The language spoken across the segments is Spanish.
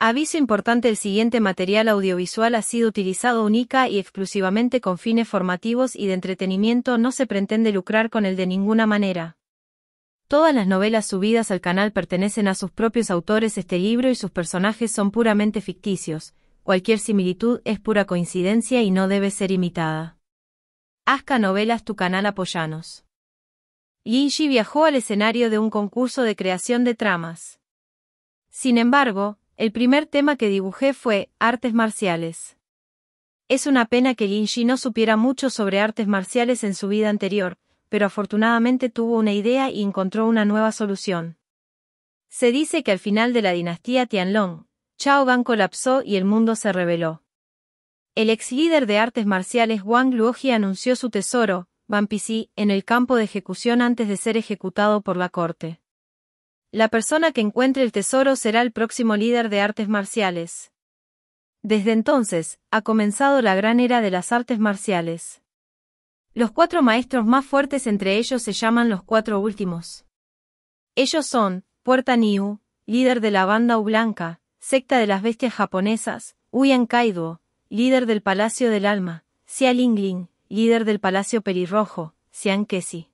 Aviso importante el siguiente material audiovisual ha sido utilizado única y exclusivamente con fines formativos y de entretenimiento no se pretende lucrar con él de ninguna manera. Todas las novelas subidas al canal pertenecen a sus propios autores este libro y sus personajes son puramente ficticios, cualquier similitud es pura coincidencia y no debe ser imitada. Hazca Novelas tu canal apoyanos. Yinji viajó al escenario de un concurso de creación de tramas. Sin embargo, el primer tema que dibujé fue artes marciales. Es una pena que Shi no supiera mucho sobre artes marciales en su vida anterior, pero afortunadamente tuvo una idea y encontró una nueva solución. Se dice que al final de la dinastía Tianlong, Chao Gan colapsó y el mundo se rebeló. El ex líder de artes marciales Wang Luoji anunció su tesoro, Banpisi, en el campo de ejecución antes de ser ejecutado por la corte. La persona que encuentre el tesoro será el próximo líder de artes marciales. Desde entonces, ha comenzado la gran era de las artes marciales. Los cuatro maestros más fuertes entre ellos se llaman los cuatro últimos. Ellos son, Puerta Niu, líder de la banda U Blanca, secta de las bestias japonesas, Uyan Kaiduo, líder del Palacio del Alma, Xia Lingling, líder del Palacio Perirrojo, Xian Kesi.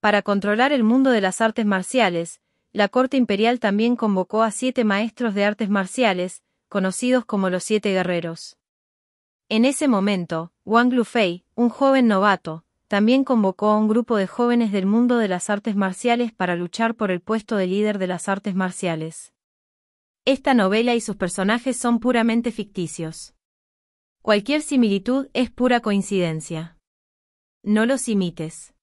Para controlar el mundo de las artes marciales, la corte imperial también convocó a siete maestros de artes marciales, conocidos como los siete guerreros. En ese momento, Wang Lufei, un joven novato, también convocó a un grupo de jóvenes del mundo de las artes marciales para luchar por el puesto de líder de las artes marciales. Esta novela y sus personajes son puramente ficticios. Cualquier similitud es pura coincidencia. No los imites.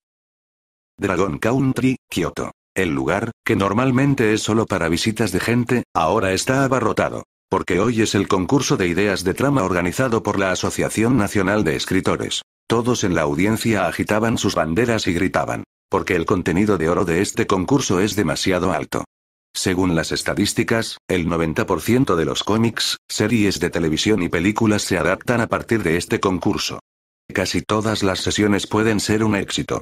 Dragon Country, Kyoto. El lugar, que normalmente es solo para visitas de gente, ahora está abarrotado. Porque hoy es el concurso de ideas de trama organizado por la Asociación Nacional de Escritores. Todos en la audiencia agitaban sus banderas y gritaban. Porque el contenido de oro de este concurso es demasiado alto. Según las estadísticas, el 90% de los cómics, series de televisión y películas se adaptan a partir de este concurso. Casi todas las sesiones pueden ser un éxito.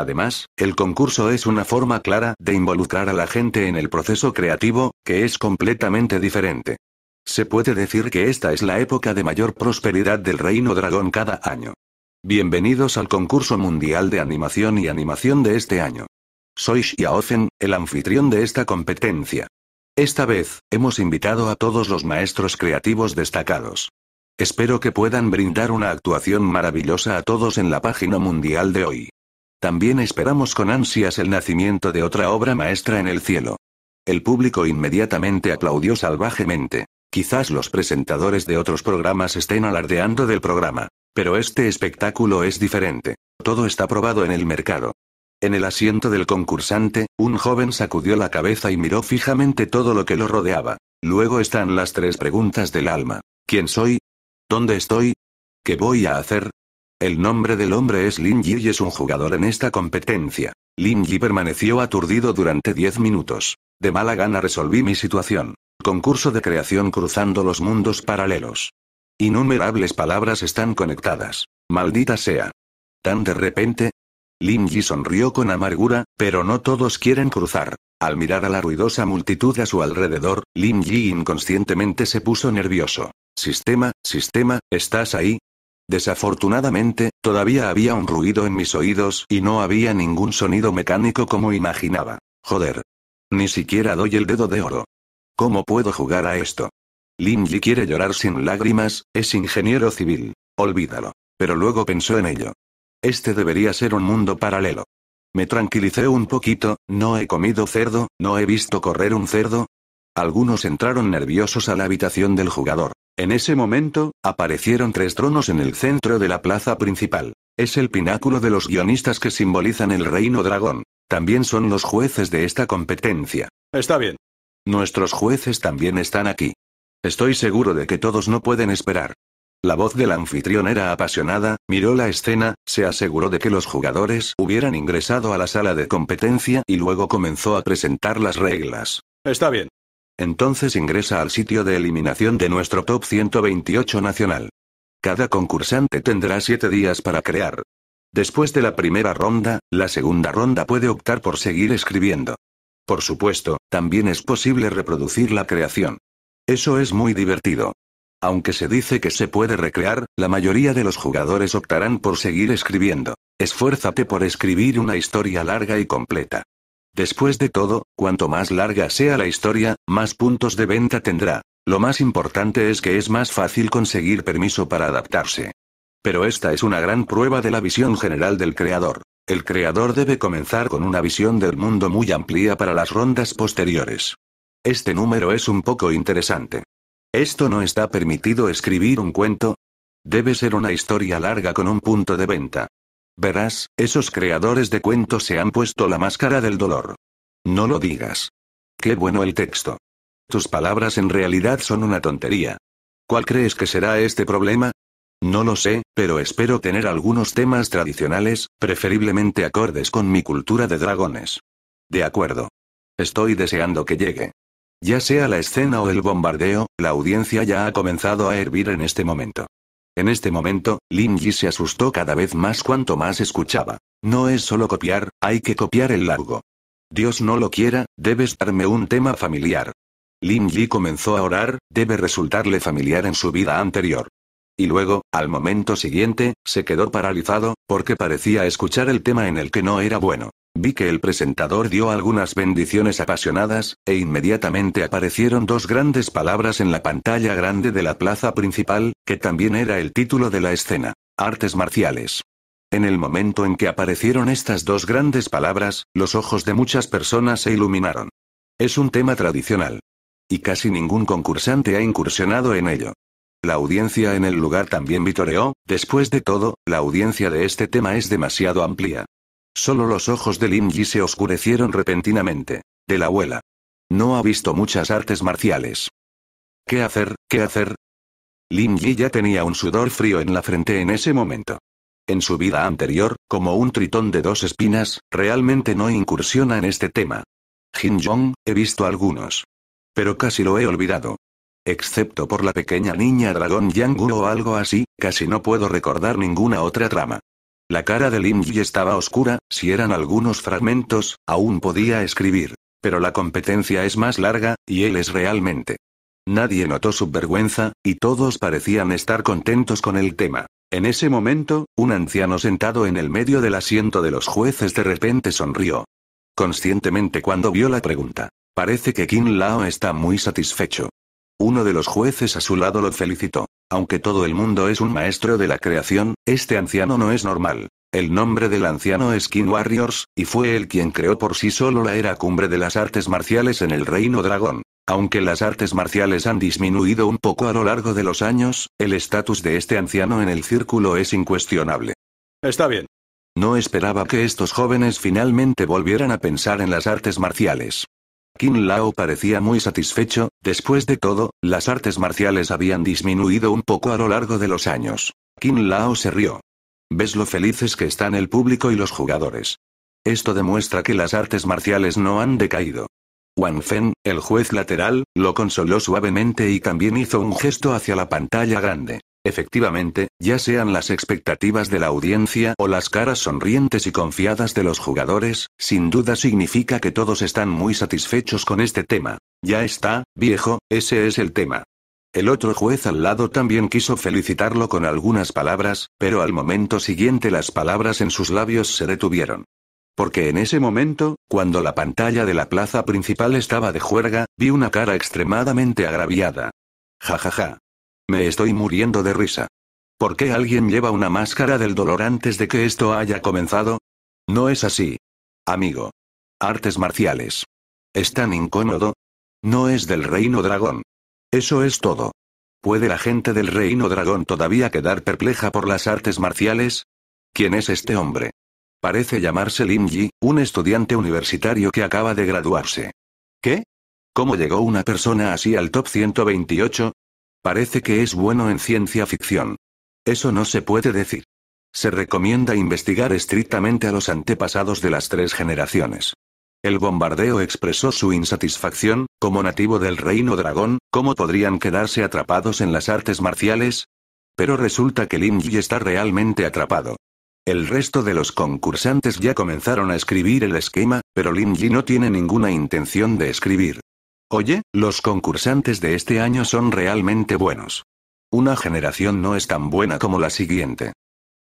Además, el concurso es una forma clara de involucrar a la gente en el proceso creativo, que es completamente diferente. Se puede decir que esta es la época de mayor prosperidad del Reino Dragón cada año. Bienvenidos al concurso mundial de animación y animación de este año. Soy Xiaozen, el anfitrión de esta competencia. Esta vez, hemos invitado a todos los maestros creativos destacados. Espero que puedan brindar una actuación maravillosa a todos en la página mundial de hoy. También esperamos con ansias el nacimiento de otra obra maestra en el cielo. El público inmediatamente aplaudió salvajemente. Quizás los presentadores de otros programas estén alardeando del programa, pero este espectáculo es diferente. Todo está probado en el mercado. En el asiento del concursante, un joven sacudió la cabeza y miró fijamente todo lo que lo rodeaba. Luego están las tres preguntas del alma. ¿Quién soy? ¿Dónde estoy? ¿Qué voy a hacer? El nombre del hombre es Lin Yi y es un jugador en esta competencia. Lin Yi permaneció aturdido durante diez minutos. De mala gana resolví mi situación. Concurso de creación cruzando los mundos paralelos. Innumerables palabras están conectadas. Maldita sea. Tan de repente. Lin Yi sonrió con amargura, pero no todos quieren cruzar. Al mirar a la ruidosa multitud a su alrededor, Lin Yi inconscientemente se puso nervioso. Sistema, sistema, ¿estás ahí? Desafortunadamente, todavía había un ruido en mis oídos y no había ningún sonido mecánico como imaginaba. Joder. Ni siquiera doy el dedo de oro. ¿Cómo puedo jugar a esto? Lin quiere llorar sin lágrimas, es ingeniero civil. Olvídalo. Pero luego pensó en ello. Este debería ser un mundo paralelo. Me tranquilicé un poquito, no he comido cerdo, no he visto correr un cerdo. Algunos entraron nerviosos a la habitación del jugador. En ese momento, aparecieron tres tronos en el centro de la plaza principal. Es el pináculo de los guionistas que simbolizan el reino dragón. También son los jueces de esta competencia. Está bien. Nuestros jueces también están aquí. Estoy seguro de que todos no pueden esperar. La voz del anfitrión era apasionada, miró la escena, se aseguró de que los jugadores hubieran ingresado a la sala de competencia y luego comenzó a presentar las reglas. Está bien. Entonces ingresa al sitio de eliminación de nuestro top 128 nacional. Cada concursante tendrá 7 días para crear. Después de la primera ronda, la segunda ronda puede optar por seguir escribiendo. Por supuesto, también es posible reproducir la creación. Eso es muy divertido. Aunque se dice que se puede recrear, la mayoría de los jugadores optarán por seguir escribiendo. Esfuérzate por escribir una historia larga y completa. Después de todo, cuanto más larga sea la historia, más puntos de venta tendrá. Lo más importante es que es más fácil conseguir permiso para adaptarse. Pero esta es una gran prueba de la visión general del creador. El creador debe comenzar con una visión del mundo muy amplia para las rondas posteriores. Este número es un poco interesante. Esto no está permitido escribir un cuento. Debe ser una historia larga con un punto de venta. Verás, esos creadores de cuentos se han puesto la máscara del dolor. No lo digas. Qué bueno el texto. Tus palabras en realidad son una tontería. ¿Cuál crees que será este problema? No lo sé, pero espero tener algunos temas tradicionales, preferiblemente acordes con mi cultura de dragones. De acuerdo. Estoy deseando que llegue. Ya sea la escena o el bombardeo, la audiencia ya ha comenzado a hervir en este momento. En este momento, Lin Yi se asustó cada vez más cuanto más escuchaba. No es solo copiar, hay que copiar el largo. Dios no lo quiera, debes darme un tema familiar. Lin Yi comenzó a orar, debe resultarle familiar en su vida anterior. Y luego, al momento siguiente, se quedó paralizado, porque parecía escuchar el tema en el que no era bueno. Vi que el presentador dio algunas bendiciones apasionadas, e inmediatamente aparecieron dos grandes palabras en la pantalla grande de la plaza principal, que también era el título de la escena. Artes marciales. En el momento en que aparecieron estas dos grandes palabras, los ojos de muchas personas se iluminaron. Es un tema tradicional. Y casi ningún concursante ha incursionado en ello. La audiencia en el lugar también vitoreó, después de todo, la audiencia de este tema es demasiado amplia. Solo los ojos de Lin Yi se oscurecieron repentinamente. De la abuela. No ha visto muchas artes marciales. ¿Qué hacer, qué hacer? Lin Yi ya tenía un sudor frío en la frente en ese momento. En su vida anterior, como un tritón de dos espinas, realmente no incursiona en este tema. Jin Jong, he visto algunos. Pero casi lo he olvidado. Excepto por la pequeña niña dragón Gu o algo así, casi no puedo recordar ninguna otra trama. La cara de Lin Yi estaba oscura, si eran algunos fragmentos, aún podía escribir. Pero la competencia es más larga, y él es realmente. Nadie notó su vergüenza, y todos parecían estar contentos con el tema. En ese momento, un anciano sentado en el medio del asiento de los jueces de repente sonrió. Conscientemente cuando vio la pregunta. Parece que Kim Lao está muy satisfecho. Uno de los jueces a su lado lo felicitó. Aunque todo el mundo es un maestro de la creación, este anciano no es normal. El nombre del anciano es King Warriors, y fue él quien creó por sí solo la era cumbre de las artes marciales en el Reino Dragón. Aunque las artes marciales han disminuido un poco a lo largo de los años, el estatus de este anciano en el círculo es incuestionable. Está bien. No esperaba que estos jóvenes finalmente volvieran a pensar en las artes marciales. Qin Lao parecía muy satisfecho, después de todo, las artes marciales habían disminuido un poco a lo largo de los años. Qin Lao se rió. ¿Ves lo felices que están el público y los jugadores? Esto demuestra que las artes marciales no han decaído. Wang Feng, el juez lateral, lo consoló suavemente y también hizo un gesto hacia la pantalla grande. Efectivamente, ya sean las expectativas de la audiencia o las caras sonrientes y confiadas de los jugadores, sin duda significa que todos están muy satisfechos con este tema. Ya está, viejo, ese es el tema. El otro juez al lado también quiso felicitarlo con algunas palabras, pero al momento siguiente las palabras en sus labios se detuvieron. Porque en ese momento, cuando la pantalla de la plaza principal estaba de juerga, vi una cara extremadamente agraviada. Ja me estoy muriendo de risa. ¿Por qué alguien lleva una máscara del dolor antes de que esto haya comenzado? No es así. Amigo. Artes marciales. ¿Es tan incómodo? No es del reino dragón. Eso es todo. ¿Puede la gente del reino dragón todavía quedar perpleja por las artes marciales? ¿Quién es este hombre? Parece llamarse Lin Yi, un estudiante universitario que acaba de graduarse. ¿Qué? ¿Cómo llegó una persona así al top 128? Parece que es bueno en ciencia ficción. Eso no se puede decir. Se recomienda investigar estrictamente a los antepasados de las tres generaciones. El bombardeo expresó su insatisfacción, como nativo del reino dragón, cómo podrían quedarse atrapados en las artes marciales. Pero resulta que Lin Yi está realmente atrapado. El resto de los concursantes ya comenzaron a escribir el esquema, pero Lin Yi no tiene ninguna intención de escribir. Oye, los concursantes de este año son realmente buenos. Una generación no es tan buena como la siguiente.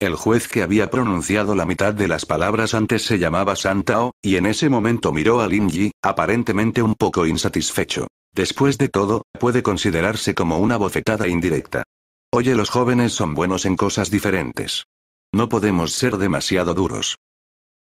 El juez que había pronunciado la mitad de las palabras antes se llamaba Santao, y en ese momento miró a Lin Yi, aparentemente un poco insatisfecho. Después de todo, puede considerarse como una bofetada indirecta. Oye, los jóvenes son buenos en cosas diferentes. No podemos ser demasiado duros.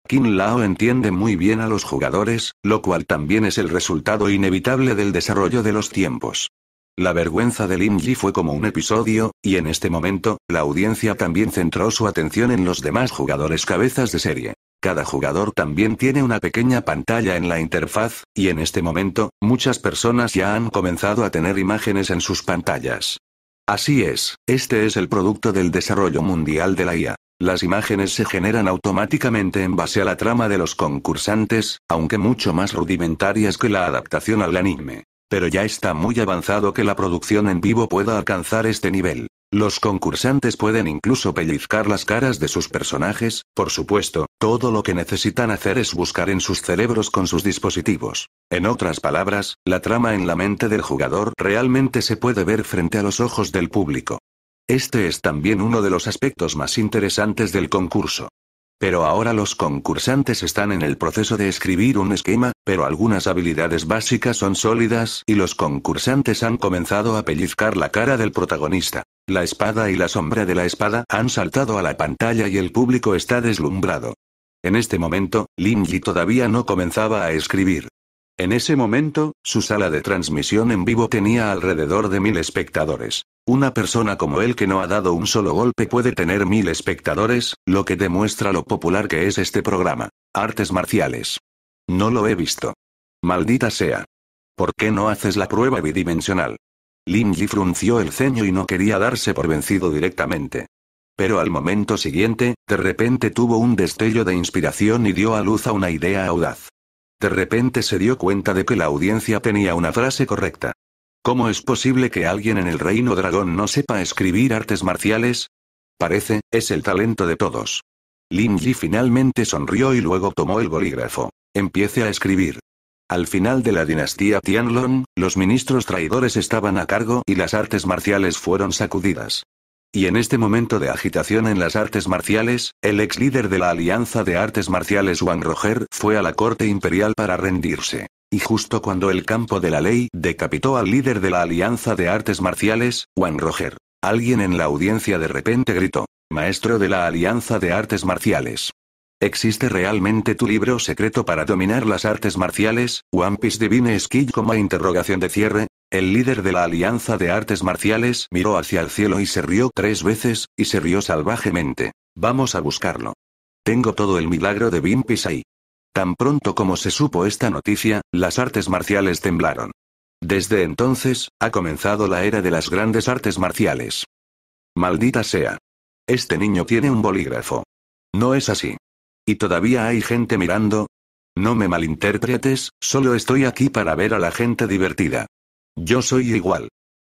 Kim Lao entiende muy bien a los jugadores, lo cual también es el resultado inevitable del desarrollo de los tiempos. La vergüenza de Lin Yi fue como un episodio, y en este momento, la audiencia también centró su atención en los demás jugadores cabezas de serie. Cada jugador también tiene una pequeña pantalla en la interfaz, y en este momento, muchas personas ya han comenzado a tener imágenes en sus pantallas. Así es, este es el producto del desarrollo mundial de la IA. Las imágenes se generan automáticamente en base a la trama de los concursantes, aunque mucho más rudimentarias que la adaptación al anime. Pero ya está muy avanzado que la producción en vivo pueda alcanzar este nivel. Los concursantes pueden incluso pellizcar las caras de sus personajes, por supuesto, todo lo que necesitan hacer es buscar en sus cerebros con sus dispositivos. En otras palabras, la trama en la mente del jugador realmente se puede ver frente a los ojos del público. Este es también uno de los aspectos más interesantes del concurso. Pero ahora los concursantes están en el proceso de escribir un esquema, pero algunas habilidades básicas son sólidas y los concursantes han comenzado a pellizcar la cara del protagonista. La espada y la sombra de la espada han saltado a la pantalla y el público está deslumbrado. En este momento, Yi todavía no comenzaba a escribir. En ese momento, su sala de transmisión en vivo tenía alrededor de mil espectadores. Una persona como él que no ha dado un solo golpe puede tener mil espectadores, lo que demuestra lo popular que es este programa. Artes marciales. No lo he visto. Maldita sea. ¿Por qué no haces la prueba bidimensional? Lin Yi frunció el ceño y no quería darse por vencido directamente. Pero al momento siguiente, de repente tuvo un destello de inspiración y dio a luz a una idea audaz. De repente se dio cuenta de que la audiencia tenía una frase correcta. ¿Cómo es posible que alguien en el reino dragón no sepa escribir artes marciales? Parece, es el talento de todos. Lin Yi finalmente sonrió y luego tomó el bolígrafo. Empiece a escribir. Al final de la dinastía Tianlong, los ministros traidores estaban a cargo y las artes marciales fueron sacudidas. Y en este momento de agitación en las artes marciales, el ex líder de la Alianza de Artes Marciales Juan Roger fue a la corte imperial para rendirse. Y justo cuando el campo de la ley decapitó al líder de la Alianza de Artes Marciales, Juan Roger, alguien en la audiencia de repente gritó, Maestro de la Alianza de Artes Marciales. ¿Existe realmente tu libro secreto para dominar las artes marciales, One Piece Divine Skill? Como interrogación de cierre, el líder de la Alianza de Artes Marciales miró hacia el cielo y se rió tres veces, y se rió salvajemente. Vamos a buscarlo. Tengo todo el milagro de Bim ahí. Tan pronto como se supo esta noticia, las artes marciales temblaron. Desde entonces, ha comenzado la era de las grandes artes marciales. Maldita sea. Este niño tiene un bolígrafo. No es así. ¿Y todavía hay gente mirando? No me malinterpretes, solo estoy aquí para ver a la gente divertida. Yo soy igual.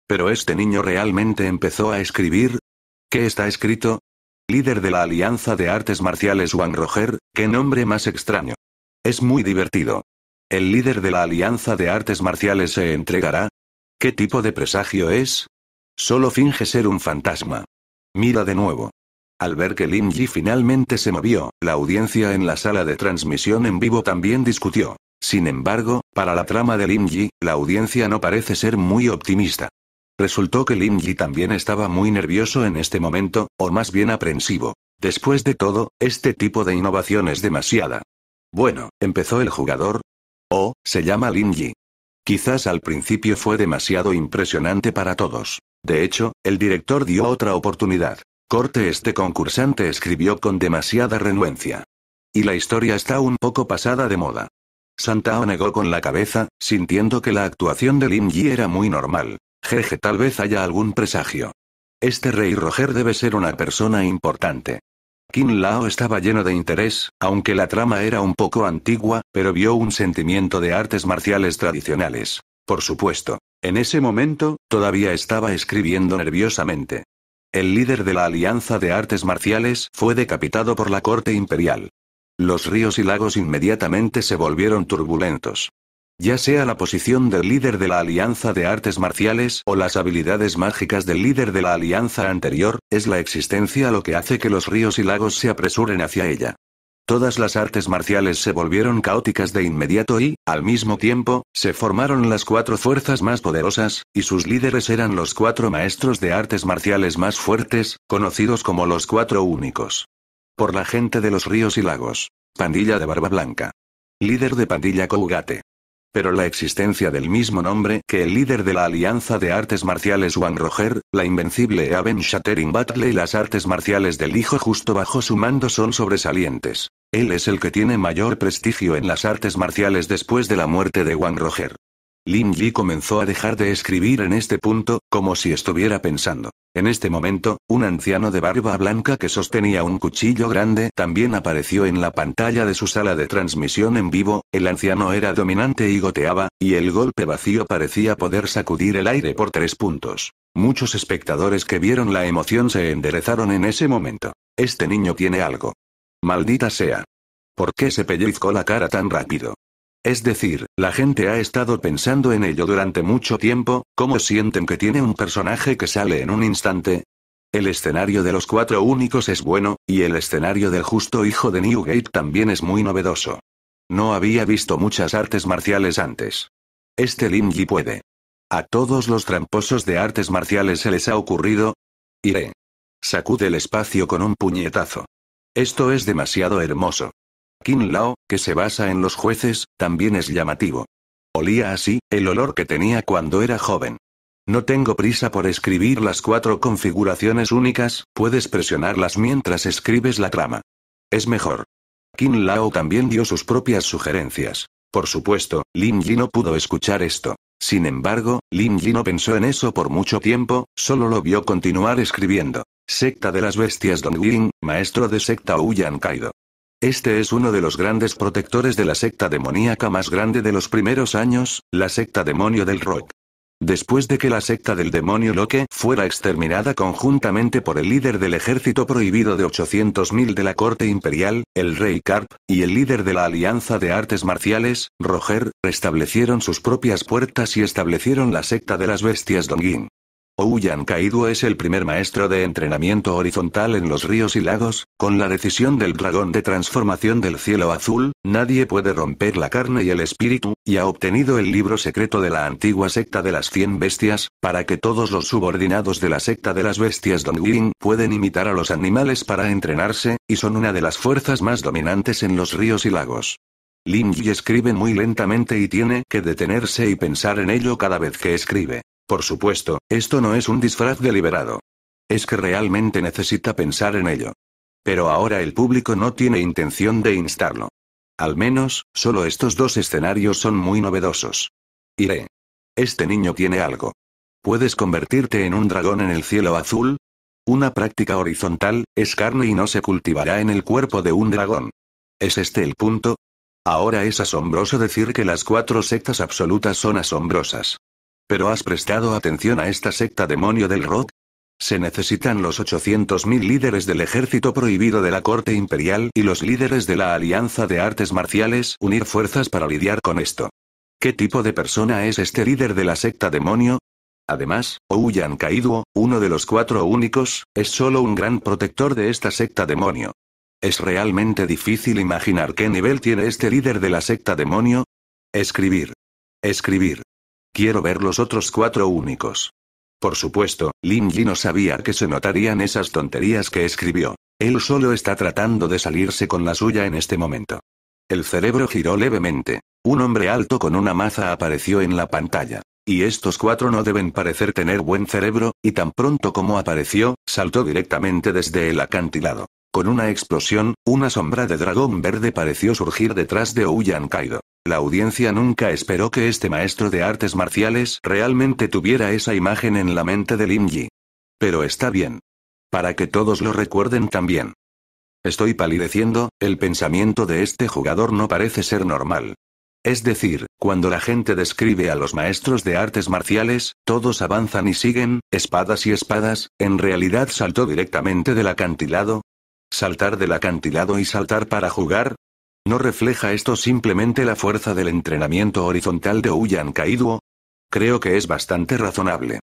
Pero este niño realmente empezó a escribir. ¿Qué está escrito? Líder de la Alianza de Artes Marciales Juan Roger, qué nombre más extraño. Es muy divertido. ¿El líder de la Alianza de Artes Marciales se entregará? ¿Qué tipo de presagio es? Solo finge ser un fantasma. Mira de nuevo. Al ver que Lin Ji finalmente se movió, la audiencia en la sala de transmisión en vivo también discutió. Sin embargo, para la trama de Lim Yi, la audiencia no parece ser muy optimista. Resultó que Lim Yi también estaba muy nervioso en este momento, o más bien aprensivo. Después de todo, este tipo de innovación es demasiada. Bueno, empezó el jugador. Oh, se llama Lim Yi. Quizás al principio fue demasiado impresionante para todos. De hecho, el director dio otra oportunidad. Corte este concursante escribió con demasiada renuencia. Y la historia está un poco pasada de moda. Santao negó con la cabeza, sintiendo que la actuación de Lin Yi era muy normal. Jeje, tal vez haya algún presagio. Este rey Roger debe ser una persona importante. Qin Lao estaba lleno de interés, aunque la trama era un poco antigua, pero vio un sentimiento de artes marciales tradicionales. Por supuesto. En ese momento, todavía estaba escribiendo nerviosamente. El líder de la Alianza de Artes Marciales fue decapitado por la corte imperial. Los ríos y lagos inmediatamente se volvieron turbulentos. Ya sea la posición del líder de la Alianza de Artes Marciales o las habilidades mágicas del líder de la Alianza anterior, es la existencia lo que hace que los ríos y lagos se apresuren hacia ella. Todas las artes marciales se volvieron caóticas de inmediato y, al mismo tiempo, se formaron las cuatro fuerzas más poderosas, y sus líderes eran los cuatro maestros de artes marciales más fuertes, conocidos como los cuatro únicos. Por la gente de los ríos y lagos. Pandilla de Barba Blanca. Líder de Pandilla Kougate. Pero la existencia del mismo nombre que el líder de la Alianza de Artes Marciales Juan Roger, la invencible Aven Shattering Battle y las artes marciales del hijo justo bajo su mando son sobresalientes. Él es el que tiene mayor prestigio en las artes marciales después de la muerte de Juan Roger. Lin Yi comenzó a dejar de escribir en este punto, como si estuviera pensando. En este momento, un anciano de barba blanca que sostenía un cuchillo grande también apareció en la pantalla de su sala de transmisión en vivo, el anciano era dominante y goteaba, y el golpe vacío parecía poder sacudir el aire por tres puntos. Muchos espectadores que vieron la emoción se enderezaron en ese momento. Este niño tiene algo. Maldita sea. ¿Por qué se pellizcó la cara tan rápido? Es decir, la gente ha estado pensando en ello durante mucho tiempo, ¿cómo sienten que tiene un personaje que sale en un instante? El escenario de los cuatro únicos es bueno, y el escenario del justo hijo de Newgate también es muy novedoso. No había visto muchas artes marciales antes. Este Yi puede. A todos los tramposos de artes marciales se les ha ocurrido. Iré. Sacude el espacio con un puñetazo. Esto es demasiado hermoso. Qin Lao, que se basa en los jueces, también es llamativo. Olía así, el olor que tenía cuando era joven. No tengo prisa por escribir las cuatro configuraciones únicas, puedes presionarlas mientras escribes la trama. Es mejor. Qin Lao también dio sus propias sugerencias. Por supuesto, Lin Yi no pudo escuchar esto. Sin embargo, Lin Yi no pensó en eso por mucho tiempo, solo lo vio continuar escribiendo. Secta de las bestias Don Wing, maestro de secta Huyan Kaido. Este es uno de los grandes protectores de la secta demoníaca más grande de los primeros años, la secta demonio del rock. Después de que la secta del demonio Loque fuera exterminada conjuntamente por el líder del ejército prohibido de 800.000 de la corte imperial, el rey Carp, y el líder de la Alianza de Artes Marciales, Roger, restablecieron sus propias puertas y establecieron la secta de las bestias Dongin. Ouyan Kaidu es el primer maestro de entrenamiento horizontal en los ríos y lagos, con la decisión del dragón de transformación del cielo azul, nadie puede romper la carne y el espíritu, y ha obtenido el libro secreto de la antigua secta de las 100 bestias, para que todos los subordinados de la secta de las bestias Wing pueden imitar a los animales para entrenarse, y son una de las fuerzas más dominantes en los ríos y lagos. Lin escribe muy lentamente y tiene que detenerse y pensar en ello cada vez que escribe. Por supuesto, esto no es un disfraz deliberado. Es que realmente necesita pensar en ello. Pero ahora el público no tiene intención de instarlo. Al menos, solo estos dos escenarios son muy novedosos. Iré. Este niño tiene algo. ¿Puedes convertirte en un dragón en el cielo azul? Una práctica horizontal, es carne y no se cultivará en el cuerpo de un dragón. ¿Es este el punto? Ahora es asombroso decir que las cuatro sectas absolutas son asombrosas. ¿Pero has prestado atención a esta secta demonio del rock? Se necesitan los 800.000 líderes del ejército prohibido de la corte imperial y los líderes de la Alianza de Artes Marciales unir fuerzas para lidiar con esto. ¿Qué tipo de persona es este líder de la secta demonio? Además, Ouyan Kaiduo, uno de los cuatro únicos, es solo un gran protector de esta secta demonio. Es realmente difícil imaginar qué nivel tiene este líder de la secta demonio. Escribir. Escribir. Quiero ver los otros cuatro únicos. Por supuesto, Lin Yi no sabía que se notarían esas tonterías que escribió. Él solo está tratando de salirse con la suya en este momento. El cerebro giró levemente. Un hombre alto con una maza apareció en la pantalla. Y estos cuatro no deben parecer tener buen cerebro, y tan pronto como apareció, saltó directamente desde el acantilado. Con una explosión, una sombra de dragón verde pareció surgir detrás de Ouyan Kaido. La audiencia nunca esperó que este maestro de artes marciales realmente tuviera esa imagen en la mente de Lim Pero está bien. Para que todos lo recuerden también. Estoy palideciendo, el pensamiento de este jugador no parece ser normal. Es decir, cuando la gente describe a los maestros de artes marciales, todos avanzan y siguen, espadas y espadas, en realidad saltó directamente del acantilado, Saltar del acantilado y saltar para jugar. ¿No refleja esto simplemente la fuerza del entrenamiento horizontal de Uyan Kaiduo? Creo que es bastante razonable.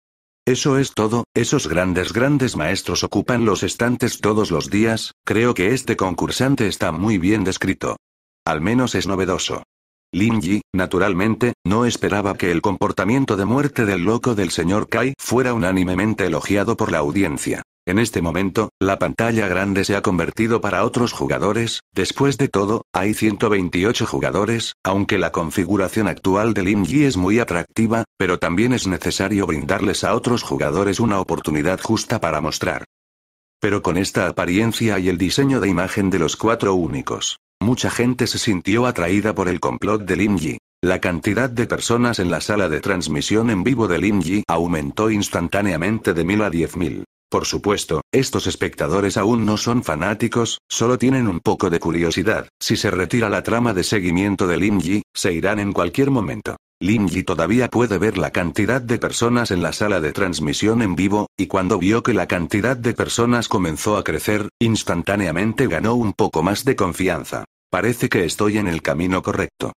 Eso es todo, esos grandes grandes maestros ocupan los estantes todos los días, creo que este concursante está muy bien descrito. Al menos es novedoso. Lin Yi, naturalmente, no esperaba que el comportamiento de muerte del loco del señor Kai fuera unánimemente elogiado por la audiencia. En este momento, la pantalla grande se ha convertido para otros jugadores, después de todo, hay 128 jugadores, aunque la configuración actual del IMGI es muy atractiva, pero también es necesario brindarles a otros jugadores una oportunidad justa para mostrar. Pero con esta apariencia y el diseño de imagen de los cuatro únicos, mucha gente se sintió atraída por el complot del IMGI. La cantidad de personas en la sala de transmisión en vivo del IMGI aumentó instantáneamente de 1000 a 10000. Por supuesto, estos espectadores aún no son fanáticos, solo tienen un poco de curiosidad. Si se retira la trama de seguimiento de Yi, se irán en cualquier momento. Yi todavía puede ver la cantidad de personas en la sala de transmisión en vivo, y cuando vio que la cantidad de personas comenzó a crecer, instantáneamente ganó un poco más de confianza. Parece que estoy en el camino correcto.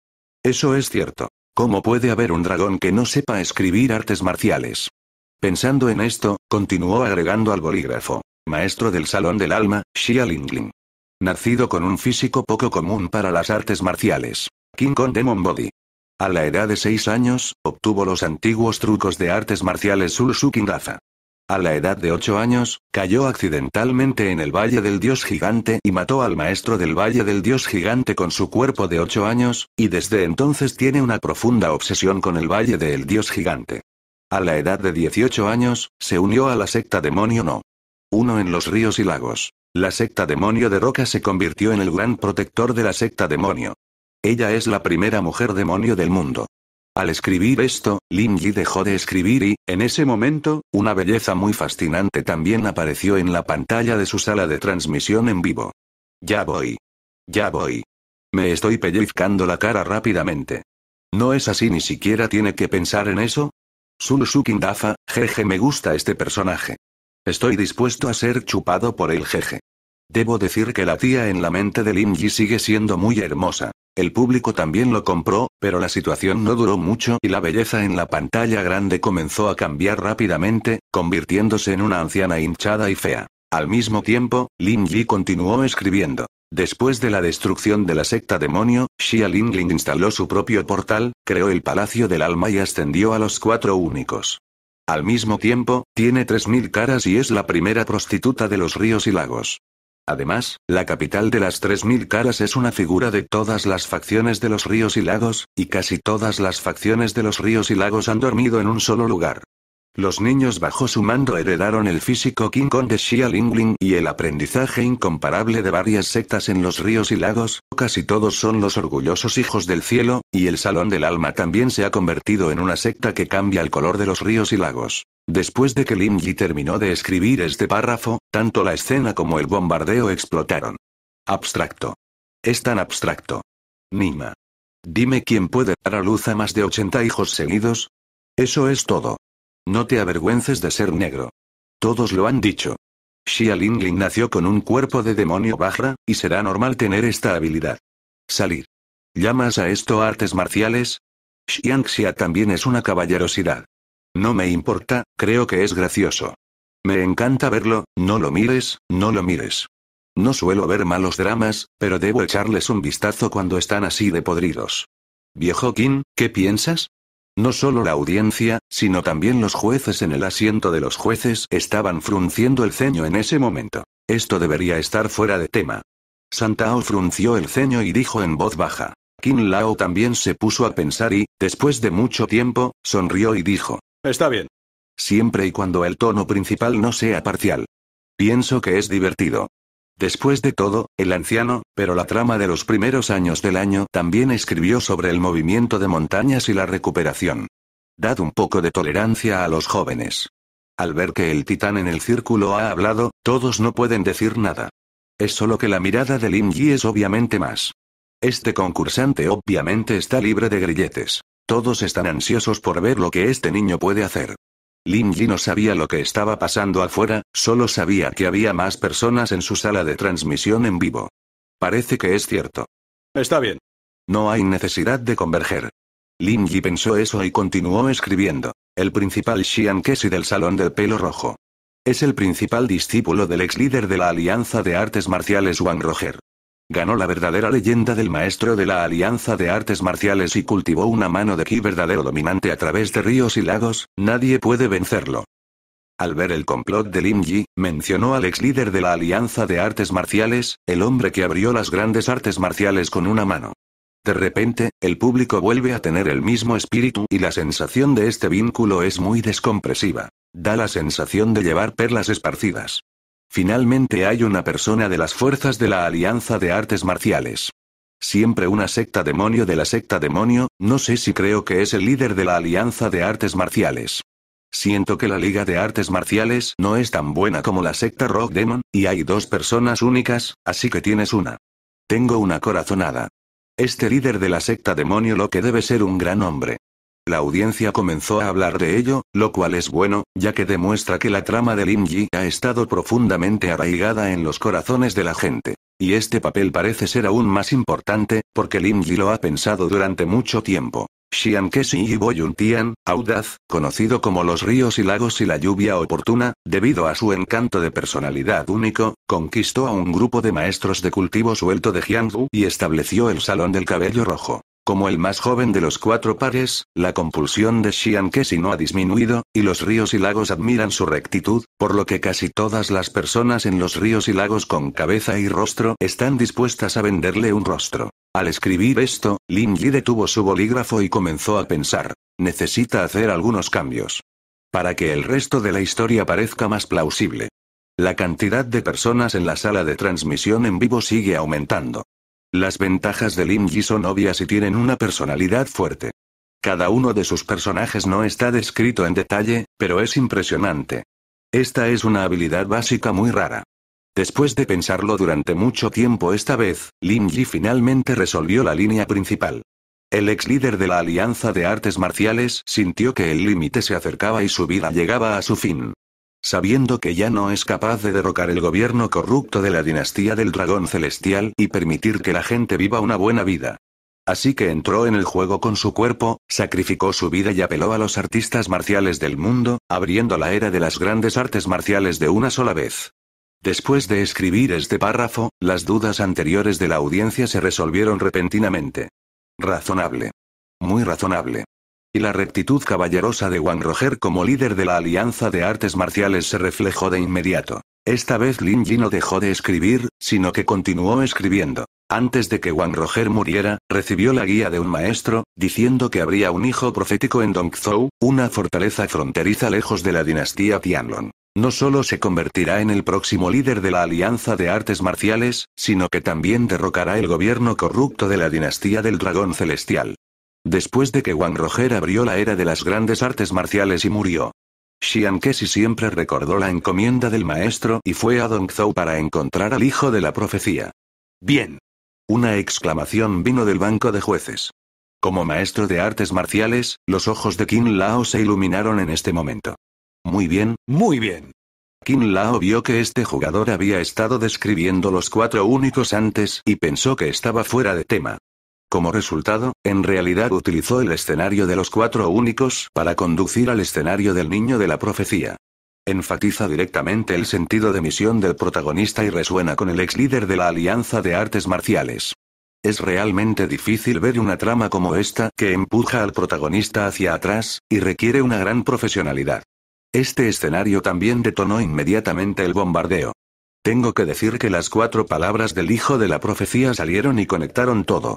Eso es cierto. ¿Cómo puede haber un dragón que no sepa escribir artes marciales? Pensando en esto, continuó agregando al bolígrafo. Maestro del Salón del Alma, Xia Lingling. Nacido con un físico poco común para las artes marciales. King Kong Demon Body. A la edad de seis años, obtuvo los antiguos trucos de artes marciales King Daza. A la edad de 8 años, cayó accidentalmente en el Valle del Dios Gigante y mató al maestro del Valle del Dios Gigante con su cuerpo de 8 años, y desde entonces tiene una profunda obsesión con el Valle del Dios Gigante. A la edad de 18 años, se unió a la secta Demonio No. Uno en los ríos y lagos. La secta Demonio de Roca se convirtió en el gran protector de la secta Demonio. Ella es la primera mujer demonio del mundo. Al escribir esto, Lin Yi dejó de escribir y, en ese momento, una belleza muy fascinante también apareció en la pantalla de su sala de transmisión en vivo. Ya voy. Ya voy. Me estoy pellizcando la cara rápidamente. No es así, ni siquiera tiene que pensar en eso, Sulu su jeje me gusta este personaje. Estoy dispuesto a ser chupado por el jeje. Debo decir que la tía en la mente de Lin Ji sigue siendo muy hermosa. El público también lo compró, pero la situación no duró mucho y la belleza en la pantalla grande comenzó a cambiar rápidamente, convirtiéndose en una anciana hinchada y fea. Al mismo tiempo, Lin Yi continuó escribiendo. Después de la destrucción de la secta demonio, Xia Lingling instaló su propio portal, creó el Palacio del Alma y ascendió a los cuatro únicos. Al mismo tiempo, tiene 3.000 caras y es la primera prostituta de los ríos y lagos. Además, la capital de las tres mil caras es una figura de todas las facciones de los ríos y lagos, y casi todas las facciones de los ríos y lagos han dormido en un solo lugar. Los niños bajo su mando heredaron el físico King Kong de Xia Lingling y el aprendizaje incomparable de varias sectas en los ríos y lagos, casi todos son los orgullosos hijos del cielo, y el Salón del Alma también se ha convertido en una secta que cambia el color de los ríos y lagos. Después de que Ling Yi terminó de escribir este párrafo, tanto la escena como el bombardeo explotaron. Abstracto. Es tan abstracto. Nima. Dime quién puede dar a luz a más de 80 hijos seguidos. Eso es todo. No te avergüences de ser negro. Todos lo han dicho. Xia Lingling nació con un cuerpo de demonio Bajra, y será normal tener esta habilidad. Salir. ¿Llamas a esto artes marciales? Xiangxia también es una caballerosidad. No me importa, creo que es gracioso. Me encanta verlo, no lo mires, no lo mires. No suelo ver malos dramas, pero debo echarles un vistazo cuando están así de podridos. Viejo King, ¿qué piensas? No solo la audiencia, sino también los jueces en el asiento de los jueces estaban frunciendo el ceño en ese momento. Esto debería estar fuera de tema. Santao frunció el ceño y dijo en voz baja. Kim Lao también se puso a pensar y, después de mucho tiempo, sonrió y dijo. Está bien. Siempre y cuando el tono principal no sea parcial. Pienso que es divertido. Después de todo, el anciano, pero la trama de los primeros años del año también escribió sobre el movimiento de montañas y la recuperación. Dad un poco de tolerancia a los jóvenes. Al ver que el titán en el círculo ha hablado, todos no pueden decir nada. Es solo que la mirada de Lin Yi es obviamente más. Este concursante obviamente está libre de grilletes. Todos están ansiosos por ver lo que este niño puede hacer. Lin Yi no sabía lo que estaba pasando afuera, solo sabía que había más personas en su sala de transmisión en vivo. Parece que es cierto. Está bien. No hay necesidad de converger. Lin Yi pensó eso y continuó escribiendo. El principal Xian Kesi del Salón del Pelo Rojo. Es el principal discípulo del ex líder de la Alianza de Artes Marciales Wang Roger ganó la verdadera leyenda del maestro de la Alianza de Artes Marciales y cultivó una mano de ki verdadero dominante a través de ríos y lagos, nadie puede vencerlo. Al ver el complot de Lim Yi, mencionó al ex líder de la Alianza de Artes Marciales, el hombre que abrió las grandes artes marciales con una mano. De repente, el público vuelve a tener el mismo espíritu y la sensación de este vínculo es muy descompresiva. Da la sensación de llevar perlas esparcidas. Finalmente hay una persona de las fuerzas de la Alianza de Artes Marciales. Siempre una secta demonio de la secta demonio, no sé si creo que es el líder de la Alianza de Artes Marciales. Siento que la Liga de Artes Marciales no es tan buena como la secta Rock Demon, y hay dos personas únicas, así que tienes una. Tengo una corazonada. Este líder de la secta demonio lo que debe ser un gran hombre la audiencia comenzó a hablar de ello, lo cual es bueno, ya que demuestra que la trama de Lim Yi ha estado profundamente arraigada en los corazones de la gente. Y este papel parece ser aún más importante, porque Lim Yi lo ha pensado durante mucho tiempo. Xian Keshi y Boyuntian, audaz, conocido como los ríos y lagos y la lluvia oportuna, debido a su encanto de personalidad único, conquistó a un grupo de maestros de cultivo suelto de Jiangsu y estableció el Salón del Cabello Rojo. Como el más joven de los cuatro pares, la compulsión de si no ha disminuido, y los ríos y lagos admiran su rectitud, por lo que casi todas las personas en los ríos y lagos con cabeza y rostro están dispuestas a venderle un rostro. Al escribir esto, Lin Yi detuvo su bolígrafo y comenzó a pensar. Necesita hacer algunos cambios. Para que el resto de la historia parezca más plausible. La cantidad de personas en la sala de transmisión en vivo sigue aumentando. Las ventajas de Yi son obvias y tienen una personalidad fuerte. Cada uno de sus personajes no está descrito en detalle, pero es impresionante. Esta es una habilidad básica muy rara. Después de pensarlo durante mucho tiempo esta vez, Lin Yi finalmente resolvió la línea principal. El ex líder de la Alianza de Artes Marciales sintió que el límite se acercaba y su vida llegaba a su fin. Sabiendo que ya no es capaz de derrocar el gobierno corrupto de la dinastía del dragón celestial y permitir que la gente viva una buena vida. Así que entró en el juego con su cuerpo, sacrificó su vida y apeló a los artistas marciales del mundo, abriendo la era de las grandes artes marciales de una sola vez. Después de escribir este párrafo, las dudas anteriores de la audiencia se resolvieron repentinamente. Razonable. Muy razonable y la rectitud caballerosa de Wang Roger como líder de la Alianza de Artes Marciales se reflejó de inmediato. Esta vez Lin Yi no dejó de escribir, sino que continuó escribiendo. Antes de que Wang Roger muriera, recibió la guía de un maestro, diciendo que habría un hijo profético en Dongzhou, una fortaleza fronteriza lejos de la dinastía Tianlong. No solo se convertirá en el próximo líder de la Alianza de Artes Marciales, sino que también derrocará el gobierno corrupto de la dinastía del Dragón Celestial. Después de que Wang Roger abrió la era de las grandes artes marciales y murió. Xian Kesi siempre recordó la encomienda del maestro y fue a Dongzhou para encontrar al hijo de la profecía. Bien. Una exclamación vino del banco de jueces. Como maestro de artes marciales, los ojos de Qin Lao se iluminaron en este momento. Muy bien, muy bien. Qin Lao vio que este jugador había estado describiendo los cuatro únicos antes y pensó que estaba fuera de tema. Como resultado, en realidad utilizó el escenario de los cuatro únicos para conducir al escenario del niño de la profecía. Enfatiza directamente el sentido de misión del protagonista y resuena con el ex líder de la Alianza de Artes Marciales. Es realmente difícil ver una trama como esta que empuja al protagonista hacia atrás, y requiere una gran profesionalidad. Este escenario también detonó inmediatamente el bombardeo. Tengo que decir que las cuatro palabras del hijo de la profecía salieron y conectaron todo.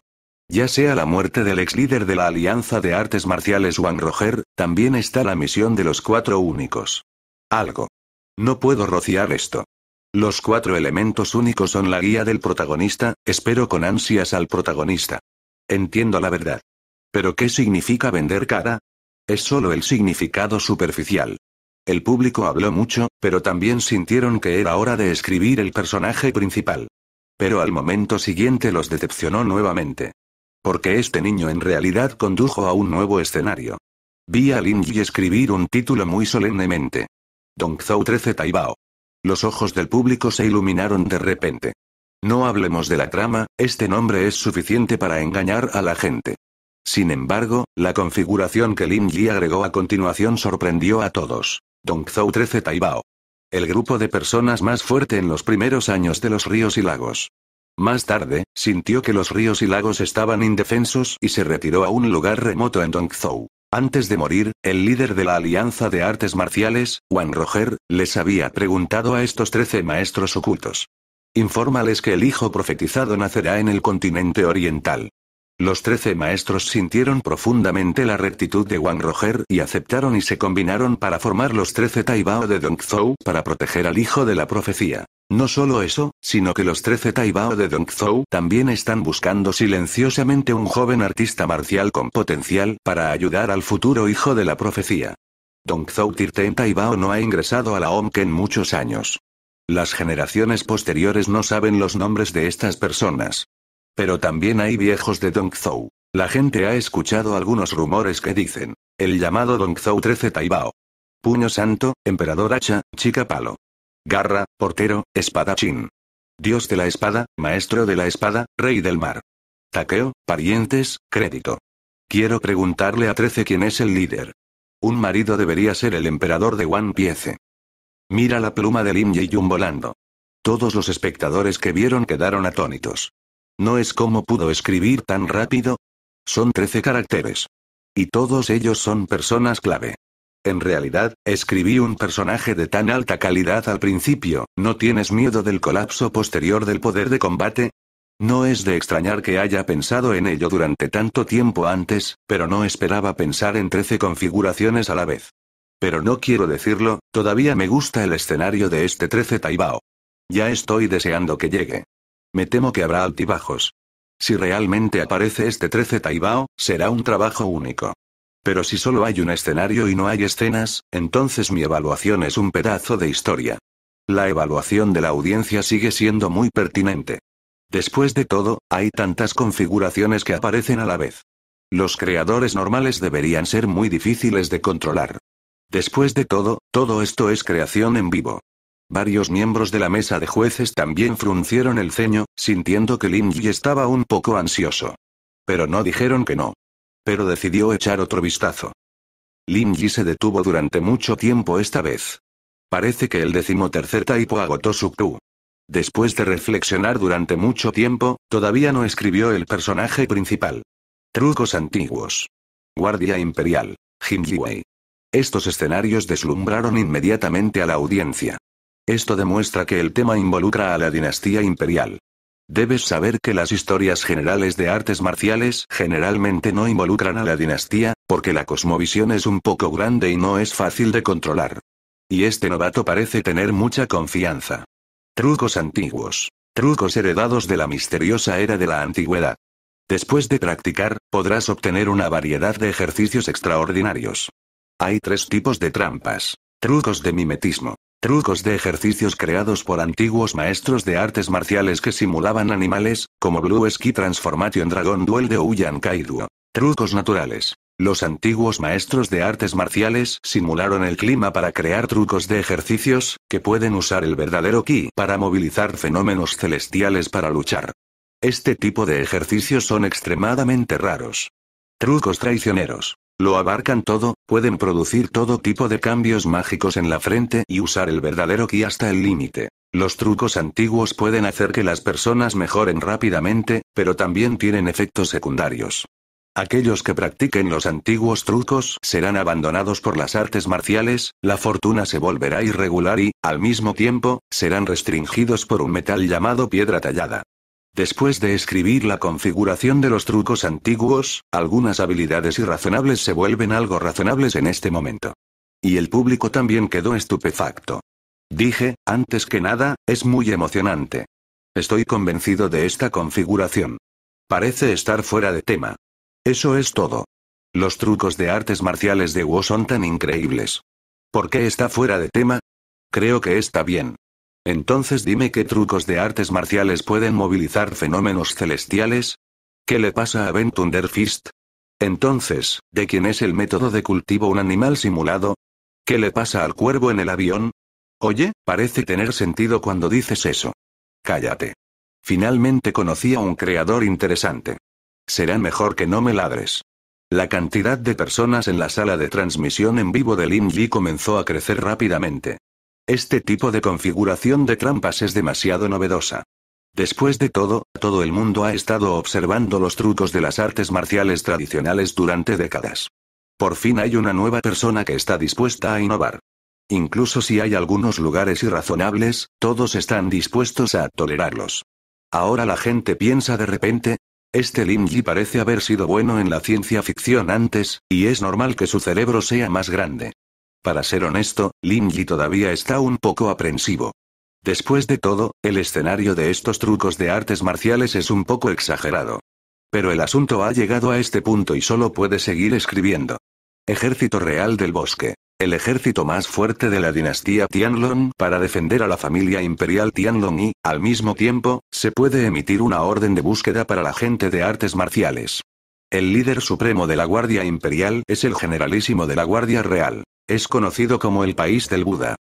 Ya sea la muerte del ex líder de la Alianza de Artes Marciales Juan Roger, también está la misión de los cuatro únicos. Algo. No puedo rociar esto. Los cuatro elementos únicos son la guía del protagonista, espero con ansias al protagonista. Entiendo la verdad. Pero ¿qué significa vender cara? Es solo el significado superficial. El público habló mucho, pero también sintieron que era hora de escribir el personaje principal. Pero al momento siguiente los decepcionó nuevamente. Porque este niño en realidad condujo a un nuevo escenario. Vi a Lin Yi escribir un título muy solemnemente. Zhou 13 Taibao. Los ojos del público se iluminaron de repente. No hablemos de la trama, este nombre es suficiente para engañar a la gente. Sin embargo, la configuración que Lin Yi agregó a continuación sorprendió a todos. Zhou 13 Taibao. El grupo de personas más fuerte en los primeros años de los ríos y lagos. Más tarde, sintió que los ríos y lagos estaban indefensos y se retiró a un lugar remoto en Dongzhou. Antes de morir, el líder de la Alianza de Artes Marciales, Wang Roger, les había preguntado a estos trece maestros ocultos. Infórmales que el hijo profetizado nacerá en el continente oriental. Los trece maestros sintieron profundamente la rectitud de Wang Roger y aceptaron y se combinaron para formar los trece Taibao de Dongzhou para proteger al hijo de la profecía. No solo eso, sino que los 13 Taibao de Dongzhou también están buscando silenciosamente un joven artista marcial con potencial para ayudar al futuro hijo de la profecía. Dongzhou Tirten Taibao no ha ingresado a la OMC en muchos años. Las generaciones posteriores no saben los nombres de estas personas. Pero también hay viejos de Dongzhou. La gente ha escuchado algunos rumores que dicen, el llamado Dongzhou 13 Taibao. Puño Santo, Emperador Hacha, Chica Palo. Garra, portero, espadachín. Dios de la espada, maestro de la espada, rey del mar. Taqueo, parientes, crédito. Quiero preguntarle a Trece quién es el líder. Un marido debería ser el emperador de One Piece. Mira la pluma de Lim Ye-jun volando. Todos los espectadores que vieron quedaron atónitos. ¿No es cómo pudo escribir tan rápido? Son trece caracteres. Y todos ellos son personas clave. En realidad, escribí un personaje de tan alta calidad al principio, ¿no tienes miedo del colapso posterior del poder de combate? No es de extrañar que haya pensado en ello durante tanto tiempo antes, pero no esperaba pensar en 13 configuraciones a la vez. Pero no quiero decirlo, todavía me gusta el escenario de este 13 Taibao. Ya estoy deseando que llegue. Me temo que habrá altibajos. Si realmente aparece este 13 Taibao, será un trabajo único. Pero si solo hay un escenario y no hay escenas, entonces mi evaluación es un pedazo de historia. La evaluación de la audiencia sigue siendo muy pertinente. Después de todo, hay tantas configuraciones que aparecen a la vez. Los creadores normales deberían ser muy difíciles de controlar. Después de todo, todo esto es creación en vivo. Varios miembros de la mesa de jueces también fruncieron el ceño, sintiendo que Lin estaba un poco ansioso. Pero no dijeron que no pero decidió echar otro vistazo. Lin Yi se detuvo durante mucho tiempo esta vez. Parece que el decimotercer taipo agotó su Q. Después de reflexionar durante mucho tiempo, todavía no escribió el personaje principal. Trucos antiguos. Guardia Imperial. Jin Estos escenarios deslumbraron inmediatamente a la audiencia. Esto demuestra que el tema involucra a la dinastía imperial, Debes saber que las historias generales de artes marciales generalmente no involucran a la dinastía, porque la cosmovisión es un poco grande y no es fácil de controlar. Y este novato parece tener mucha confianza. Trucos antiguos. Trucos heredados de la misteriosa era de la antigüedad. Después de practicar, podrás obtener una variedad de ejercicios extraordinarios. Hay tres tipos de trampas. Trucos de mimetismo trucos de ejercicios creados por antiguos maestros de artes marciales que simulaban animales, como Blue Ski Transformation Dragon Duel de Uyan Kaiduo. Trucos naturales. Los antiguos maestros de artes marciales simularon el clima para crear trucos de ejercicios, que pueden usar el verdadero ki para movilizar fenómenos celestiales para luchar. Este tipo de ejercicios son extremadamente raros. Trucos traicioneros. Lo abarcan todo, pueden producir todo tipo de cambios mágicos en la frente y usar el verdadero ki hasta el límite. Los trucos antiguos pueden hacer que las personas mejoren rápidamente, pero también tienen efectos secundarios. Aquellos que practiquen los antiguos trucos serán abandonados por las artes marciales, la fortuna se volverá irregular y, al mismo tiempo, serán restringidos por un metal llamado piedra tallada. Después de escribir la configuración de los trucos antiguos, algunas habilidades irrazonables se vuelven algo razonables en este momento. Y el público también quedó estupefacto. Dije, antes que nada, es muy emocionante. Estoy convencido de esta configuración. Parece estar fuera de tema. Eso es todo. Los trucos de artes marciales de Wu son tan increíbles. ¿Por qué está fuera de tema? Creo que está bien. Entonces dime qué trucos de artes marciales pueden movilizar fenómenos celestiales. ¿Qué le pasa a Ben Fist? Entonces, ¿de quién es el método de cultivo un animal simulado? ¿Qué le pasa al cuervo en el avión? Oye, parece tener sentido cuando dices eso. Cállate. Finalmente conocí a un creador interesante. Será mejor que no me ladres. La cantidad de personas en la sala de transmisión en vivo del Li comenzó a crecer rápidamente. Este tipo de configuración de trampas es demasiado novedosa. Después de todo, todo el mundo ha estado observando los trucos de las artes marciales tradicionales durante décadas. Por fin hay una nueva persona que está dispuesta a innovar. Incluso si hay algunos lugares irrazonables, todos están dispuestos a tolerarlos. Ahora la gente piensa de repente, este Linji parece haber sido bueno en la ciencia ficción antes, y es normal que su cerebro sea más grande. Para ser honesto, Lin Yi todavía está un poco aprensivo. Después de todo, el escenario de estos trucos de artes marciales es un poco exagerado. Pero el asunto ha llegado a este punto y solo puede seguir escribiendo. Ejército Real del Bosque. El ejército más fuerte de la dinastía Tianlong para defender a la familia imperial Tianlong y, al mismo tiempo, se puede emitir una orden de búsqueda para la gente de artes marciales. El líder supremo de la Guardia Imperial es el generalísimo de la Guardia Real. Es conocido como el país del Buda.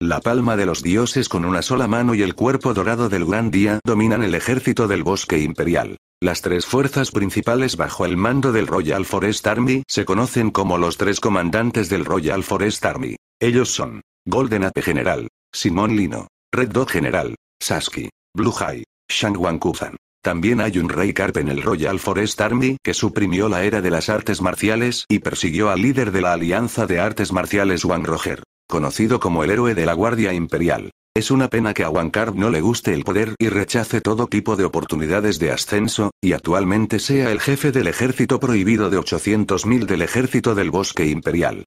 La palma de los dioses con una sola mano y el cuerpo dorado del gran día dominan el ejército del bosque imperial. Las tres fuerzas principales bajo el mando del Royal Forest Army se conocen como los tres comandantes del Royal Forest Army. Ellos son Golden Ape General, Simón Lino, Red Dog General, Sasuke, Blue High, Shang Kuzan. También hay un Rey Carp en el Royal Forest Army que suprimió la era de las artes marciales y persiguió al líder de la Alianza de Artes Marciales Juan Roger, conocido como el héroe de la Guardia Imperial. Es una pena que a Juan Carp no le guste el poder y rechace todo tipo de oportunidades de ascenso, y actualmente sea el jefe del ejército prohibido de 800.000 del ejército del bosque imperial.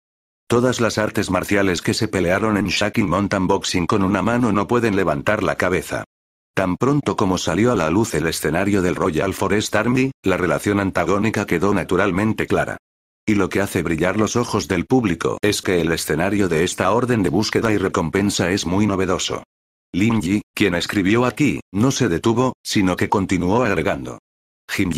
Todas las artes marciales que se pelearon en Shaking Mountain Boxing con una mano no pueden levantar la cabeza. Tan pronto como salió a la luz el escenario del Royal Forest Army, la relación antagónica quedó naturalmente clara. Y lo que hace brillar los ojos del público es que el escenario de esta orden de búsqueda y recompensa es muy novedoso. Lin Ji, quien escribió aquí, no se detuvo, sino que continuó agregando. Jin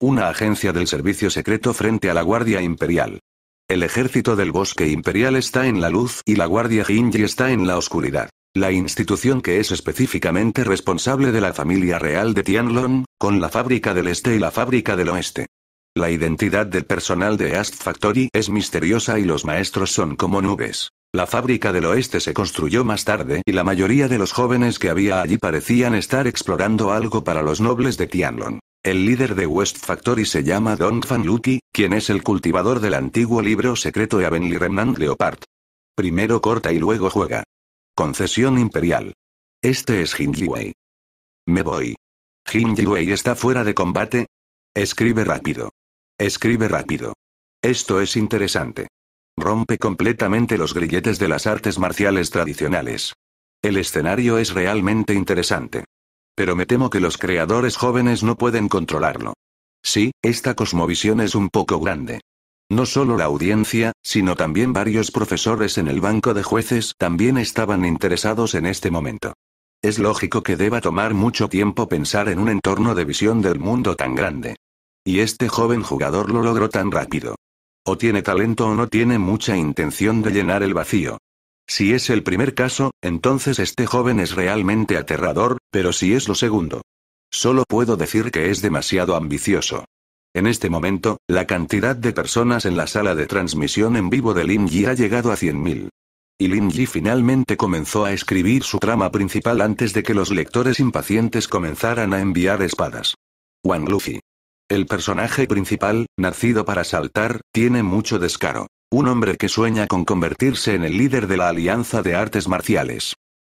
Una agencia del servicio secreto frente a la Guardia Imperial. El ejército del bosque imperial está en la luz y la Guardia Ji está en la oscuridad la institución que es específicamente responsable de la familia real de Tianlong, con la fábrica del este y la fábrica del oeste. La identidad del personal de Ast Factory es misteriosa y los maestros son como nubes. La fábrica del oeste se construyó más tarde y la mayoría de los jóvenes que había allí parecían estar explorando algo para los nobles de Tianlong. El líder de West Factory se llama Dong Fan Lucky, quien es el cultivador del antiguo libro secreto de Avenli Remnant Leopard. Primero corta y luego juega. Concesión imperial. Este es Hinjiwei. Me voy. Hinjiwei está fuera de combate. Escribe rápido. Escribe rápido. Esto es interesante. Rompe completamente los grilletes de las artes marciales tradicionales. El escenario es realmente interesante. Pero me temo que los creadores jóvenes no pueden controlarlo. Sí, esta cosmovisión es un poco grande. No solo la audiencia, sino también varios profesores en el banco de jueces también estaban interesados en este momento. Es lógico que deba tomar mucho tiempo pensar en un entorno de visión del mundo tan grande. Y este joven jugador lo logró tan rápido. O tiene talento o no tiene mucha intención de llenar el vacío. Si es el primer caso, entonces este joven es realmente aterrador, pero si es lo segundo. Solo puedo decir que es demasiado ambicioso. En este momento, la cantidad de personas en la sala de transmisión en vivo de Lin Yi ha llegado a 100.000. Y Lin Yi finalmente comenzó a escribir su trama principal antes de que los lectores impacientes comenzaran a enviar espadas. Wang Luffy. El personaje principal, nacido para saltar, tiene mucho descaro. Un hombre que sueña con convertirse en el líder de la Alianza de Artes Marciales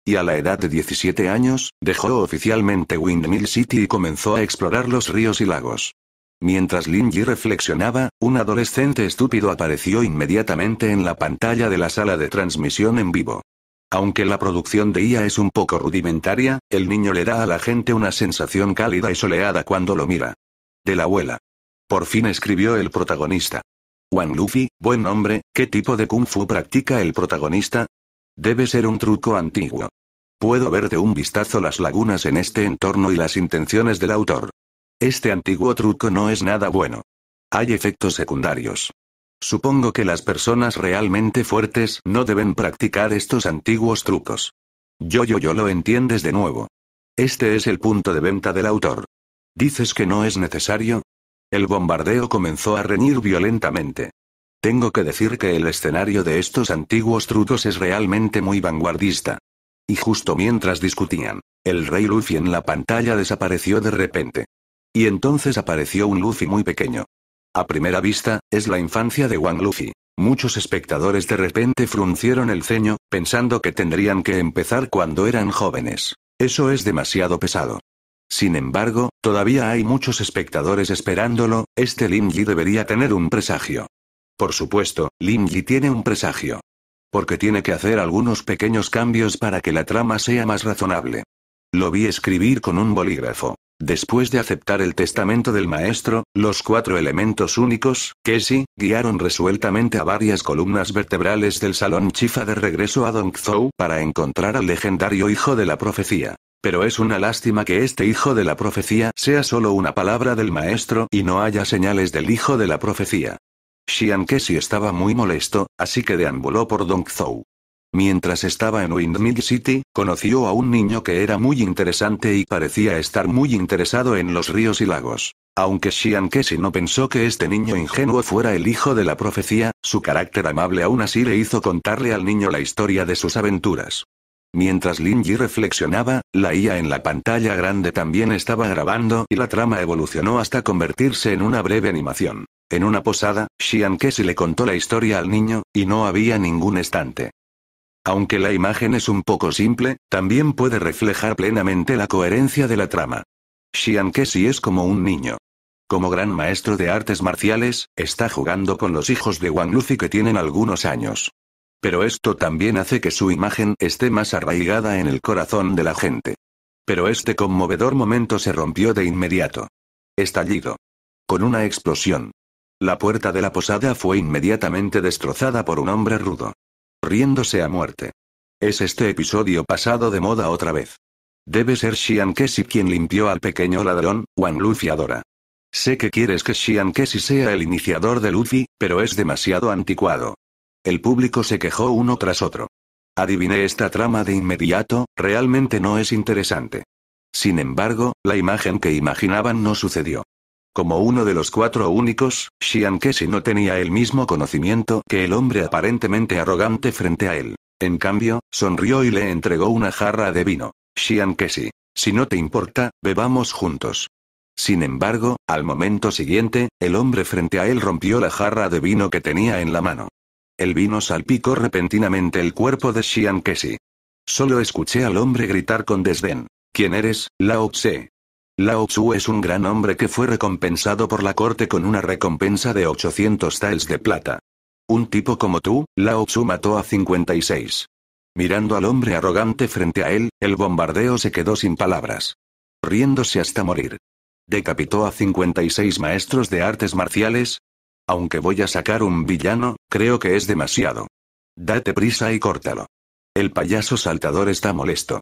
y a la edad de 17 años, dejó oficialmente Windmill City y comenzó a explorar los ríos y lagos. Mientras Lin Yi reflexionaba, un adolescente estúpido apareció inmediatamente en la pantalla de la sala de transmisión en vivo. Aunque la producción de IA es un poco rudimentaria, el niño le da a la gente una sensación cálida y soleada cuando lo mira. De la abuela. Por fin escribió el protagonista. Juan Luffy, buen hombre, ¿qué tipo de kung fu practica el protagonista? Debe ser un truco antiguo. Puedo ver de un vistazo las lagunas en este entorno y las intenciones del autor. Este antiguo truco no es nada bueno. Hay efectos secundarios. Supongo que las personas realmente fuertes no deben practicar estos antiguos trucos. Yo, yo, yo lo entiendes de nuevo. Este es el punto de venta del autor. ¿Dices que no es necesario? El bombardeo comenzó a reñir violentamente. Tengo que decir que el escenario de estos antiguos trucos es realmente muy vanguardista. Y justo mientras discutían, el rey Luffy en la pantalla desapareció de repente. Y entonces apareció un Luffy muy pequeño. A primera vista, es la infancia de Wang Luffy. Muchos espectadores de repente fruncieron el ceño, pensando que tendrían que empezar cuando eran jóvenes. Eso es demasiado pesado. Sin embargo, todavía hay muchos espectadores esperándolo, este Lin Yi debería tener un presagio. Por supuesto, Lin Yi tiene un presagio. Porque tiene que hacer algunos pequeños cambios para que la trama sea más razonable. Lo vi escribir con un bolígrafo. Después de aceptar el testamento del maestro, los cuatro elementos únicos, Kesi, guiaron resueltamente a varias columnas vertebrales del Salón Chifa de regreso a Dongzhou para encontrar al legendario hijo de la profecía. Pero es una lástima que este hijo de la profecía sea solo una palabra del maestro y no haya señales del hijo de la profecía. Xian Kesi estaba muy molesto, así que deambuló por Dongzhou. Mientras estaba en Windmill City, conoció a un niño que era muy interesante y parecía estar muy interesado en los ríos y lagos. Aunque Shian Kesi no pensó que este niño ingenuo fuera el hijo de la profecía, su carácter amable aún así le hizo contarle al niño la historia de sus aventuras. Mientras Lin reflexionaba, la IA en la pantalla grande también estaba grabando y la trama evolucionó hasta convertirse en una breve animación. En una posada, Shian Kesi le contó la historia al niño, y no había ningún estante. Aunque la imagen es un poco simple, también puede reflejar plenamente la coherencia de la trama. Xian Kesi es como un niño. Como gran maestro de artes marciales, está jugando con los hijos de Wang y que tienen algunos años. Pero esto también hace que su imagen esté más arraigada en el corazón de la gente. Pero este conmovedor momento se rompió de inmediato. Estallido. Con una explosión. La puerta de la posada fue inmediatamente destrozada por un hombre rudo riéndose a muerte. Es este episodio pasado de moda otra vez. Debe ser Shian Kesi quien limpió al pequeño ladrón, Juan Luffy adora. Sé que quieres que Shian Kesi sea el iniciador de Luffy, pero es demasiado anticuado. El público se quejó uno tras otro. Adiviné esta trama de inmediato, realmente no es interesante. Sin embargo, la imagen que imaginaban no sucedió. Como uno de los cuatro únicos, Xian Kesi no tenía el mismo conocimiento que el hombre aparentemente arrogante frente a él. En cambio, sonrió y le entregó una jarra de vino. Xian Kesi, si no te importa, bebamos juntos. Sin embargo, al momento siguiente, el hombre frente a él rompió la jarra de vino que tenía en la mano. El vino salpicó repentinamente el cuerpo de Xian Kesi. Solo escuché al hombre gritar con desdén. ¿Quién eres, Lao Tse? Lao Tzu es un gran hombre que fue recompensado por la corte con una recompensa de 800 taels de plata. Un tipo como tú, Lao Tzu mató a 56. Mirando al hombre arrogante frente a él, el bombardeo se quedó sin palabras. Riéndose hasta morir. Decapitó a 56 maestros de artes marciales. Aunque voy a sacar un villano, creo que es demasiado. Date prisa y córtalo. El payaso saltador está molesto.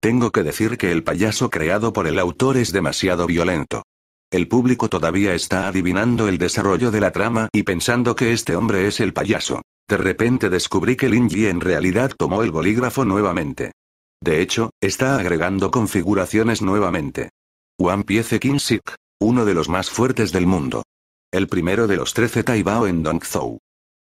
Tengo que decir que el payaso creado por el autor es demasiado violento. El público todavía está adivinando el desarrollo de la trama y pensando que este hombre es el payaso. De repente descubrí que Lin Yi en realidad tomó el bolígrafo nuevamente. De hecho, está agregando configuraciones nuevamente. One Piece King uno de los más fuertes del mundo. El primero de los 13 Taibao en Dongzhou.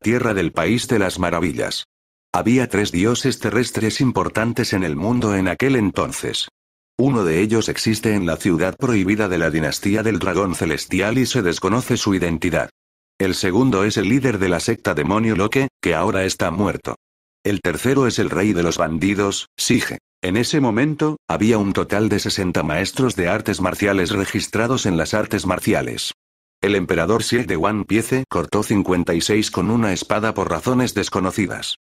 Tierra del País de las Maravillas. Había tres dioses terrestres importantes en el mundo en aquel entonces. Uno de ellos existe en la ciudad prohibida de la dinastía del dragón celestial y se desconoce su identidad. El segundo es el líder de la secta demonio Loke, que ahora está muerto. El tercero es el rey de los bandidos, Sige. En ese momento, había un total de 60 maestros de artes marciales registrados en las artes marciales. El emperador Xie de Wan Piece cortó 56 con una espada por razones desconocidas.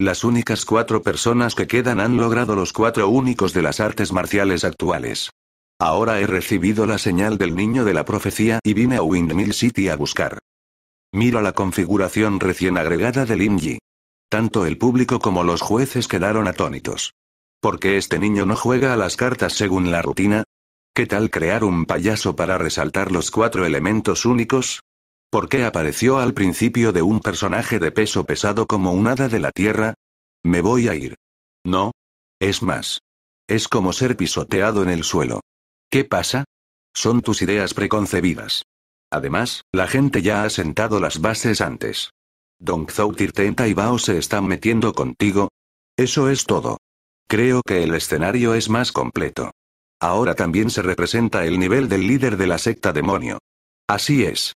Las únicas cuatro personas que quedan han logrado los cuatro únicos de las artes marciales actuales. Ahora he recibido la señal del niño de la profecía y vine a Windmill City a buscar. Miro la configuración recién agregada del Inji. Tanto el público como los jueces quedaron atónitos. ¿Por qué este niño no juega a las cartas según la rutina? ¿Qué tal crear un payaso para resaltar los cuatro elementos únicos? ¿Por qué apareció al principio de un personaje de peso pesado como un hada de la tierra? Me voy a ir. No. Es más. Es como ser pisoteado en el suelo. ¿Qué pasa? Son tus ideas preconcebidas. Además, la gente ya ha sentado las bases antes. Zhou Tenta y Bao se están metiendo contigo. Eso es todo. Creo que el escenario es más completo. Ahora también se representa el nivel del líder de la secta demonio. Así es.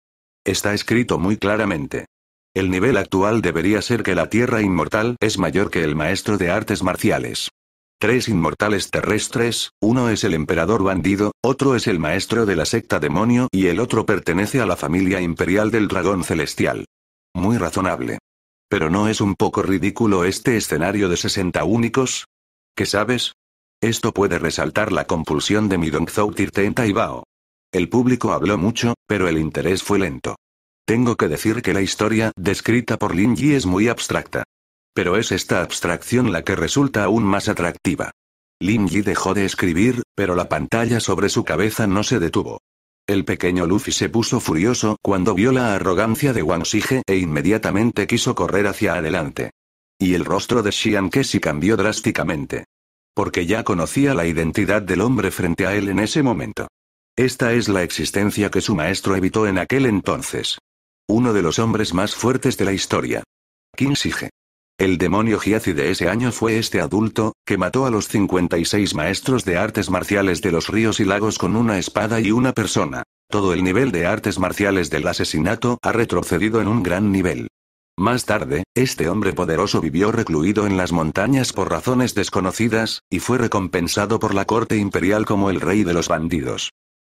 Está escrito muy claramente. El nivel actual debería ser que la Tierra Inmortal es mayor que el Maestro de Artes Marciales. Tres inmortales terrestres, uno es el emperador bandido, otro es el maestro de la secta demonio y el otro pertenece a la familia imperial del dragón celestial. Muy razonable. Pero ¿no es un poco ridículo este escenario de 60 únicos? ¿Qué sabes? Esto puede resaltar la compulsión de Midongzhou y Taibao. El público habló mucho, pero el interés fue lento. Tengo que decir que la historia descrita por Lin Yi es muy abstracta. Pero es esta abstracción la que resulta aún más atractiva. Lin Yi dejó de escribir, pero la pantalla sobre su cabeza no se detuvo. El pequeño Luffy se puso furioso cuando vio la arrogancia de Wang Sige e inmediatamente quiso correr hacia adelante. Y el rostro de Xian Kesi cambió drásticamente. Porque ya conocía la identidad del hombre frente a él en ese momento. Esta es la existencia que su maestro evitó en aquel entonces. Uno de los hombres más fuertes de la historia. Kinsige. El demonio Giazi de ese año fue este adulto, que mató a los 56 maestros de artes marciales de los ríos y lagos con una espada y una persona. Todo el nivel de artes marciales del asesinato ha retrocedido en un gran nivel. Más tarde, este hombre poderoso vivió recluido en las montañas por razones desconocidas, y fue recompensado por la corte imperial como el rey de los bandidos.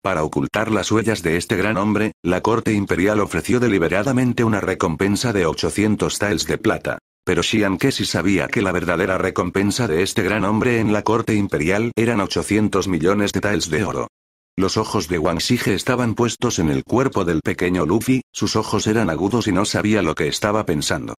Para ocultar las huellas de este gran hombre, la corte imperial ofreció deliberadamente una recompensa de 800 taels de plata. Pero Xian Kesi sabía que la verdadera recompensa de este gran hombre en la corte imperial eran 800 millones de taels de oro. Los ojos de Wang Xige estaban puestos en el cuerpo del pequeño Luffy, sus ojos eran agudos y no sabía lo que estaba pensando.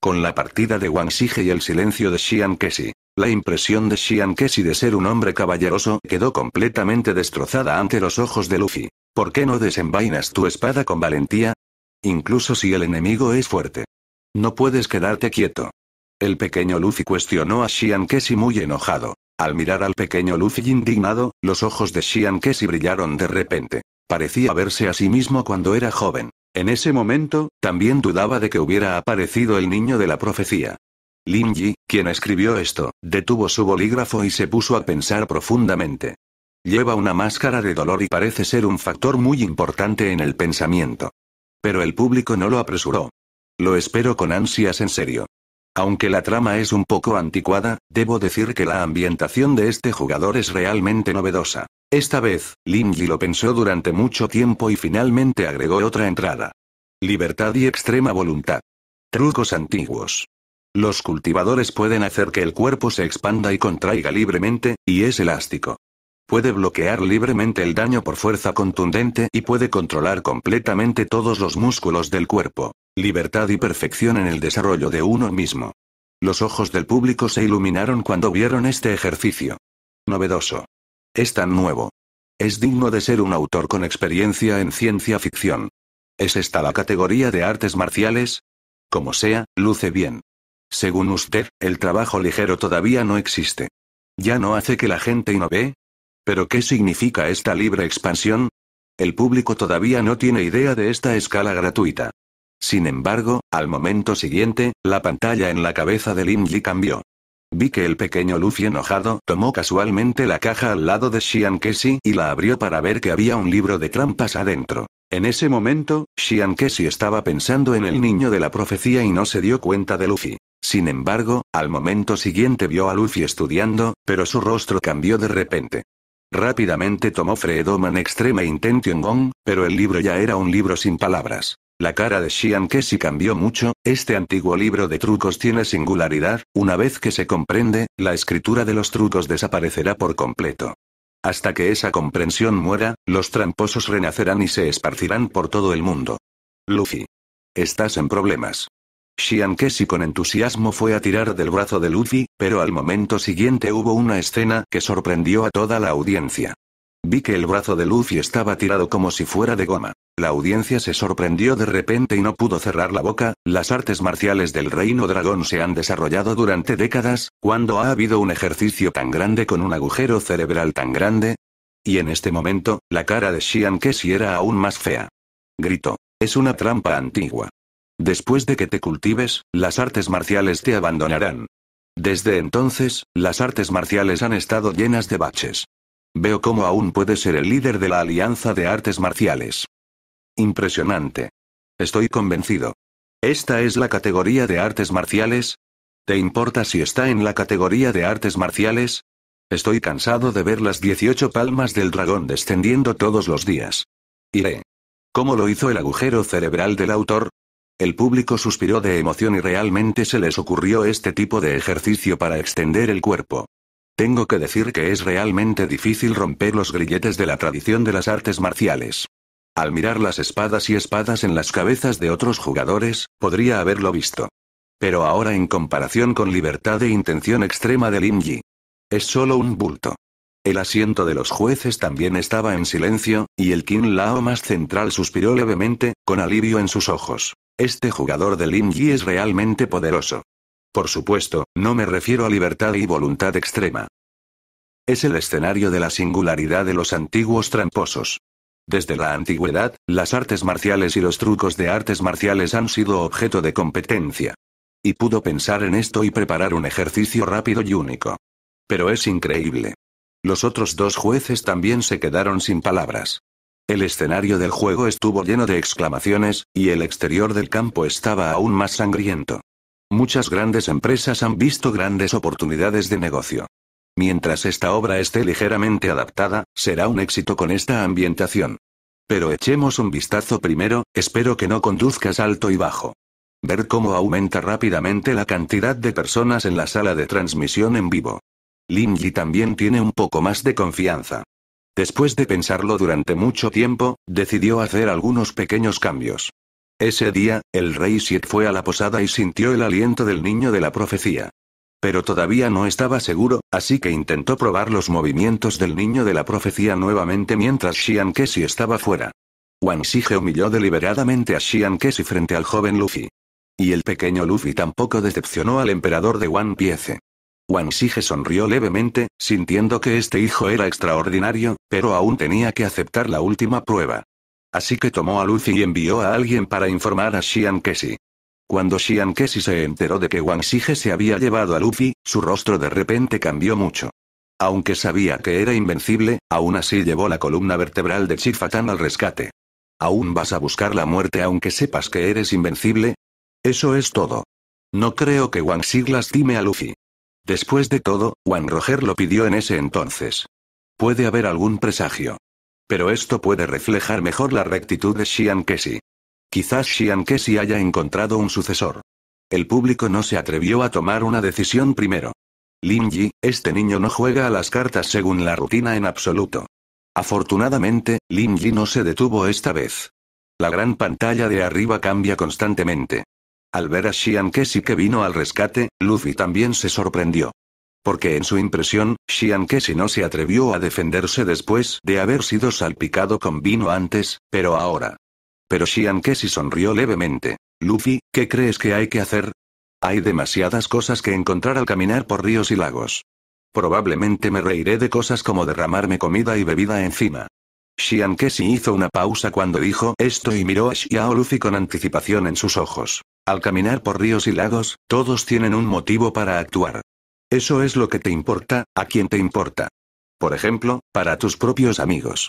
Con la partida de Wang Xige y el silencio de Xian Kesi, la impresión de Shian Kesi de ser un hombre caballeroso quedó completamente destrozada ante los ojos de Luffy. ¿Por qué no desenvainas tu espada con valentía? Incluso si el enemigo es fuerte. No puedes quedarte quieto. El pequeño Luffy cuestionó a Shian Kesi muy enojado. Al mirar al pequeño Luffy indignado, los ojos de Shian Kesi brillaron de repente. Parecía verse a sí mismo cuando era joven. En ese momento, también dudaba de que hubiera aparecido el niño de la profecía. Lin quien escribió esto, detuvo su bolígrafo y se puso a pensar profundamente. Lleva una máscara de dolor y parece ser un factor muy importante en el pensamiento. Pero el público no lo apresuró. Lo espero con ansias en serio. Aunque la trama es un poco anticuada, debo decir que la ambientación de este jugador es realmente novedosa. Esta vez, Lin lo pensó durante mucho tiempo y finalmente agregó otra entrada. Libertad y extrema voluntad. Trucos antiguos. Los cultivadores pueden hacer que el cuerpo se expanda y contraiga libremente, y es elástico. Puede bloquear libremente el daño por fuerza contundente y puede controlar completamente todos los músculos del cuerpo. Libertad y perfección en el desarrollo de uno mismo. Los ojos del público se iluminaron cuando vieron este ejercicio. Novedoso. Es tan nuevo. Es digno de ser un autor con experiencia en ciencia ficción. ¿Es esta la categoría de artes marciales? Como sea, luce bien. Según usted, el trabajo ligero todavía no existe. ¿Ya no hace que la gente inove? ¿Pero qué significa esta libre expansión? El público todavía no tiene idea de esta escala gratuita. Sin embargo, al momento siguiente, la pantalla en la cabeza de Lim Yi cambió. Vi que el pequeño Luffy enojado tomó casualmente la caja al lado de Shian Kesi y la abrió para ver que había un libro de trampas adentro. En ese momento, Shian Kesi estaba pensando en el niño de la profecía y no se dio cuenta de Luffy. Sin embargo, al momento siguiente vio a Luffy estudiando, pero su rostro cambió de repente. Rápidamente tomó Freedoman Extreme e Intention Gong, pero el libro ya era un libro sin palabras. La cara de Shian Kesi cambió mucho, este antiguo libro de trucos tiene singularidad, una vez que se comprende, la escritura de los trucos desaparecerá por completo. Hasta que esa comprensión muera, los tramposos renacerán y se esparcirán por todo el mundo. Luffy. Estás en problemas. Shian Kesi con entusiasmo fue a tirar del brazo de Luffy, pero al momento siguiente hubo una escena que sorprendió a toda la audiencia. Vi que el brazo de Luffy estaba tirado como si fuera de goma. La audiencia se sorprendió de repente y no pudo cerrar la boca, las artes marciales del reino dragón se han desarrollado durante décadas, ¿cuándo ha habido un ejercicio tan grande con un agujero cerebral tan grande? Y en este momento, la cara de Shian Kesi era aún más fea. Gritó. Es una trampa antigua. Después de que te cultives, las artes marciales te abandonarán. Desde entonces, las artes marciales han estado llenas de baches. Veo cómo aún puede ser el líder de la Alianza de Artes Marciales. Impresionante. Estoy convencido. ¿Esta es la categoría de artes marciales? ¿Te importa si está en la categoría de artes marciales? Estoy cansado de ver las 18 palmas del dragón descendiendo todos los días. Iré. ¿Cómo lo hizo el agujero cerebral del autor? El público suspiró de emoción y realmente se les ocurrió este tipo de ejercicio para extender el cuerpo. Tengo que decir que es realmente difícil romper los grilletes de la tradición de las artes marciales. Al mirar las espadas y espadas en las cabezas de otros jugadores, podría haberlo visto. Pero ahora en comparación con libertad e intención extrema de Lin Es solo un bulto. El asiento de los jueces también estaba en silencio, y el Qin Lao más central suspiró levemente, con alivio en sus ojos. Este jugador de Lin Yi es realmente poderoso. Por supuesto, no me refiero a libertad y voluntad extrema. Es el escenario de la singularidad de los antiguos tramposos. Desde la antigüedad, las artes marciales y los trucos de artes marciales han sido objeto de competencia. Y pudo pensar en esto y preparar un ejercicio rápido y único. Pero es increíble. Los otros dos jueces también se quedaron sin palabras. El escenario del juego estuvo lleno de exclamaciones, y el exterior del campo estaba aún más sangriento. Muchas grandes empresas han visto grandes oportunidades de negocio. Mientras esta obra esté ligeramente adaptada, será un éxito con esta ambientación. Pero echemos un vistazo primero, espero que no conduzcas alto y bajo. Ver cómo aumenta rápidamente la cantidad de personas en la sala de transmisión en vivo. Linji también tiene un poco más de confianza. Después de pensarlo durante mucho tiempo, decidió hacer algunos pequeños cambios. Ese día, el rey Siet fue a la posada y sintió el aliento del niño de la profecía. Pero todavía no estaba seguro, así que intentó probar los movimientos del niño de la profecía nuevamente mientras Xian Kesi estaba fuera. Wang Sige humilló deliberadamente a Xian Kesi frente al joven Luffy. Y el pequeño Luffy tampoco decepcionó al emperador de One Piece. Xige sonrió levemente, sintiendo que este hijo era extraordinario, pero aún tenía que aceptar la última prueba. Así que tomó a Luffy y envió a alguien para informar a Shian Kesi. Cuando Shian Kesi se enteró de que Xige se había llevado a Luffy, su rostro de repente cambió mucho. Aunque sabía que era invencible, aún así llevó la columna vertebral de Chifatan al rescate. ¿Aún vas a buscar la muerte aunque sepas que eres invencible? Eso es todo. No creo que Wang Sig lastime a Luffy. Después de todo, Juan Roger lo pidió en ese entonces. Puede haber algún presagio. Pero esto puede reflejar mejor la rectitud de Shian Kesi. Quizás Shian Kesi haya encontrado un sucesor. El público no se atrevió a tomar una decisión primero. Lin Yi, este niño no juega a las cartas según la rutina en absoluto. Afortunadamente, Lin Yi no se detuvo esta vez. La gran pantalla de arriba cambia constantemente. Al ver a Shian Kesi que vino al rescate, Luffy también se sorprendió. Porque en su impresión, Shian Kesi no se atrevió a defenderse después de haber sido salpicado con vino antes, pero ahora. Pero Shian Kesi sonrió levemente. Luffy, ¿qué crees que hay que hacer? Hay demasiadas cosas que encontrar al caminar por ríos y lagos. Probablemente me reiré de cosas como derramarme comida y bebida encima. Shian Kesi hizo una pausa cuando dijo esto y miró a Xiao Luffy con anticipación en sus ojos. Al caminar por ríos y lagos, todos tienen un motivo para actuar. Eso es lo que te importa, a quien te importa. Por ejemplo, para tus propios amigos.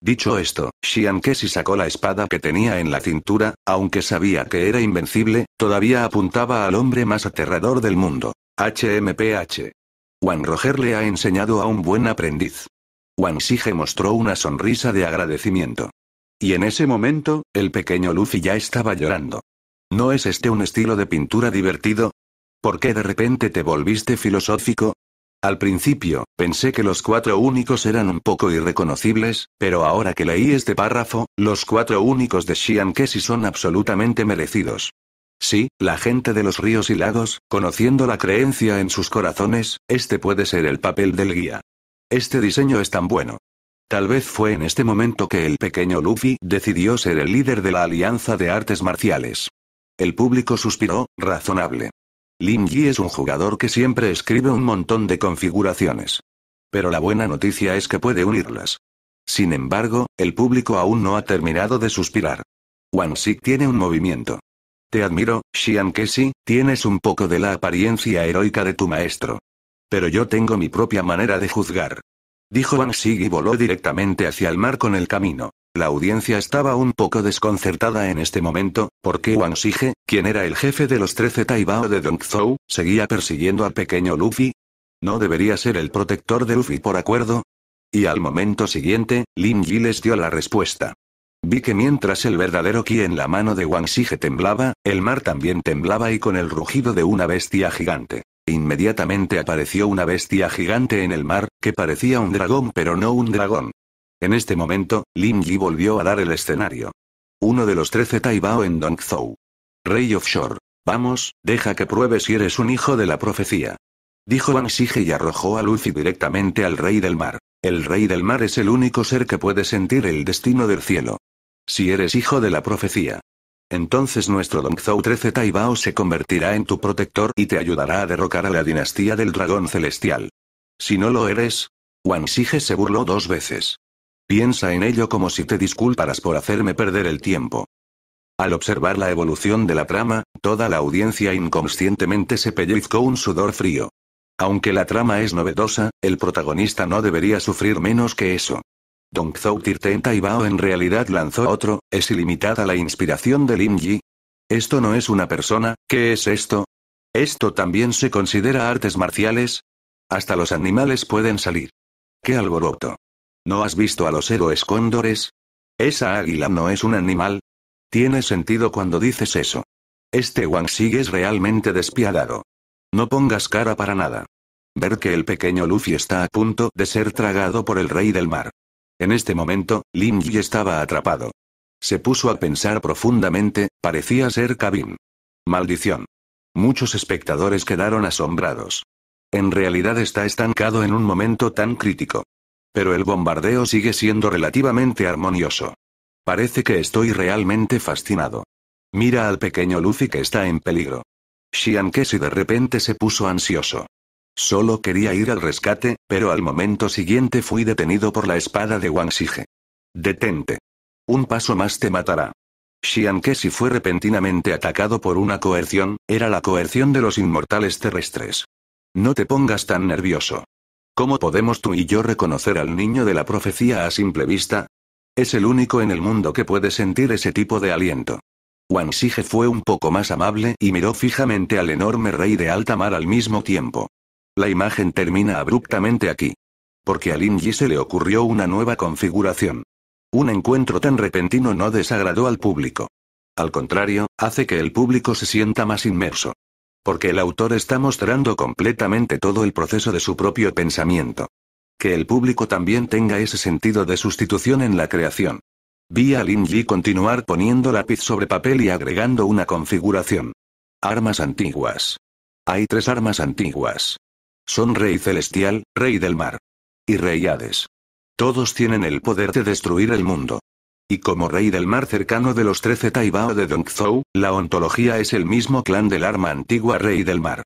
Dicho esto, Xian Kesi sacó la espada que tenía en la cintura, aunque sabía que era invencible, todavía apuntaba al hombre más aterrador del mundo. HMPH. Juan Roger le ha enseñado a un buen aprendiz. Juan Sige mostró una sonrisa de agradecimiento. Y en ese momento, el pequeño Luffy ya estaba llorando. ¿No es este un estilo de pintura divertido? ¿Por qué de repente te volviste filosófico? Al principio, pensé que los cuatro únicos eran un poco irreconocibles, pero ahora que leí este párrafo, los cuatro únicos de Shian Kesi son absolutamente merecidos. Sí, la gente de los ríos y lagos, conociendo la creencia en sus corazones, este puede ser el papel del guía. Este diseño es tan bueno. Tal vez fue en este momento que el pequeño Luffy decidió ser el líder de la Alianza de Artes Marciales. El público suspiró, razonable. Lin Yi es un jugador que siempre escribe un montón de configuraciones. Pero la buena noticia es que puede unirlas. Sin embargo, el público aún no ha terminado de suspirar. Wang Si tiene un movimiento. Te admiro, Xian Kesi, tienes un poco de la apariencia heroica de tu maestro. Pero yo tengo mi propia manera de juzgar. Dijo Wang Xi y voló directamente hacia el mar con el camino. La audiencia estaba un poco desconcertada en este momento, porque Wang Sige, quien era el jefe de los 13 Taibao de Dongzhou, seguía persiguiendo al pequeño Luffy. ¿No debería ser el protector de Luffy por acuerdo? Y al momento siguiente, Lin Yi les dio la respuesta. Vi que mientras el verdadero ki en la mano de Wang Sige temblaba, el mar también temblaba y con el rugido de una bestia gigante. Inmediatamente apareció una bestia gigante en el mar, que parecía un dragón pero no un dragón. En este momento, Lin Yi volvió a dar el escenario. Uno de los trece Taibao en Dongzhou. Rey Offshore. Vamos, deja que pruebes si eres un hijo de la profecía. Dijo Wang Xige y arrojó a Lucy directamente al rey del mar. El rey del mar es el único ser que puede sentir el destino del cielo. Si eres hijo de la profecía. Entonces nuestro Dongzhou 13 Taibao se convertirá en tu protector y te ayudará a derrocar a la dinastía del dragón celestial. Si no lo eres. Wang Xige se burló dos veces. Piensa en ello como si te disculparas por hacerme perder el tiempo. Al observar la evolución de la trama, toda la audiencia inconscientemente se pellizcó un sudor frío. Aunque la trama es novedosa, el protagonista no debería sufrir menos que eso. Dong Zhou Tirtenta y Bao en realidad lanzó otro, ¿es ilimitada la inspiración de Lin Yi? Esto no es una persona, ¿qué es esto? ¿Esto también se considera artes marciales? Hasta los animales pueden salir. ¡Qué alboroto! ¿No has visto a los héroes cóndores? Esa águila no es un animal. Tiene sentido cuando dices eso. Este Wang Xi es realmente despiadado. No pongas cara para nada. Ver que el pequeño Luffy está a punto de ser tragado por el rey del mar. En este momento, Lin Yi estaba atrapado. Se puso a pensar profundamente, parecía ser Kabin. Maldición. Muchos espectadores quedaron asombrados. En realidad está estancado en un momento tan crítico. Pero el bombardeo sigue siendo relativamente armonioso. Parece que estoy realmente fascinado. Mira al pequeño Luffy que está en peligro. Shian Kesi de repente se puso ansioso. Solo quería ir al rescate, pero al momento siguiente fui detenido por la espada de Wang Shige. Detente. Un paso más te matará. Shian Kesi fue repentinamente atacado por una coerción, era la coerción de los inmortales terrestres. No te pongas tan nervioso. ¿Cómo podemos tú y yo reconocer al niño de la profecía a simple vista? Es el único en el mundo que puede sentir ese tipo de aliento. Wang fue un poco más amable y miró fijamente al enorme rey de alta mar al mismo tiempo. La imagen termina abruptamente aquí. Porque a Lin Yi se le ocurrió una nueva configuración. Un encuentro tan repentino no desagradó al público. Al contrario, hace que el público se sienta más inmerso. Porque el autor está mostrando completamente todo el proceso de su propio pensamiento. Que el público también tenga ese sentido de sustitución en la creación. Vi a Lin Yi continuar poniendo lápiz sobre papel y agregando una configuración. Armas antiguas. Hay tres armas antiguas. Son Rey Celestial, Rey del Mar. Y Rey Hades. Todos tienen el poder de destruir el mundo. Y como rey del mar cercano de los trece Taibao de Dongzhou, la ontología es el mismo clan del arma antigua rey del mar.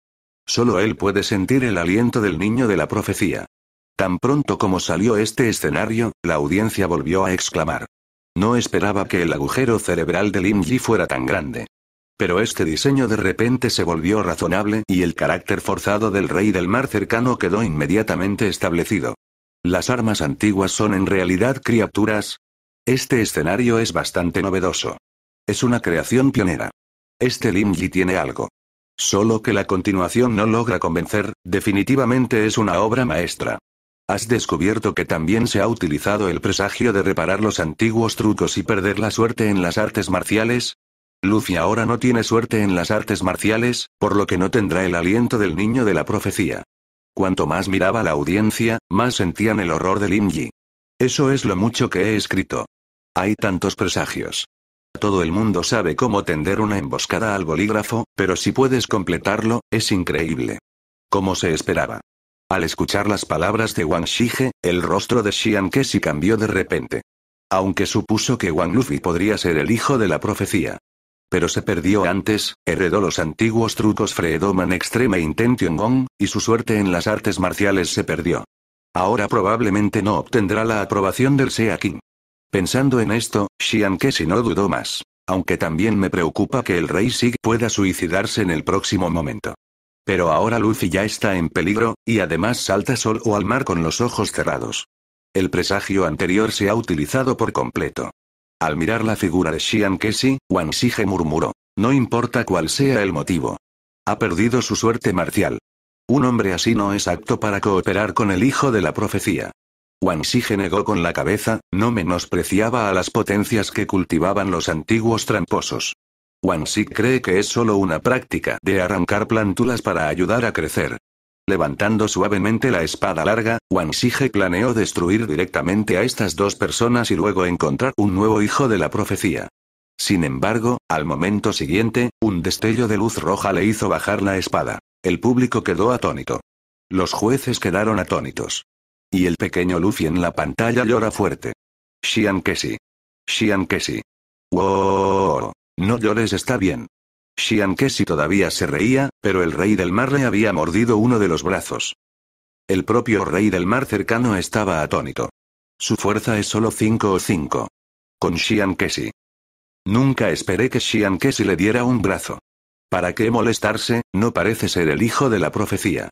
Solo él puede sentir el aliento del niño de la profecía. Tan pronto como salió este escenario, la audiencia volvió a exclamar. No esperaba que el agujero cerebral de Lin Yi fuera tan grande. Pero este diseño de repente se volvió razonable y el carácter forzado del rey del mar cercano quedó inmediatamente establecido. Las armas antiguas son en realidad criaturas, este escenario es bastante novedoso. Es una creación pionera. Este Limji tiene algo. Solo que la continuación no logra convencer, definitivamente es una obra maestra. Has descubierto que también se ha utilizado el presagio de reparar los antiguos trucos y perder la suerte en las artes marciales. Luffy ahora no tiene suerte en las artes marciales, por lo que no tendrá el aliento del niño de la profecía. Cuanto más miraba la audiencia, más sentían el horror de Limji. Eso es lo mucho que he escrito. Hay tantos presagios. Todo el mundo sabe cómo tender una emboscada al bolígrafo, pero si puedes completarlo, es increíble. Como se esperaba. Al escuchar las palabras de Wang Shige, el rostro de Xian Kesi cambió de repente. Aunque supuso que Wang Luffy podría ser el hijo de la profecía. Pero se perdió antes, heredó los antiguos trucos Freedoman Extreme Intention Gong, y su suerte en las artes marciales se perdió. Ahora probablemente no obtendrá la aprobación del Sea King. Pensando en esto, Kesi no dudó más. Aunque también me preocupa que el rey Sig pueda suicidarse en el próximo momento. Pero ahora Lucy ya está en peligro, y además salta sol o al mar con los ojos cerrados. El presagio anterior se ha utilizado por completo. Al mirar la figura de Xian Kesi, Wang Sige murmuró. No importa cuál sea el motivo. Ha perdido su suerte marcial. Un hombre así no es apto para cooperar con el hijo de la profecía. Wanxi negó con la cabeza, no menospreciaba a las potencias que cultivaban los antiguos tramposos. Wanxi cree que es solo una práctica de arrancar plántulas para ayudar a crecer. Levantando suavemente la espada larga, Wanxige planeó destruir directamente a estas dos personas y luego encontrar un nuevo hijo de la profecía. Sin embargo, al momento siguiente, un destello de luz roja le hizo bajar la espada. El público quedó atónito. Los jueces quedaron atónitos. Y el pequeño Luffy en la pantalla llora fuerte. Shian Kesi. Shian Kesi. Wow. No llores, está bien. Shian Kesi todavía se reía, pero el rey del mar le había mordido uno de los brazos. El propio rey del mar cercano estaba atónito. Su fuerza es solo 5 o 5. Con Shian Kesi. Nunca esperé que Shian Kesi le diera un brazo. ¿Para qué molestarse? No parece ser el hijo de la profecía.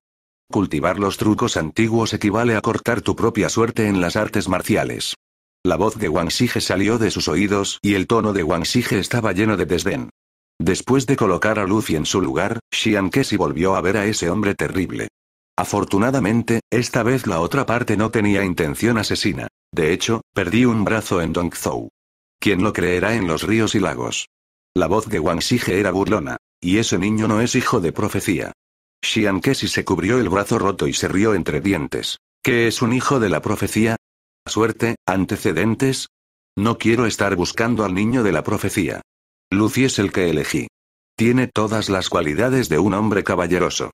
Cultivar los trucos antiguos equivale a cortar tu propia suerte en las artes marciales. La voz de Wang Sige salió de sus oídos y el tono de Wang Sige estaba lleno de desdén. Después de colocar a Luffy en su lugar, Xian Kesi volvió a ver a ese hombre terrible. Afortunadamente, esta vez la otra parte no tenía intención asesina. De hecho, perdí un brazo en Dongzhou. ¿Quién lo creerá en los ríos y lagos? La voz de Wang Sige era burlona. Y ese niño no es hijo de profecía. Shian Kesi se cubrió el brazo roto y se rió entre dientes. ¿Qué es un hijo de la profecía? Suerte, antecedentes. No quiero estar buscando al niño de la profecía. Lucy es el que elegí. Tiene todas las cualidades de un hombre caballeroso.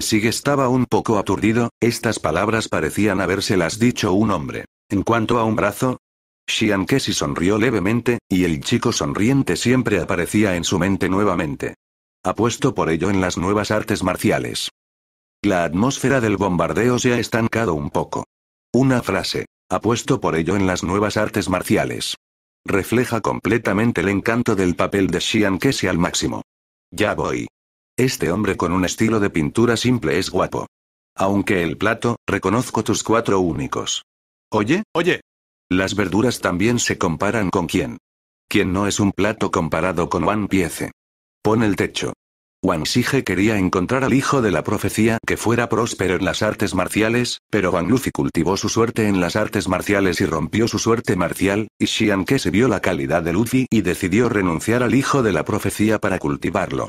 Sig estaba un poco aturdido, estas palabras parecían habérselas dicho un hombre. En cuanto a un brazo, Shian Kesi sonrió levemente, y el chico sonriente siempre aparecía en su mente nuevamente apuesto por ello en las nuevas artes marciales. La atmósfera del bombardeo se ha estancado un poco. Una frase, apuesto por ello en las nuevas artes marciales. Refleja completamente el encanto del papel de Shian Kese al máximo. Ya voy. Este hombre con un estilo de pintura simple es guapo. Aunque el plato, reconozco tus cuatro únicos. Oye, oye. Las verduras también se comparan con quién. ¿Quién no es un plato comparado con One Piece? Pon el techo. Wang Xige quería encontrar al hijo de la profecía que fuera próspero en las artes marciales, pero Wang Luzi cultivó su suerte en las artes marciales y rompió su suerte marcial, y Xian que se vio la calidad de Luzi y decidió renunciar al hijo de la profecía para cultivarlo.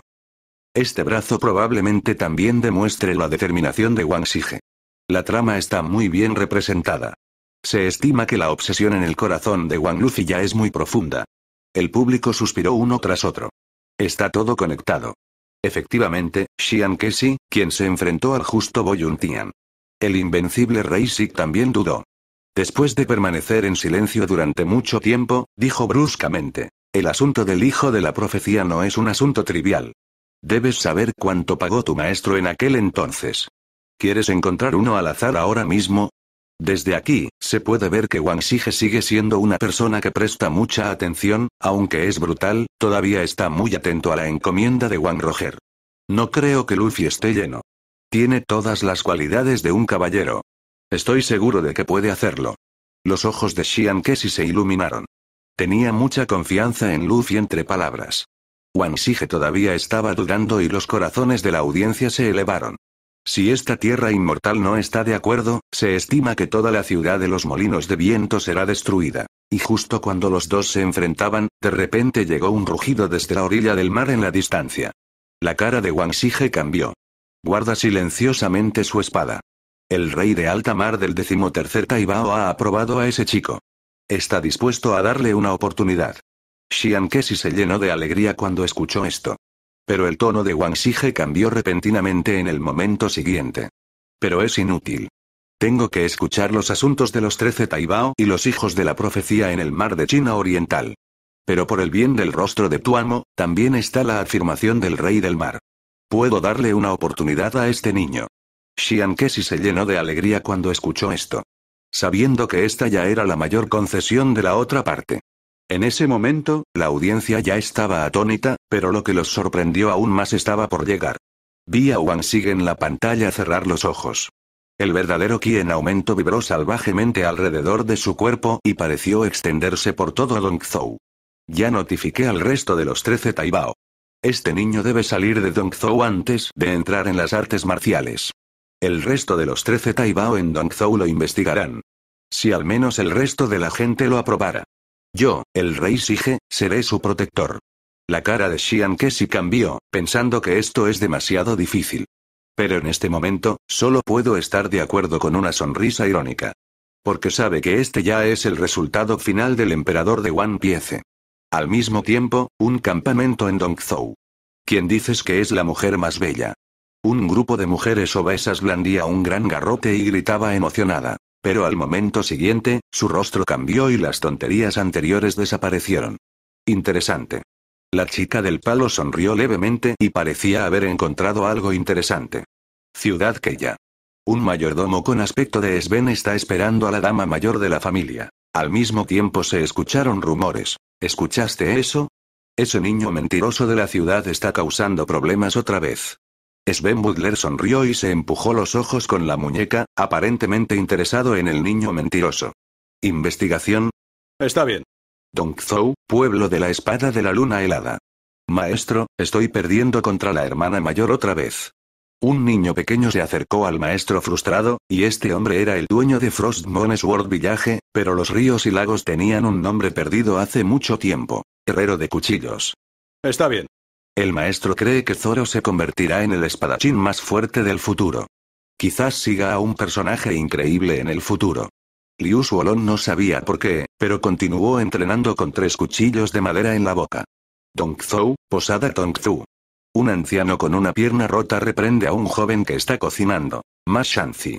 Este brazo probablemente también demuestre la determinación de Wang Xige. La trama está muy bien representada. Se estima que la obsesión en el corazón de Wang Luzi ya es muy profunda. El público suspiró uno tras otro. Está todo conectado. Efectivamente, Xian Kesi, quien se enfrentó al justo Tian. El invencible Rey Sik también dudó. Después de permanecer en silencio durante mucho tiempo, dijo bruscamente. El asunto del hijo de la profecía no es un asunto trivial. Debes saber cuánto pagó tu maestro en aquel entonces. ¿Quieres encontrar uno al azar ahora mismo? Desde aquí, se puede ver que Wang Xige sigue siendo una persona que presta mucha atención, aunque es brutal, todavía está muy atento a la encomienda de Wang Roger. No creo que Luffy esté lleno. Tiene todas las cualidades de un caballero. Estoy seguro de que puede hacerlo. Los ojos de Xian Kesi se iluminaron. Tenía mucha confianza en Luffy entre palabras. Wang Xige todavía estaba dudando y los corazones de la audiencia se elevaron. Si esta tierra inmortal no está de acuerdo, se estima que toda la ciudad de los molinos de viento será destruida. Y justo cuando los dos se enfrentaban, de repente llegó un rugido desde la orilla del mar en la distancia. La cara de Wang Xige cambió. Guarda silenciosamente su espada. El rey de alta mar del decimotercer Taibao ha aprobado a ese chico. Está dispuesto a darle una oportunidad. Xiang Kesi se llenó de alegría cuando escuchó esto. Pero el tono de Wang Xige cambió repentinamente en el momento siguiente. Pero es inútil. Tengo que escuchar los asuntos de los trece Taibao y los hijos de la profecía en el mar de China Oriental. Pero por el bien del rostro de tu amo, también está la afirmación del rey del mar. Puedo darle una oportunidad a este niño. Xian Kesi se llenó de alegría cuando escuchó esto. Sabiendo que esta ya era la mayor concesión de la otra parte. En ese momento, la audiencia ya estaba atónita, pero lo que los sorprendió aún más estaba por llegar. Vi a Wang sigue en la pantalla cerrar los ojos. El verdadero ki en aumento vibró salvajemente alrededor de su cuerpo y pareció extenderse por todo Dongzhou. Ya notifiqué al resto de los trece Taibao. Este niño debe salir de Dongzhou antes de entrar en las artes marciales. El resto de los trece Taibao en Dongzhou lo investigarán. Si al menos el resto de la gente lo aprobara. Yo, el rey Sige, seré su protector. La cara de que Kesi cambió, pensando que esto es demasiado difícil. Pero en este momento, solo puedo estar de acuerdo con una sonrisa irónica. Porque sabe que este ya es el resultado final del emperador de One Piece. Al mismo tiempo, un campamento en Dongzhou. ¿Quién dices que es la mujer más bella? Un grupo de mujeres obesas blandía un gran garrote y gritaba emocionada. Pero al momento siguiente, su rostro cambió y las tonterías anteriores desaparecieron. Interesante. La chica del palo sonrió levemente y parecía haber encontrado algo interesante. Ciudad que ya. Un mayordomo con aspecto de Sven está esperando a la dama mayor de la familia. Al mismo tiempo se escucharon rumores. ¿Escuchaste eso? Ese niño mentiroso de la ciudad está causando problemas otra vez. Sven Butler sonrió y se empujó los ojos con la muñeca, aparentemente interesado en el niño mentiroso. ¿Investigación? Está bien. Dongzhou, pueblo de la espada de la luna helada. Maestro, estoy perdiendo contra la hermana mayor otra vez. Un niño pequeño se acercó al maestro frustrado, y este hombre era el dueño de Frostmones World Village, pero los ríos y lagos tenían un nombre perdido hace mucho tiempo. Herrero de cuchillos. Está bien. El maestro cree que Zoro se convertirá en el espadachín más fuerte del futuro. Quizás siga a un personaje increíble en el futuro. Liu Suolon no sabía por qué, pero continuó entrenando con tres cuchillos de madera en la boca. Zhou, Posada Zhou. Un anciano con una pierna rota reprende a un joven que está cocinando. Ma Shanxi.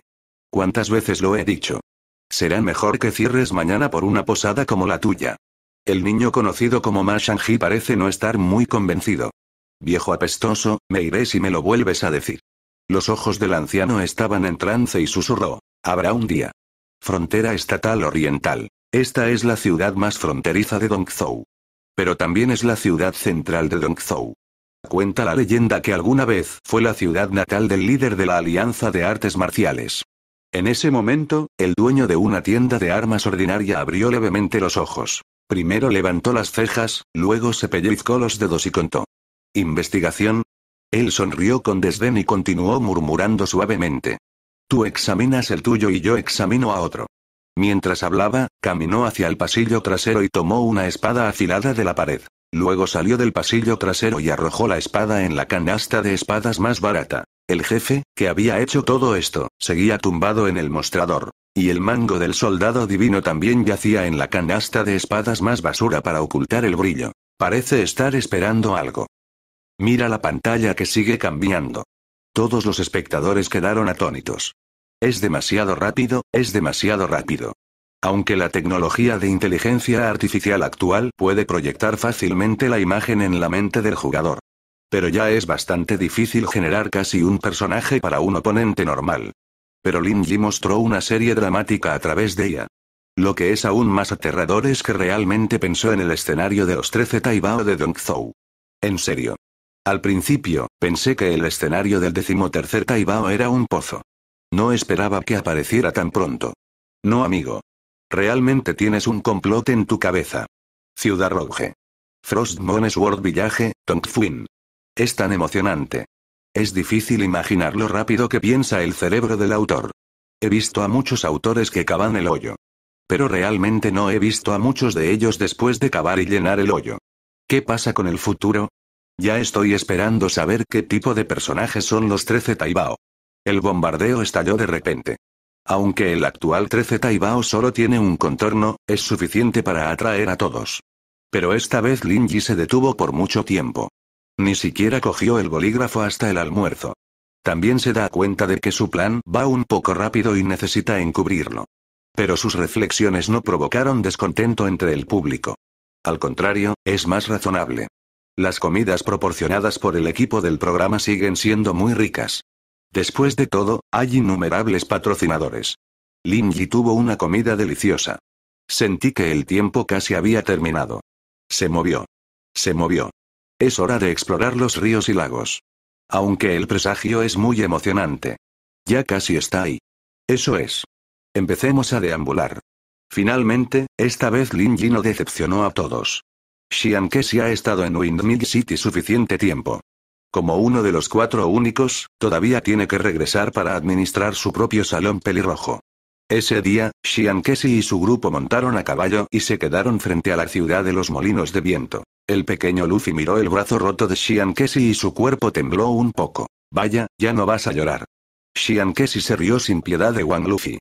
¿Cuántas veces lo he dicho? Será mejor que cierres mañana por una posada como la tuya. El niño conocido como Ma Shanxi parece no estar muy convencido. Viejo apestoso, me iré si me lo vuelves a decir. Los ojos del anciano estaban en trance y susurró. Habrá un día. Frontera estatal oriental. Esta es la ciudad más fronteriza de Dongzhou. Pero también es la ciudad central de Dongzhou. Cuenta la leyenda que alguna vez fue la ciudad natal del líder de la Alianza de Artes Marciales. En ese momento, el dueño de una tienda de armas ordinaria abrió levemente los ojos. Primero levantó las cejas, luego se pellizcó los dedos y contó. Investigación. Él sonrió con desdén y continuó murmurando suavemente. Tú examinas el tuyo y yo examino a otro. Mientras hablaba, caminó hacia el pasillo trasero y tomó una espada afilada de la pared. Luego salió del pasillo trasero y arrojó la espada en la canasta de espadas más barata. El jefe, que había hecho todo esto, seguía tumbado en el mostrador. Y el mango del soldado divino también yacía en la canasta de espadas más basura para ocultar el brillo. Parece estar esperando algo. Mira la pantalla que sigue cambiando. Todos los espectadores quedaron atónitos. Es demasiado rápido, es demasiado rápido. Aunque la tecnología de inteligencia artificial actual puede proyectar fácilmente la imagen en la mente del jugador. Pero ya es bastante difícil generar casi un personaje para un oponente normal. Pero Lin Yi mostró una serie dramática a través de ella. Lo que es aún más aterrador es que realmente pensó en el escenario de los 13 Taibao de Dongzhou. En serio. Al principio, pensé que el escenario del decimotercer Taibao era un pozo. No esperaba que apareciera tan pronto. No, amigo. Realmente tienes un complot en tu cabeza. Ciudad frost Frostmones World Village, Tongfuin. Es tan emocionante. Es difícil imaginar lo rápido que piensa el cerebro del autor. He visto a muchos autores que cavan el hoyo. Pero realmente no he visto a muchos de ellos después de cavar y llenar el hoyo. ¿Qué pasa con el futuro? Ya estoy esperando saber qué tipo de personajes son los 13 Taibao. El bombardeo estalló de repente. Aunque el actual 13 Taibao solo tiene un contorno, es suficiente para atraer a todos. Pero esta vez Linji se detuvo por mucho tiempo. Ni siquiera cogió el bolígrafo hasta el almuerzo. También se da cuenta de que su plan va un poco rápido y necesita encubrirlo. Pero sus reflexiones no provocaron descontento entre el público. Al contrario, es más razonable. Las comidas proporcionadas por el equipo del programa siguen siendo muy ricas. Después de todo, hay innumerables patrocinadores. Lin Yi tuvo una comida deliciosa. Sentí que el tiempo casi había terminado. Se movió. Se movió. Es hora de explorar los ríos y lagos. Aunque el presagio es muy emocionante. Ya casi está ahí. Eso es. Empecemos a deambular. Finalmente, esta vez Lin Yi no decepcionó a todos. Xian Kesi ha estado en Windmill City suficiente tiempo. Como uno de los cuatro únicos, todavía tiene que regresar para administrar su propio salón pelirrojo. Ese día, Xian Kesi y su grupo montaron a caballo y se quedaron frente a la ciudad de los molinos de viento. El pequeño Luffy miró el brazo roto de Xian Kesi y su cuerpo tembló un poco. Vaya, ya no vas a llorar. Xian Kesi se rió sin piedad de Wang Luffy.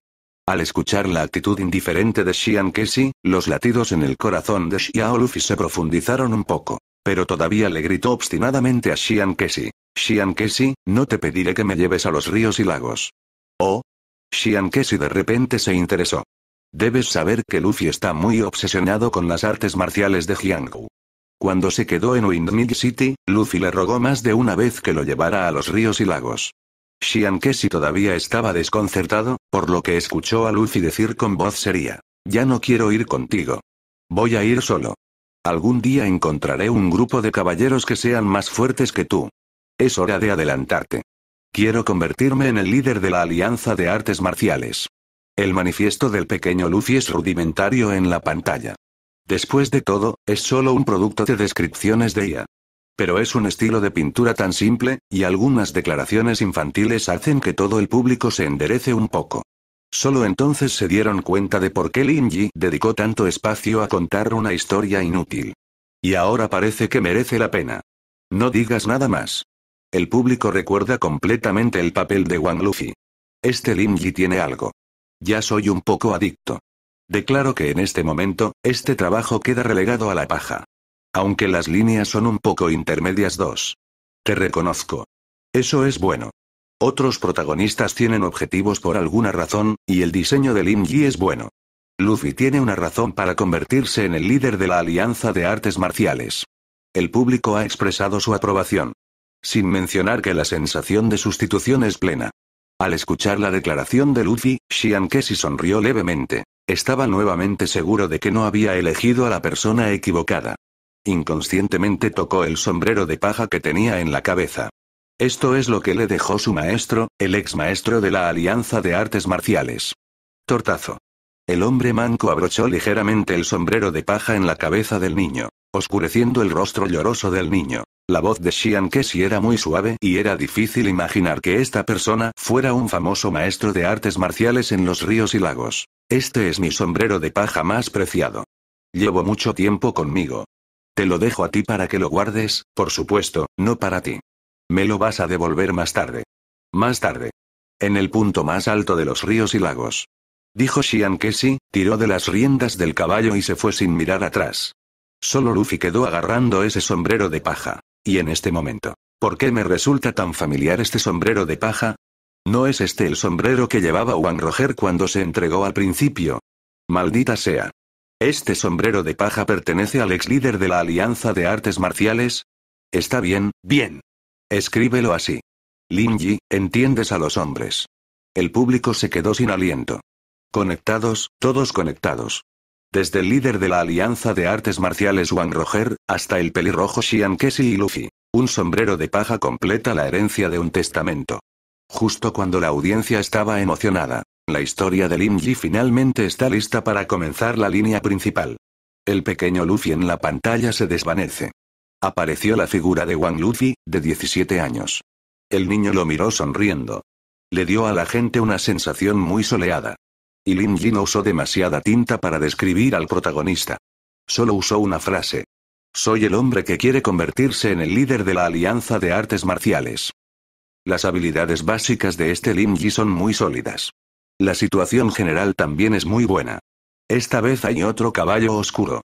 Al escuchar la actitud indiferente de Shian Kesi, los latidos en el corazón de Xiao Luffy se profundizaron un poco. Pero todavía le gritó obstinadamente a Shian Kesi. Shian Kesi, no te pediré que me lleves a los ríos y lagos. Oh. Xiang Kesi de repente se interesó. Debes saber que Luffy está muy obsesionado con las artes marciales de Jianghu. Cuando se quedó en Windmill City, Luffy le rogó más de una vez que lo llevara a los ríos y lagos. Shian Kesi todavía estaba desconcertado, por lo que escuchó a Lucy decir con voz seria. Ya no quiero ir contigo. Voy a ir solo. Algún día encontraré un grupo de caballeros que sean más fuertes que tú. Es hora de adelantarte. Quiero convertirme en el líder de la Alianza de Artes Marciales. El manifiesto del pequeño Lucy es rudimentario en la pantalla. Después de todo, es solo un producto de descripciones de ella. Pero es un estilo de pintura tan simple, y algunas declaraciones infantiles hacen que todo el público se enderece un poco. Solo entonces se dieron cuenta de por qué Lin Yi dedicó tanto espacio a contar una historia inútil. Y ahora parece que merece la pena. No digas nada más. El público recuerda completamente el papel de Wang Luffy. Este Lin Yi tiene algo. Ya soy un poco adicto. Declaro que en este momento, este trabajo queda relegado a la paja. Aunque las líneas son un poco intermedias dos. Te reconozco. Eso es bueno. Otros protagonistas tienen objetivos por alguna razón, y el diseño de Lin Yi es bueno. Luffy tiene una razón para convertirse en el líder de la Alianza de Artes Marciales. El público ha expresado su aprobación. Sin mencionar que la sensación de sustitución es plena. Al escuchar la declaración de Luffy, Shian Kesi sonrió levemente. Estaba nuevamente seguro de que no había elegido a la persona equivocada. Inconscientemente tocó el sombrero de paja que tenía en la cabeza. Esto es lo que le dejó su maestro, el ex maestro de la Alianza de Artes Marciales. Tortazo. El hombre manco abrochó ligeramente el sombrero de paja en la cabeza del niño, oscureciendo el rostro lloroso del niño. La voz de Xian Kesi era muy suave y era difícil imaginar que esta persona fuera un famoso maestro de artes marciales en los ríos y lagos. Este es mi sombrero de paja más preciado. Llevo mucho tiempo conmigo, te lo dejo a ti para que lo guardes, por supuesto, no para ti. Me lo vas a devolver más tarde. Más tarde. En el punto más alto de los ríos y lagos. Dijo Shian Kesi, tiró de las riendas del caballo y se fue sin mirar atrás. Solo Luffy quedó agarrando ese sombrero de paja. Y en este momento. ¿Por qué me resulta tan familiar este sombrero de paja? ¿No es este el sombrero que llevaba Juan Roger cuando se entregó al principio? Maldita sea. Este sombrero de paja pertenece al ex líder de la Alianza de Artes Marciales. Está bien, bien. Escríbelo así. Linji, entiendes a los hombres. El público se quedó sin aliento. Conectados, todos conectados. Desde el líder de la Alianza de Artes Marciales Juan Roger, hasta el pelirrojo Xian Kesi y Luffy. Un sombrero de paja completa la herencia de un testamento. Justo cuando la audiencia estaba emocionada, la historia de Lin Ji finalmente está lista para comenzar la línea principal. El pequeño Luffy en la pantalla se desvanece. Apareció la figura de Wang Luffy, de 17 años. El niño lo miró sonriendo. Le dio a la gente una sensación muy soleada. Y Lin Ji no usó demasiada tinta para describir al protagonista. Solo usó una frase. Soy el hombre que quiere convertirse en el líder de la Alianza de Artes Marciales. Las habilidades básicas de este Lin Ji son muy sólidas. La situación general también es muy buena. Esta vez hay otro caballo oscuro.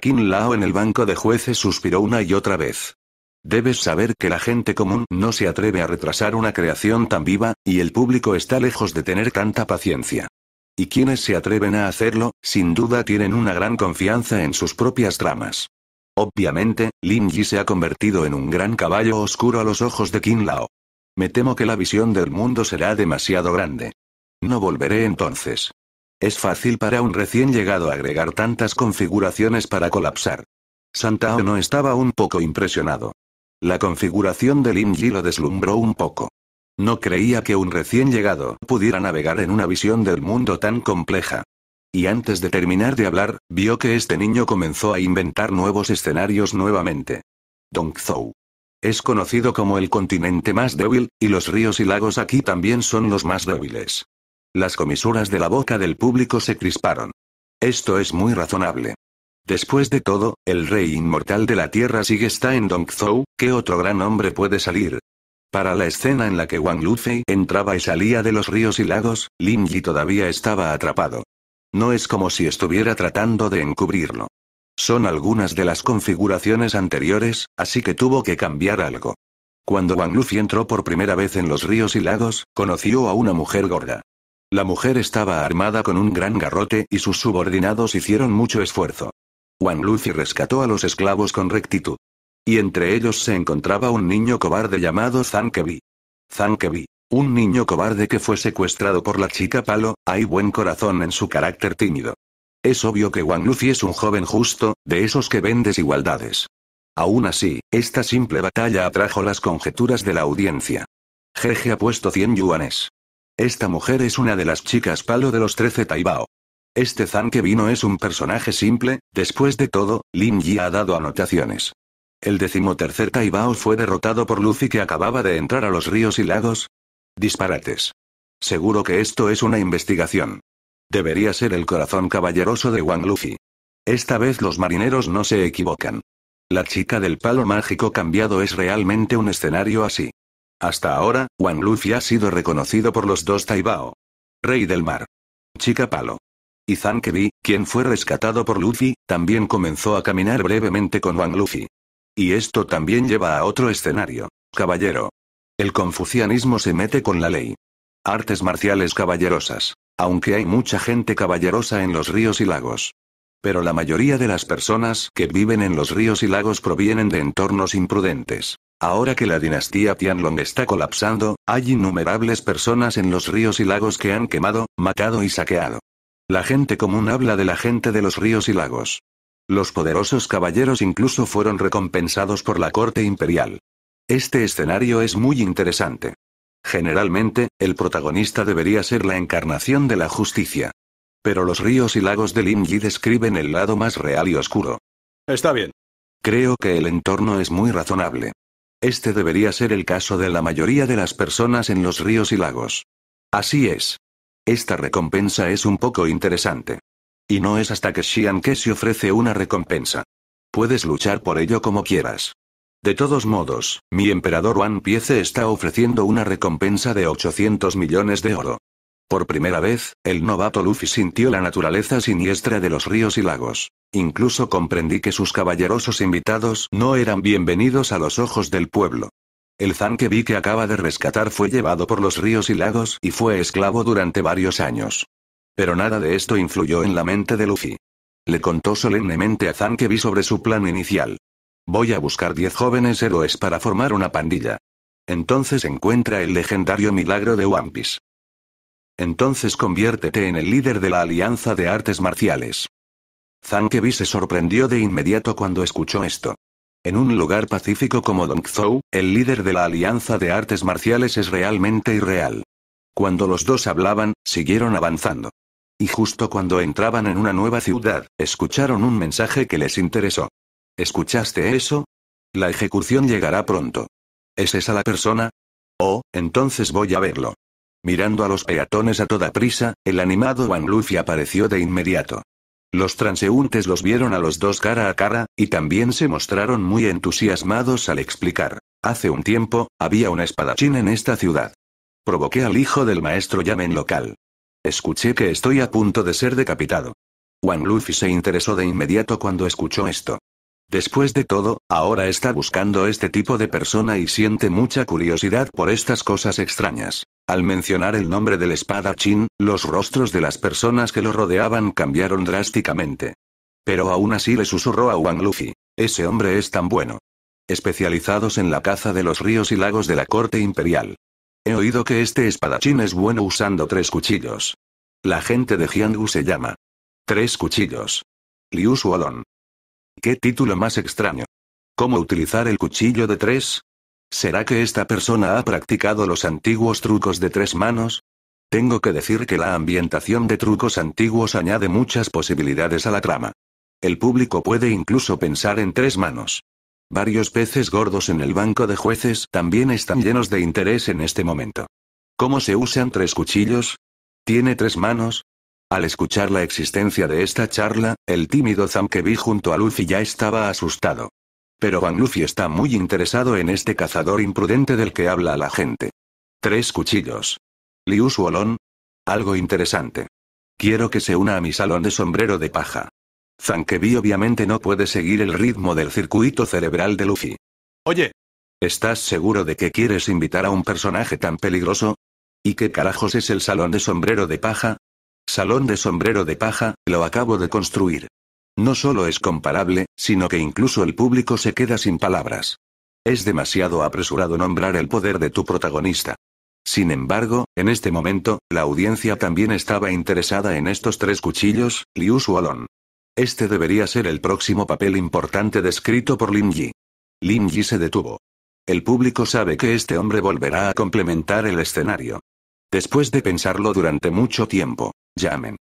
Kim Lao en el banco de jueces suspiró una y otra vez. Debes saber que la gente común no se atreve a retrasar una creación tan viva, y el público está lejos de tener tanta paciencia. Y quienes se atreven a hacerlo, sin duda tienen una gran confianza en sus propias tramas. Obviamente, Lin Yi se ha convertido en un gran caballo oscuro a los ojos de Kim Lao. Me temo que la visión del mundo será demasiado grande. No volveré entonces. Es fácil para un recién llegado agregar tantas configuraciones para colapsar. Santao no estaba un poco impresionado. La configuración del Yi lo deslumbró un poco. No creía que un recién llegado pudiera navegar en una visión del mundo tan compleja. Y antes de terminar de hablar, vio que este niño comenzó a inventar nuevos escenarios nuevamente. Zhou Es conocido como el continente más débil, y los ríos y lagos aquí también son los más débiles. Las comisuras de la boca del público se crisparon. Esto es muy razonable. Después de todo, el rey inmortal de la tierra sigue está en Dongzhou, ¿qué otro gran hombre puede salir? Para la escena en la que Wang Lufei entraba y salía de los ríos y lagos, Lin Yi todavía estaba atrapado. No es como si estuviera tratando de encubrirlo. Son algunas de las configuraciones anteriores, así que tuvo que cambiar algo. Cuando Wang Luffy entró por primera vez en los ríos y lagos, conoció a una mujer gorda. La mujer estaba armada con un gran garrote y sus subordinados hicieron mucho esfuerzo. Juan Lucy rescató a los esclavos con rectitud. Y entre ellos se encontraba un niño cobarde llamado Zankevi. Zankevi, un niño cobarde que fue secuestrado por la chica Palo, hay buen corazón en su carácter tímido. Es obvio que Juan Lucy es un joven justo, de esos que ven desigualdades. Aún así, esta simple batalla atrajo las conjeturas de la audiencia. Jeje ha puesto 100 yuanes. Esta mujer es una de las chicas palo de los 13 Taibao. Este Zan que vino es un personaje simple, después de todo, Lin Yi ha dado anotaciones. El decimotercer Taibao fue derrotado por Luffy que acababa de entrar a los ríos y lagos. Disparates. Seguro que esto es una investigación. Debería ser el corazón caballeroso de Wang Luffy. Esta vez los marineros no se equivocan. La chica del palo mágico cambiado es realmente un escenario así. Hasta ahora, Wang Luffy ha sido reconocido por los dos Taibao. Rey del mar. Chica palo. Y Zankevi, quien fue rescatado por Luffy, también comenzó a caminar brevemente con Wang Luffy. Y esto también lleva a otro escenario. Caballero. El confucianismo se mete con la ley. Artes marciales caballerosas. Aunque hay mucha gente caballerosa en los ríos y lagos. Pero la mayoría de las personas que viven en los ríos y lagos provienen de entornos imprudentes. Ahora que la dinastía Tianlong está colapsando, hay innumerables personas en los ríos y lagos que han quemado, matado y saqueado. La gente común habla de la gente de los ríos y lagos. Los poderosos caballeros incluso fueron recompensados por la corte imperial. Este escenario es muy interesante. Generalmente, el protagonista debería ser la encarnación de la justicia. Pero los ríos y lagos de Yi describen el lado más real y oscuro. Está bien. Creo que el entorno es muy razonable. Este debería ser el caso de la mayoría de las personas en los ríos y lagos. Así es. Esta recompensa es un poco interesante. Y no es hasta que Xian se ofrece una recompensa. Puedes luchar por ello como quieras. De todos modos, mi emperador Wan Piece está ofreciendo una recompensa de 800 millones de oro. Por primera vez, el novato Luffy sintió la naturaleza siniestra de los ríos y lagos. Incluso comprendí que sus caballerosos invitados no eran bienvenidos a los ojos del pueblo. El Zankevi que vi que acaba de rescatar fue llevado por los ríos y lagos y fue esclavo durante varios años. Pero nada de esto influyó en la mente de Luffy. Le contó solemnemente a Zankevi que vi sobre su plan inicial. Voy a buscar 10 jóvenes héroes para formar una pandilla. Entonces encuentra el legendario milagro de One Piece. Entonces conviértete en el líder de la Alianza de Artes Marciales. Zankevi se sorprendió de inmediato cuando escuchó esto. En un lugar pacífico como Dongzhou, el líder de la Alianza de Artes Marciales es realmente irreal. Cuando los dos hablaban, siguieron avanzando. Y justo cuando entraban en una nueva ciudad, escucharon un mensaje que les interesó. ¿Escuchaste eso? La ejecución llegará pronto. ¿Es esa la persona? Oh, entonces voy a verlo. Mirando a los peatones a toda prisa, el animado Wang Luffy apareció de inmediato. Los transeúntes los vieron a los dos cara a cara, y también se mostraron muy entusiasmados al explicar. Hace un tiempo, había un espadachín en esta ciudad. Provoqué al hijo del maestro Yamen local. Escuché que estoy a punto de ser decapitado. Wan Luffy se interesó de inmediato cuando escuchó esto. Después de todo, ahora está buscando este tipo de persona y siente mucha curiosidad por estas cosas extrañas. Al mencionar el nombre del espadachín, los rostros de las personas que lo rodeaban cambiaron drásticamente. Pero aún así le susurró a Wang Luffy. Ese hombre es tan bueno. Especializados en la caza de los ríos y lagos de la corte imperial. He oído que este espadachín es bueno usando tres cuchillos. La gente de Jiangu se llama. Tres cuchillos. Liu Suolon. ¿Qué título más extraño? ¿Cómo utilizar el cuchillo de tres? ¿Será que esta persona ha practicado los antiguos trucos de tres manos? Tengo que decir que la ambientación de trucos antiguos añade muchas posibilidades a la trama. El público puede incluso pensar en tres manos. Varios peces gordos en el banco de jueces también están llenos de interés en este momento. ¿Cómo se usan tres cuchillos? ¿Tiene tres manos? Al escuchar la existencia de esta charla, el tímido vi junto a Luffy ya estaba asustado. Pero Van Luffy está muy interesado en este cazador imprudente del que habla la gente. Tres cuchillos. Liu Suolon. Algo interesante. Quiero que se una a mi salón de sombrero de paja. Zankevi obviamente no puede seguir el ritmo del circuito cerebral de Luffy. Oye. ¿Estás seguro de que quieres invitar a un personaje tan peligroso? ¿Y qué carajos es el salón de sombrero de paja? Salón de sombrero de paja, lo acabo de construir. No solo es comparable, sino que incluso el público se queda sin palabras. Es demasiado apresurado nombrar el poder de tu protagonista. Sin embargo, en este momento, la audiencia también estaba interesada en estos tres cuchillos, Liu Suolon. Este debería ser el próximo papel importante descrito por Lin Yi. Lin Yi se detuvo. El público sabe que este hombre volverá a complementar el escenario. Después de pensarlo durante mucho tiempo, llamen.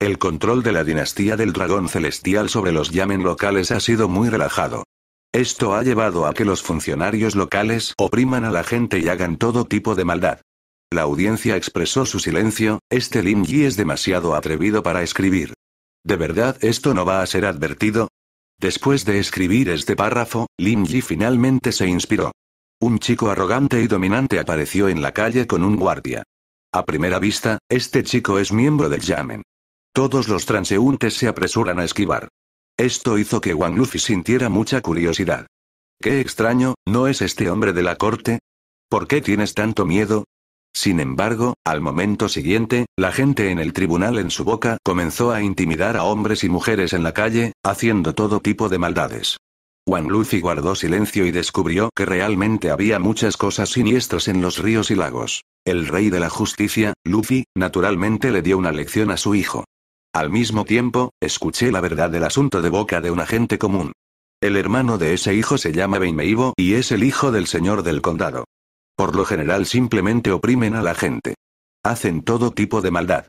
El control de la dinastía del dragón celestial sobre los yamen locales ha sido muy relajado. Esto ha llevado a que los funcionarios locales opriman a la gente y hagan todo tipo de maldad. La audiencia expresó su silencio, este Lim Yi es demasiado atrevido para escribir. ¿De verdad esto no va a ser advertido? Después de escribir este párrafo, Lim Yi finalmente se inspiró. Un chico arrogante y dominante apareció en la calle con un guardia. A primera vista, este chico es miembro del Yamen. Todos los transeúntes se apresuran a esquivar. Esto hizo que Wang Luffy sintiera mucha curiosidad. Qué extraño, ¿no es este hombre de la corte? ¿Por qué tienes tanto miedo? Sin embargo, al momento siguiente, la gente en el tribunal en su boca comenzó a intimidar a hombres y mujeres en la calle, haciendo todo tipo de maldades. Juan Luffy guardó silencio y descubrió que realmente había muchas cosas siniestras en los ríos y lagos. El rey de la justicia, Luffy, naturalmente le dio una lección a su hijo. Al mismo tiempo, escuché la verdad del asunto de boca de un agente común. El hermano de ese hijo se llama Benmeibo y es el hijo del señor del condado. Por lo general simplemente oprimen a la gente. Hacen todo tipo de maldad.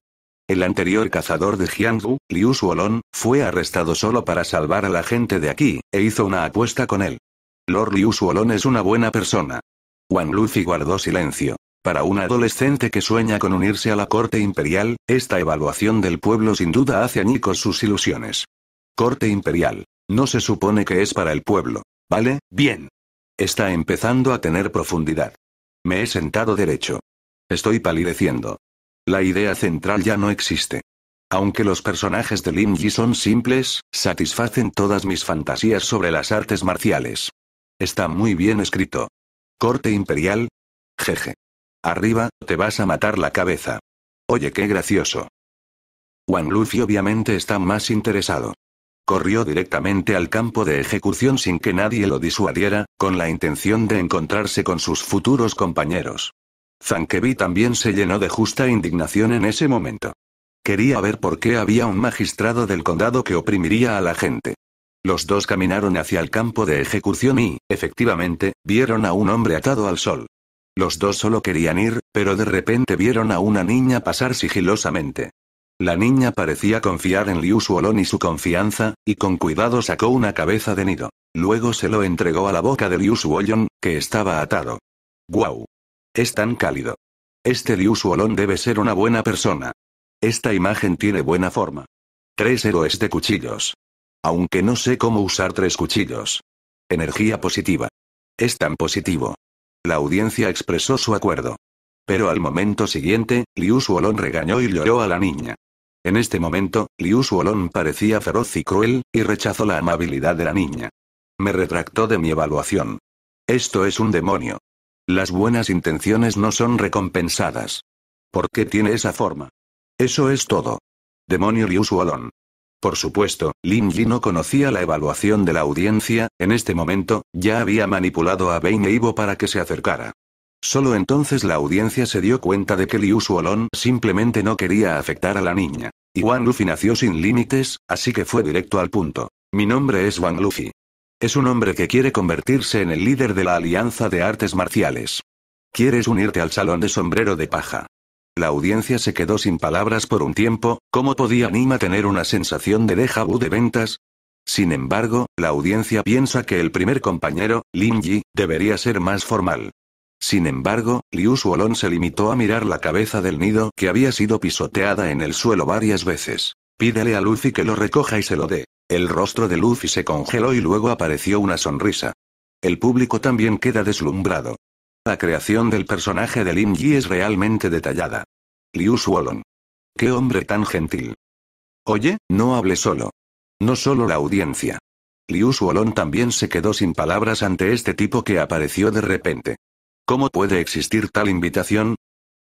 El anterior cazador de Jianghu, Liu Suolon, fue arrestado solo para salvar a la gente de aquí, e hizo una apuesta con él. Lord Liu Suolon es una buena persona. Wang Lucy guardó silencio. Para un adolescente que sueña con unirse a la corte imperial, esta evaluación del pueblo sin duda hace añicos sus ilusiones. Corte imperial. No se supone que es para el pueblo. ¿Vale? Bien. Está empezando a tener profundidad. Me he sentado derecho. Estoy palideciendo. La idea central ya no existe. Aunque los personajes de Lin Yi son simples, satisfacen todas mis fantasías sobre las artes marciales. Está muy bien escrito. Corte imperial. Jeje. Arriba, te vas a matar la cabeza. Oye, qué gracioso. Juan Luffy obviamente está más interesado. Corrió directamente al campo de ejecución sin que nadie lo disuadiera, con la intención de encontrarse con sus futuros compañeros. Zankevi también se llenó de justa indignación en ese momento. Quería ver por qué había un magistrado del condado que oprimiría a la gente. Los dos caminaron hacia el campo de ejecución y, efectivamente, vieron a un hombre atado al sol. Los dos solo querían ir, pero de repente vieron a una niña pasar sigilosamente. La niña parecía confiar en Liu Suolón y su confianza, y con cuidado sacó una cabeza de nido. Luego se lo entregó a la boca de Liu Suolón, que estaba atado. ¡Guau! Es tan cálido. Este Liu debe ser una buena persona. Esta imagen tiene buena forma. Tres héroes de cuchillos. Aunque no sé cómo usar tres cuchillos. Energía positiva. Es tan positivo. La audiencia expresó su acuerdo. Pero al momento siguiente, Liu Suolón regañó y lloró a la niña. En este momento, Liu Suolón parecía feroz y cruel, y rechazó la amabilidad de la niña. Me retractó de mi evaluación. Esto es un demonio. Las buenas intenciones no son recompensadas. ¿Por qué tiene esa forma? Eso es todo. Demonio Liu Suolón. Por supuesto, Lin Yi no conocía la evaluación de la audiencia, en este momento, ya había manipulado a Bane e para que se acercara. Solo entonces la audiencia se dio cuenta de que Liu Suolon simplemente no quería afectar a la niña. Y Wang Luffy nació sin límites, así que fue directo al punto. Mi nombre es Wang Luffy. Es un hombre que quiere convertirse en el líder de la Alianza de Artes Marciales. ¿Quieres unirte al Salón de Sombrero de Paja? La audiencia se quedó sin palabras por un tiempo, ¿cómo podía Nima tener una sensación de deja vu de ventas? Sin embargo, la audiencia piensa que el primer compañero, Lin Yi, debería ser más formal. Sin embargo, Liu Suolon se limitó a mirar la cabeza del nido que había sido pisoteada en el suelo varias veces. Pídele a Luffy que lo recoja y se lo dé. El rostro de Luffy se congeló y luego apareció una sonrisa. El público también queda deslumbrado. La creación del personaje de Lin Yi es realmente detallada. Liu Suolon. Qué hombre tan gentil. Oye, no hable solo. No solo la audiencia. Liu Suolon también se quedó sin palabras ante este tipo que apareció de repente. ¿Cómo puede existir tal invitación?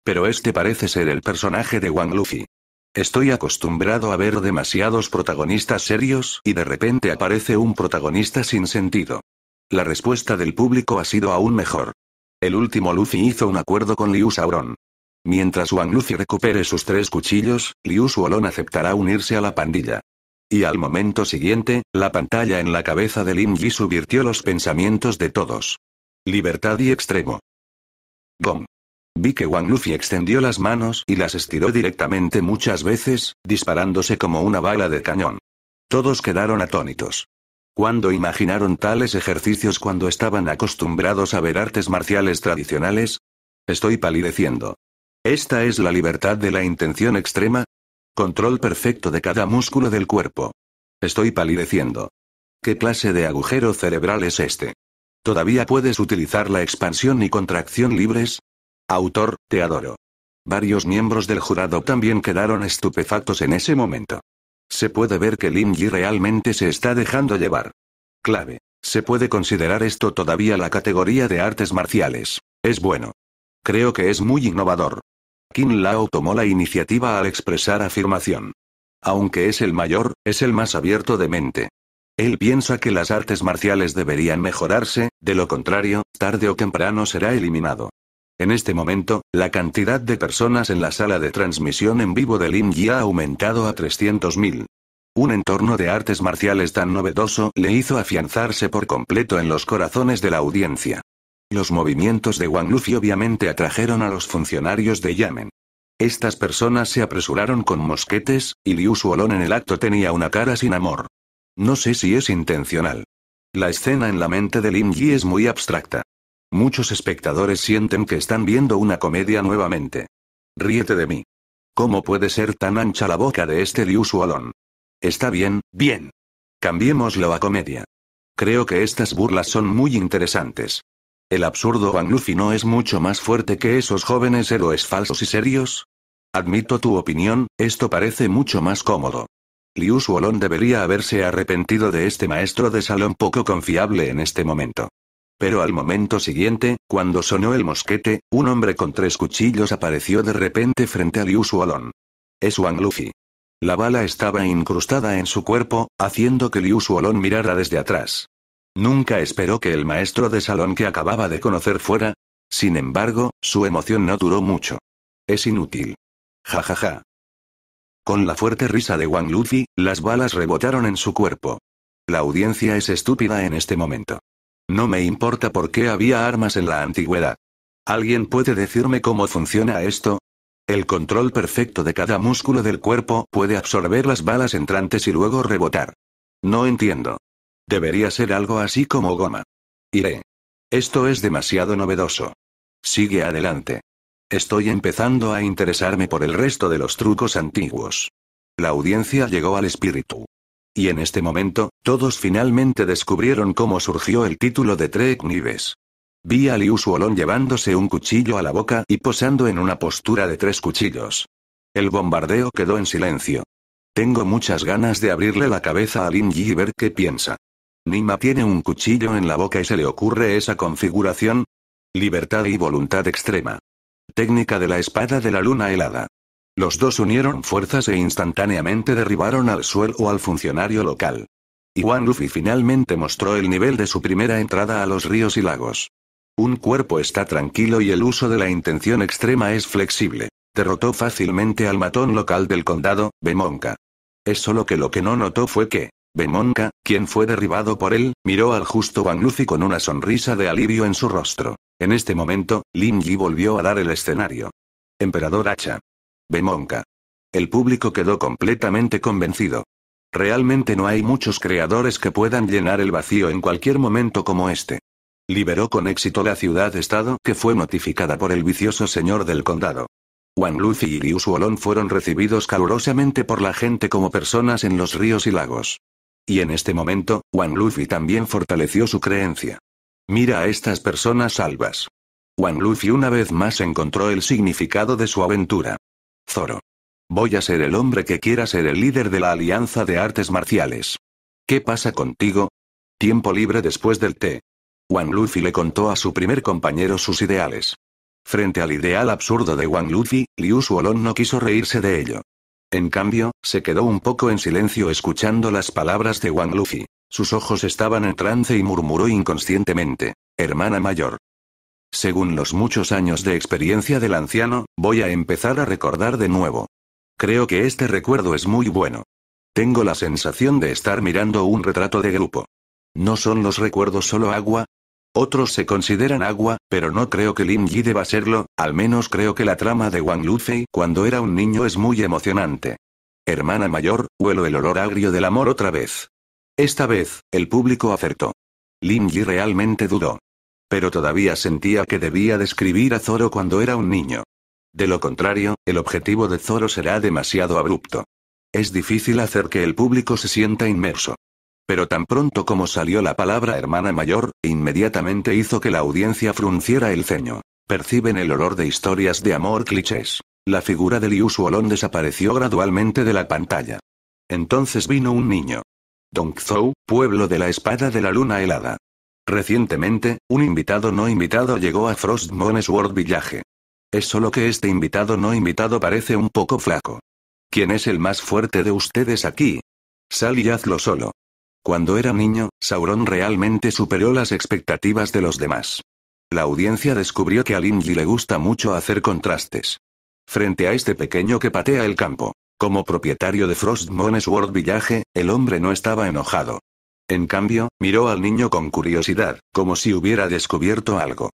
Pero este parece ser el personaje de Wang Luffy. Estoy acostumbrado a ver demasiados protagonistas serios y de repente aparece un protagonista sin sentido. La respuesta del público ha sido aún mejor. El último Luffy hizo un acuerdo con Liu Sauron. Mientras Wang Luffy recupere sus tres cuchillos, Liu Suolon aceptará unirse a la pandilla. Y al momento siguiente, la pantalla en la cabeza de Lin Ji subvirtió los pensamientos de todos. Libertad y extremo. Gong. Vi que Wang Luffy extendió las manos y las estiró directamente muchas veces, disparándose como una bala de cañón. Todos quedaron atónitos. ¿Cuándo imaginaron tales ejercicios cuando estaban acostumbrados a ver artes marciales tradicionales? Estoy palideciendo. ¿Esta es la libertad de la intención extrema? Control perfecto de cada músculo del cuerpo. Estoy palideciendo. ¿Qué clase de agujero cerebral es este? ¿Todavía puedes utilizar la expansión y contracción libres? Autor, te adoro. Varios miembros del jurado también quedaron estupefactos en ese momento. Se puede ver que Lin Yi realmente se está dejando llevar. Clave. Se puede considerar esto todavía la categoría de artes marciales. Es bueno. Creo que es muy innovador. Qin Lao tomó la iniciativa al expresar afirmación. Aunque es el mayor, es el más abierto de mente. Él piensa que las artes marciales deberían mejorarse, de lo contrario, tarde o temprano será eliminado. En este momento, la cantidad de personas en la sala de transmisión en vivo de Lim Yi ha aumentado a 300.000. Un entorno de artes marciales tan novedoso le hizo afianzarse por completo en los corazones de la audiencia. Los movimientos de Wang Luffy obviamente atrajeron a los funcionarios de Yamen. Estas personas se apresuraron con mosquetes, y Liu Suolon en el acto tenía una cara sin amor. No sé si es intencional. La escena en la mente de Lin Yi es muy abstracta. Muchos espectadores sienten que están viendo una comedia nuevamente. Ríete de mí. ¿Cómo puede ser tan ancha la boca de este Liu Sualón? Está bien, bien. Cambiémoslo a comedia. Creo que estas burlas son muy interesantes. ¿El absurdo Wang Luffy no es mucho más fuerte que esos jóvenes héroes falsos y serios? Admito tu opinión, esto parece mucho más cómodo. Liu Suolón debería haberse arrepentido de este maestro de salón poco confiable en este momento. Pero al momento siguiente, cuando sonó el mosquete, un hombre con tres cuchillos apareció de repente frente a Liu Suolong. Es Wang Luffy. La bala estaba incrustada en su cuerpo, haciendo que Liu Suolong mirara desde atrás. Nunca esperó que el maestro de salón que acababa de conocer fuera. Sin embargo, su emoción no duró mucho. Es inútil. Ja ja ja. Con la fuerte risa de Wang Luffy, las balas rebotaron en su cuerpo. La audiencia es estúpida en este momento. No me importa por qué había armas en la antigüedad. ¿Alguien puede decirme cómo funciona esto? El control perfecto de cada músculo del cuerpo puede absorber las balas entrantes y luego rebotar. No entiendo. Debería ser algo así como goma. Iré. Esto es demasiado novedoso. Sigue adelante. Estoy empezando a interesarme por el resto de los trucos antiguos. La audiencia llegó al espíritu y en este momento, todos finalmente descubrieron cómo surgió el título de Trek Nives. Vi a Liu llevándose un cuchillo a la boca y posando en una postura de tres cuchillos. El bombardeo quedó en silencio. Tengo muchas ganas de abrirle la cabeza a Lin Yi y ver qué piensa. Nima tiene un cuchillo en la boca y se le ocurre esa configuración. Libertad y voluntad extrema. Técnica de la espada de la luna helada. Los dos unieron fuerzas e instantáneamente derribaron al suelo al funcionario local. Y Wang Luffy finalmente mostró el nivel de su primera entrada a los ríos y lagos. Un cuerpo está tranquilo y el uso de la intención extrema es flexible. Derrotó fácilmente al matón local del condado, Bemonka. Es solo que lo que no notó fue que, Bemonka, quien fue derribado por él, miró al justo Wang Luffy con una sonrisa de alivio en su rostro. En este momento, Lin Yi volvió a dar el escenario. Emperador Hacha. Bemonca. El público quedó completamente convencido. Realmente no hay muchos creadores que puedan llenar el vacío en cualquier momento como este. Liberó con éxito la ciudad-estado que fue notificada por el vicioso señor del condado. Juan Luffy y Liu Olón fueron recibidos calurosamente por la gente como personas en los ríos y lagos. Y en este momento, Juan Luffy también fortaleció su creencia. Mira a estas personas salvas. Juan Luffy una vez más encontró el significado de su aventura. Zoro. Voy a ser el hombre que quiera ser el líder de la Alianza de Artes Marciales. ¿Qué pasa contigo? Tiempo libre después del té. Wang Luffy le contó a su primer compañero sus ideales. Frente al ideal absurdo de Wang Luffy, Liu Suolon no quiso reírse de ello. En cambio, se quedó un poco en silencio escuchando las palabras de Wang Luffy. Sus ojos estaban en trance y murmuró inconscientemente. Hermana mayor. Según los muchos años de experiencia del anciano, voy a empezar a recordar de nuevo. Creo que este recuerdo es muy bueno. Tengo la sensación de estar mirando un retrato de grupo. ¿No son los recuerdos solo agua? Otros se consideran agua, pero no creo que Lin Yi deba serlo, al menos creo que la trama de Wang Lufei cuando era un niño es muy emocionante. Hermana mayor, huelo el olor agrio del amor otra vez. Esta vez, el público acertó. Lin Yi realmente dudó. Pero todavía sentía que debía describir a Zoro cuando era un niño. De lo contrario, el objetivo de Zoro será demasiado abrupto. Es difícil hacer que el público se sienta inmerso. Pero tan pronto como salió la palabra hermana mayor, inmediatamente hizo que la audiencia frunciera el ceño. Perciben el olor de historias de amor clichés. La figura de Liu Suolon desapareció gradualmente de la pantalla. Entonces vino un niño. Dong Zhou, pueblo de la espada de la luna helada. Recientemente, un invitado no invitado llegó a Frostmones World Village. Es solo que este invitado no invitado parece un poco flaco. ¿Quién es el más fuerte de ustedes aquí? Sal y hazlo solo. Cuando era niño, Sauron realmente superó las expectativas de los demás. La audiencia descubrió que a Lindy le gusta mucho hacer contrastes. Frente a este pequeño que patea el campo, como propietario de Frostmones World Village, el hombre no estaba enojado. En cambio, miró al niño con curiosidad, como si hubiera descubierto algo.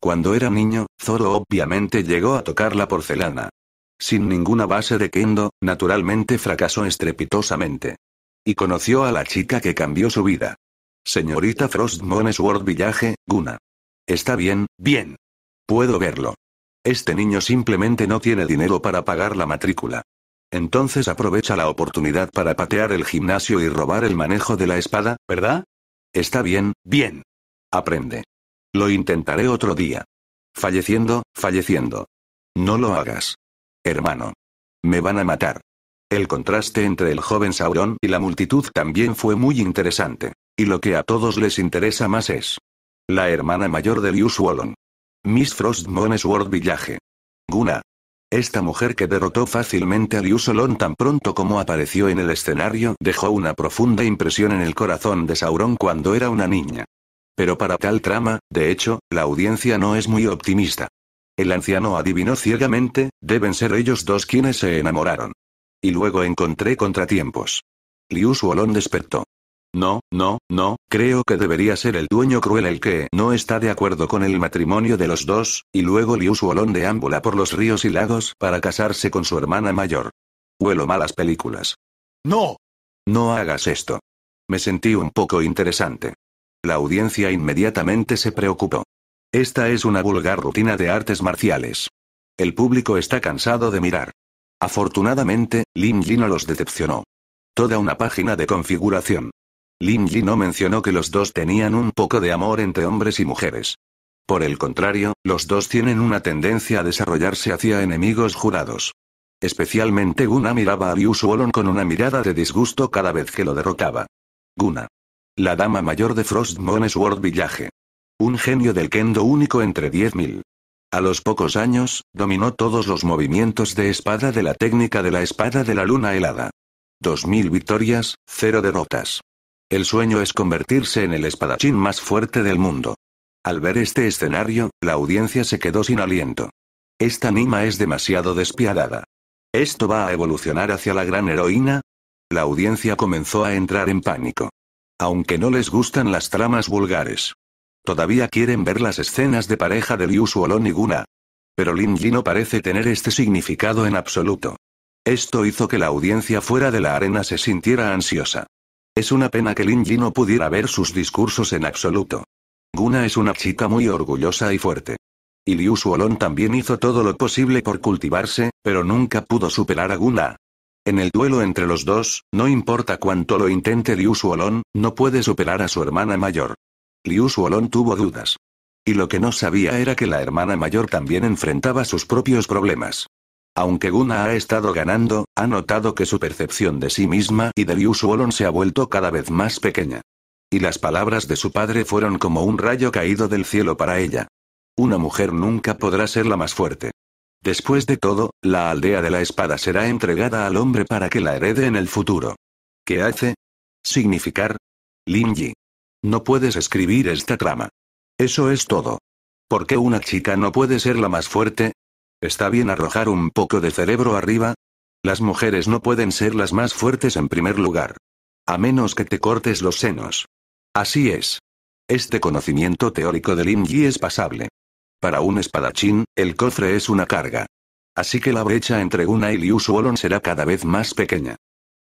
Cuando era niño, Zoro obviamente llegó a tocar la porcelana. Sin ninguna base de kendo, naturalmente fracasó estrepitosamente. Y conoció a la chica que cambió su vida. Señorita Frost World Village, Guna. Está bien, bien. Puedo verlo. Este niño simplemente no tiene dinero para pagar la matrícula. Entonces aprovecha la oportunidad para patear el gimnasio y robar el manejo de la espada, ¿verdad? Está bien, bien. Aprende. Lo intentaré otro día. Falleciendo, falleciendo. No lo hagas. Hermano. Me van a matar. El contraste entre el joven Sauron y la multitud también fue muy interesante. Y lo que a todos les interesa más es. La hermana mayor de Liu Wallon. Miss World Village. Guna, esta mujer que derrotó fácilmente a Liu Solon tan pronto como apareció en el escenario dejó una profunda impresión en el corazón de Sauron cuando era una niña. Pero para tal trama, de hecho, la audiencia no es muy optimista. El anciano adivinó ciegamente, deben ser ellos dos quienes se enamoraron. Y luego encontré contratiempos. Liu Solon despertó. No, no, no, creo que debería ser el dueño cruel el que no está de acuerdo con el matrimonio de los dos, y luego Liu de ámbula por los ríos y lagos para casarse con su hermana mayor. Huelo malas películas. ¡No! No hagas esto. Me sentí un poco interesante. La audiencia inmediatamente se preocupó. Esta es una vulgar rutina de artes marciales. El público está cansado de mirar. Afortunadamente, Lin Yi no los decepcionó. Toda una página de configuración. Lin Yi no mencionó que los dos tenían un poco de amor entre hombres y mujeres. Por el contrario, los dos tienen una tendencia a desarrollarse hacia enemigos jurados. Especialmente Guna miraba a Ryu Suolon con una mirada de disgusto cada vez que lo derrotaba. Guna. La dama mayor de Frostmourne Sword Village. Un genio del kendo único entre 10.000. A los pocos años, dominó todos los movimientos de espada de la técnica de la espada de la luna helada. 2.000 victorias, 0 derrotas. El sueño es convertirse en el espadachín más fuerte del mundo. Al ver este escenario, la audiencia se quedó sin aliento. Esta Nima es demasiado despiadada. ¿Esto va a evolucionar hacia la gran heroína? La audiencia comenzó a entrar en pánico. Aunque no les gustan las tramas vulgares. Todavía quieren ver las escenas de pareja de Liu Suolon y Guna. Pero Lin Yi no parece tener este significado en absoluto. Esto hizo que la audiencia fuera de la arena se sintiera ansiosa. Es una pena que Lin no pudiera ver sus discursos en absoluto. Guna es una chica muy orgullosa y fuerte. Y Liu Suolon también hizo todo lo posible por cultivarse, pero nunca pudo superar a Guna. En el duelo entre los dos, no importa cuánto lo intente Liu Suolon, no puede superar a su hermana mayor. Liu Suolon tuvo dudas. Y lo que no sabía era que la hermana mayor también enfrentaba sus propios problemas. Aunque Guna ha estado ganando, ha notado que su percepción de sí misma y de Liu se ha vuelto cada vez más pequeña. Y las palabras de su padre fueron como un rayo caído del cielo para ella. Una mujer nunca podrá ser la más fuerte. Después de todo, la aldea de la espada será entregada al hombre para que la herede en el futuro. ¿Qué hace? Significar. Lin No puedes escribir esta trama. Eso es todo. ¿Por qué una chica no puede ser la más fuerte? ¿Está bien arrojar un poco de cerebro arriba? Las mujeres no pueden ser las más fuertes en primer lugar. A menos que te cortes los senos. Así es. Este conocimiento teórico de del Yi es pasable. Para un espadachín, el cofre es una carga. Así que la brecha entre una y Liu Suolon será cada vez más pequeña.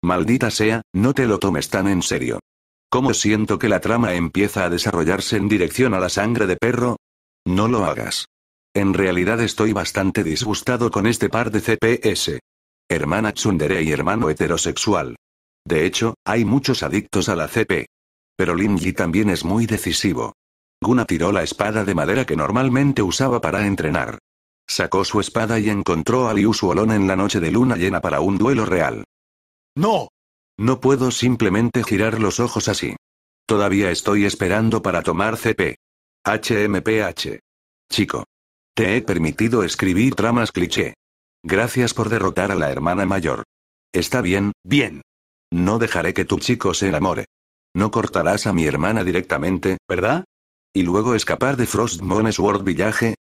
Maldita sea, no te lo tomes tan en serio. ¿Cómo siento que la trama empieza a desarrollarse en dirección a la sangre de perro? No lo hagas. En realidad estoy bastante disgustado con este par de CPS. Hermana tsundere y hermano heterosexual. De hecho, hay muchos adictos a la CP. Pero Lin Yi también es muy decisivo. Guna tiró la espada de madera que normalmente usaba para entrenar. Sacó su espada y encontró a Liu Suolon en la noche de luna llena para un duelo real. ¡No! No puedo simplemente girar los ojos así. Todavía estoy esperando para tomar CP. HMPH. Chico. Te he permitido escribir tramas cliché. Gracias por derrotar a la hermana mayor. Está bien, bien. No dejaré que tu chico se enamore. No cortarás a mi hermana directamente, ¿verdad? Y luego escapar de Frostbones Sword Village.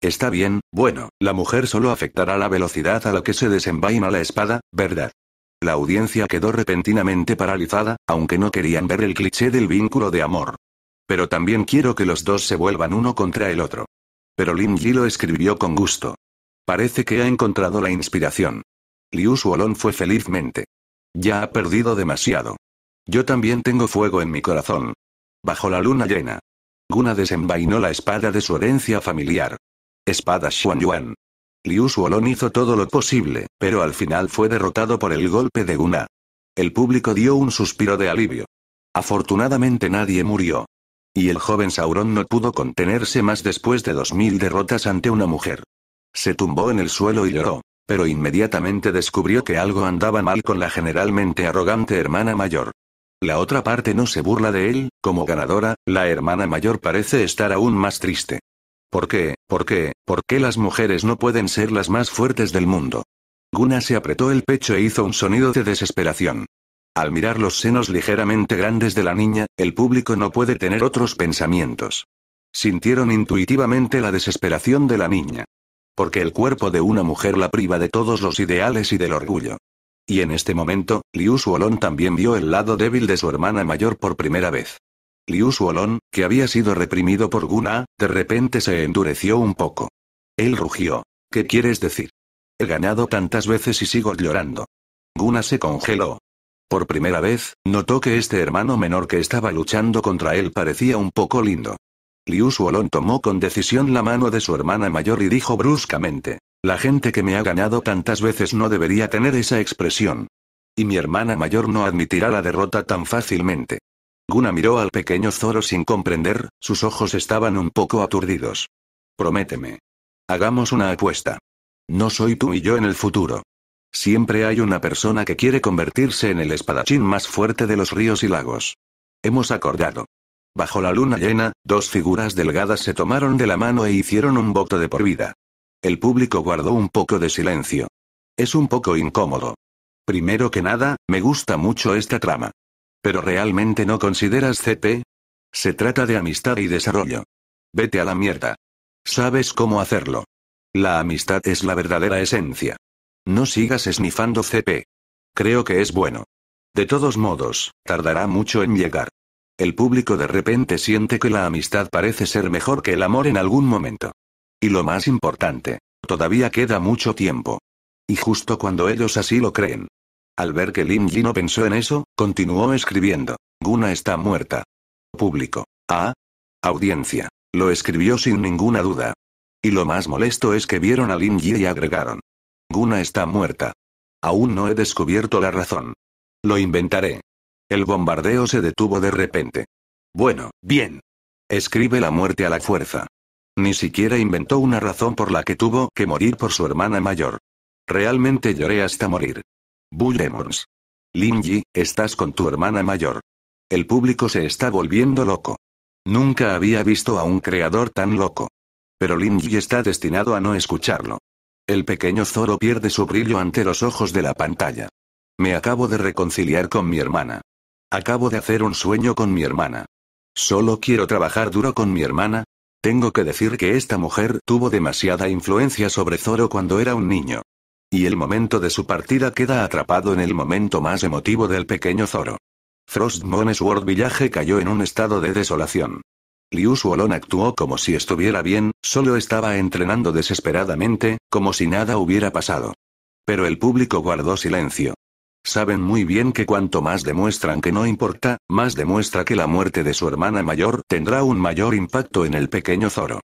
Está bien, bueno, la mujer solo afectará la velocidad a la que se desenvaina la espada, ¿verdad? La audiencia quedó repentinamente paralizada, aunque no querían ver el cliché del vínculo de amor. Pero también quiero que los dos se vuelvan uno contra el otro. Pero Lin Yi lo escribió con gusto. Parece que ha encontrado la inspiración. Liu Suolon fue felizmente. Ya ha perdido demasiado. Yo también tengo fuego en mi corazón. Bajo la luna llena. Guna desenvainó la espada de su herencia familiar. Espada Xuan Yuan. Liu Suolon hizo todo lo posible, pero al final fue derrotado por el golpe de Guna. El público dio un suspiro de alivio. Afortunadamente nadie murió. Y el joven Sauron no pudo contenerse más después de dos mil derrotas ante una mujer. Se tumbó en el suelo y lloró, pero inmediatamente descubrió que algo andaba mal con la generalmente arrogante hermana mayor. La otra parte no se burla de él, como ganadora, la hermana mayor parece estar aún más triste. ¿Por qué, por qué, por qué las mujeres no pueden ser las más fuertes del mundo? Guna se apretó el pecho e hizo un sonido de desesperación. Al mirar los senos ligeramente grandes de la niña, el público no puede tener otros pensamientos. Sintieron intuitivamente la desesperación de la niña. Porque el cuerpo de una mujer la priva de todos los ideales y del orgullo. Y en este momento, Liu Suolon también vio el lado débil de su hermana mayor por primera vez. Liu Suolon, que había sido reprimido por Guna, de repente se endureció un poco. Él rugió. ¿Qué quieres decir? He ganado tantas veces y sigo llorando. Guna se congeló, por primera vez, notó que este hermano menor que estaba luchando contra él parecía un poco lindo. Liu Suolon tomó con decisión la mano de su hermana mayor y dijo bruscamente. La gente que me ha ganado tantas veces no debería tener esa expresión. Y mi hermana mayor no admitirá la derrota tan fácilmente. Guna miró al pequeño Zoro sin comprender, sus ojos estaban un poco aturdidos. Prométeme. Hagamos una apuesta. No soy tú y yo en el futuro. Siempre hay una persona que quiere convertirse en el espadachín más fuerte de los ríos y lagos. Hemos acordado. Bajo la luna llena, dos figuras delgadas se tomaron de la mano e hicieron un voto de por vida. El público guardó un poco de silencio. Es un poco incómodo. Primero que nada, me gusta mucho esta trama. Pero realmente no consideras CP? Se trata de amistad y desarrollo. Vete a la mierda. Sabes cómo hacerlo. La amistad es la verdadera esencia. No sigas esnifando CP. Creo que es bueno. De todos modos, tardará mucho en llegar. El público de repente siente que la amistad parece ser mejor que el amor en algún momento. Y lo más importante, todavía queda mucho tiempo. Y justo cuando ellos así lo creen. Al ver que Lim Yi no pensó en eso, continuó escribiendo. Guna está muerta. Público. Ah. Audiencia. Lo escribió sin ninguna duda. Y lo más molesto es que vieron a Lin Yi y agregaron. Ninguna está muerta. Aún no he descubierto la razón. Lo inventaré. El bombardeo se detuvo de repente. Bueno, bien. Escribe la muerte a la fuerza. Ni siquiera inventó una razón por la que tuvo que morir por su hermana mayor. Realmente lloré hasta morir. Bullemons. Linji, estás con tu hermana mayor. El público se está volviendo loco. Nunca había visto a un creador tan loco. Pero Linji está destinado a no escucharlo. El pequeño Zoro pierde su brillo ante los ojos de la pantalla. Me acabo de reconciliar con mi hermana. Acabo de hacer un sueño con mi hermana. Solo quiero trabajar duro con mi hermana. Tengo que decir que esta mujer tuvo demasiada influencia sobre Zoro cuando era un niño. Y el momento de su partida queda atrapado en el momento más emotivo del pequeño Zoro. frostbone's World Village cayó en un estado de desolación. Liu Suolon actuó como si estuviera bien, solo estaba entrenando desesperadamente, como si nada hubiera pasado. Pero el público guardó silencio. Saben muy bien que cuanto más demuestran que no importa, más demuestra que la muerte de su hermana mayor tendrá un mayor impacto en el pequeño Zoro.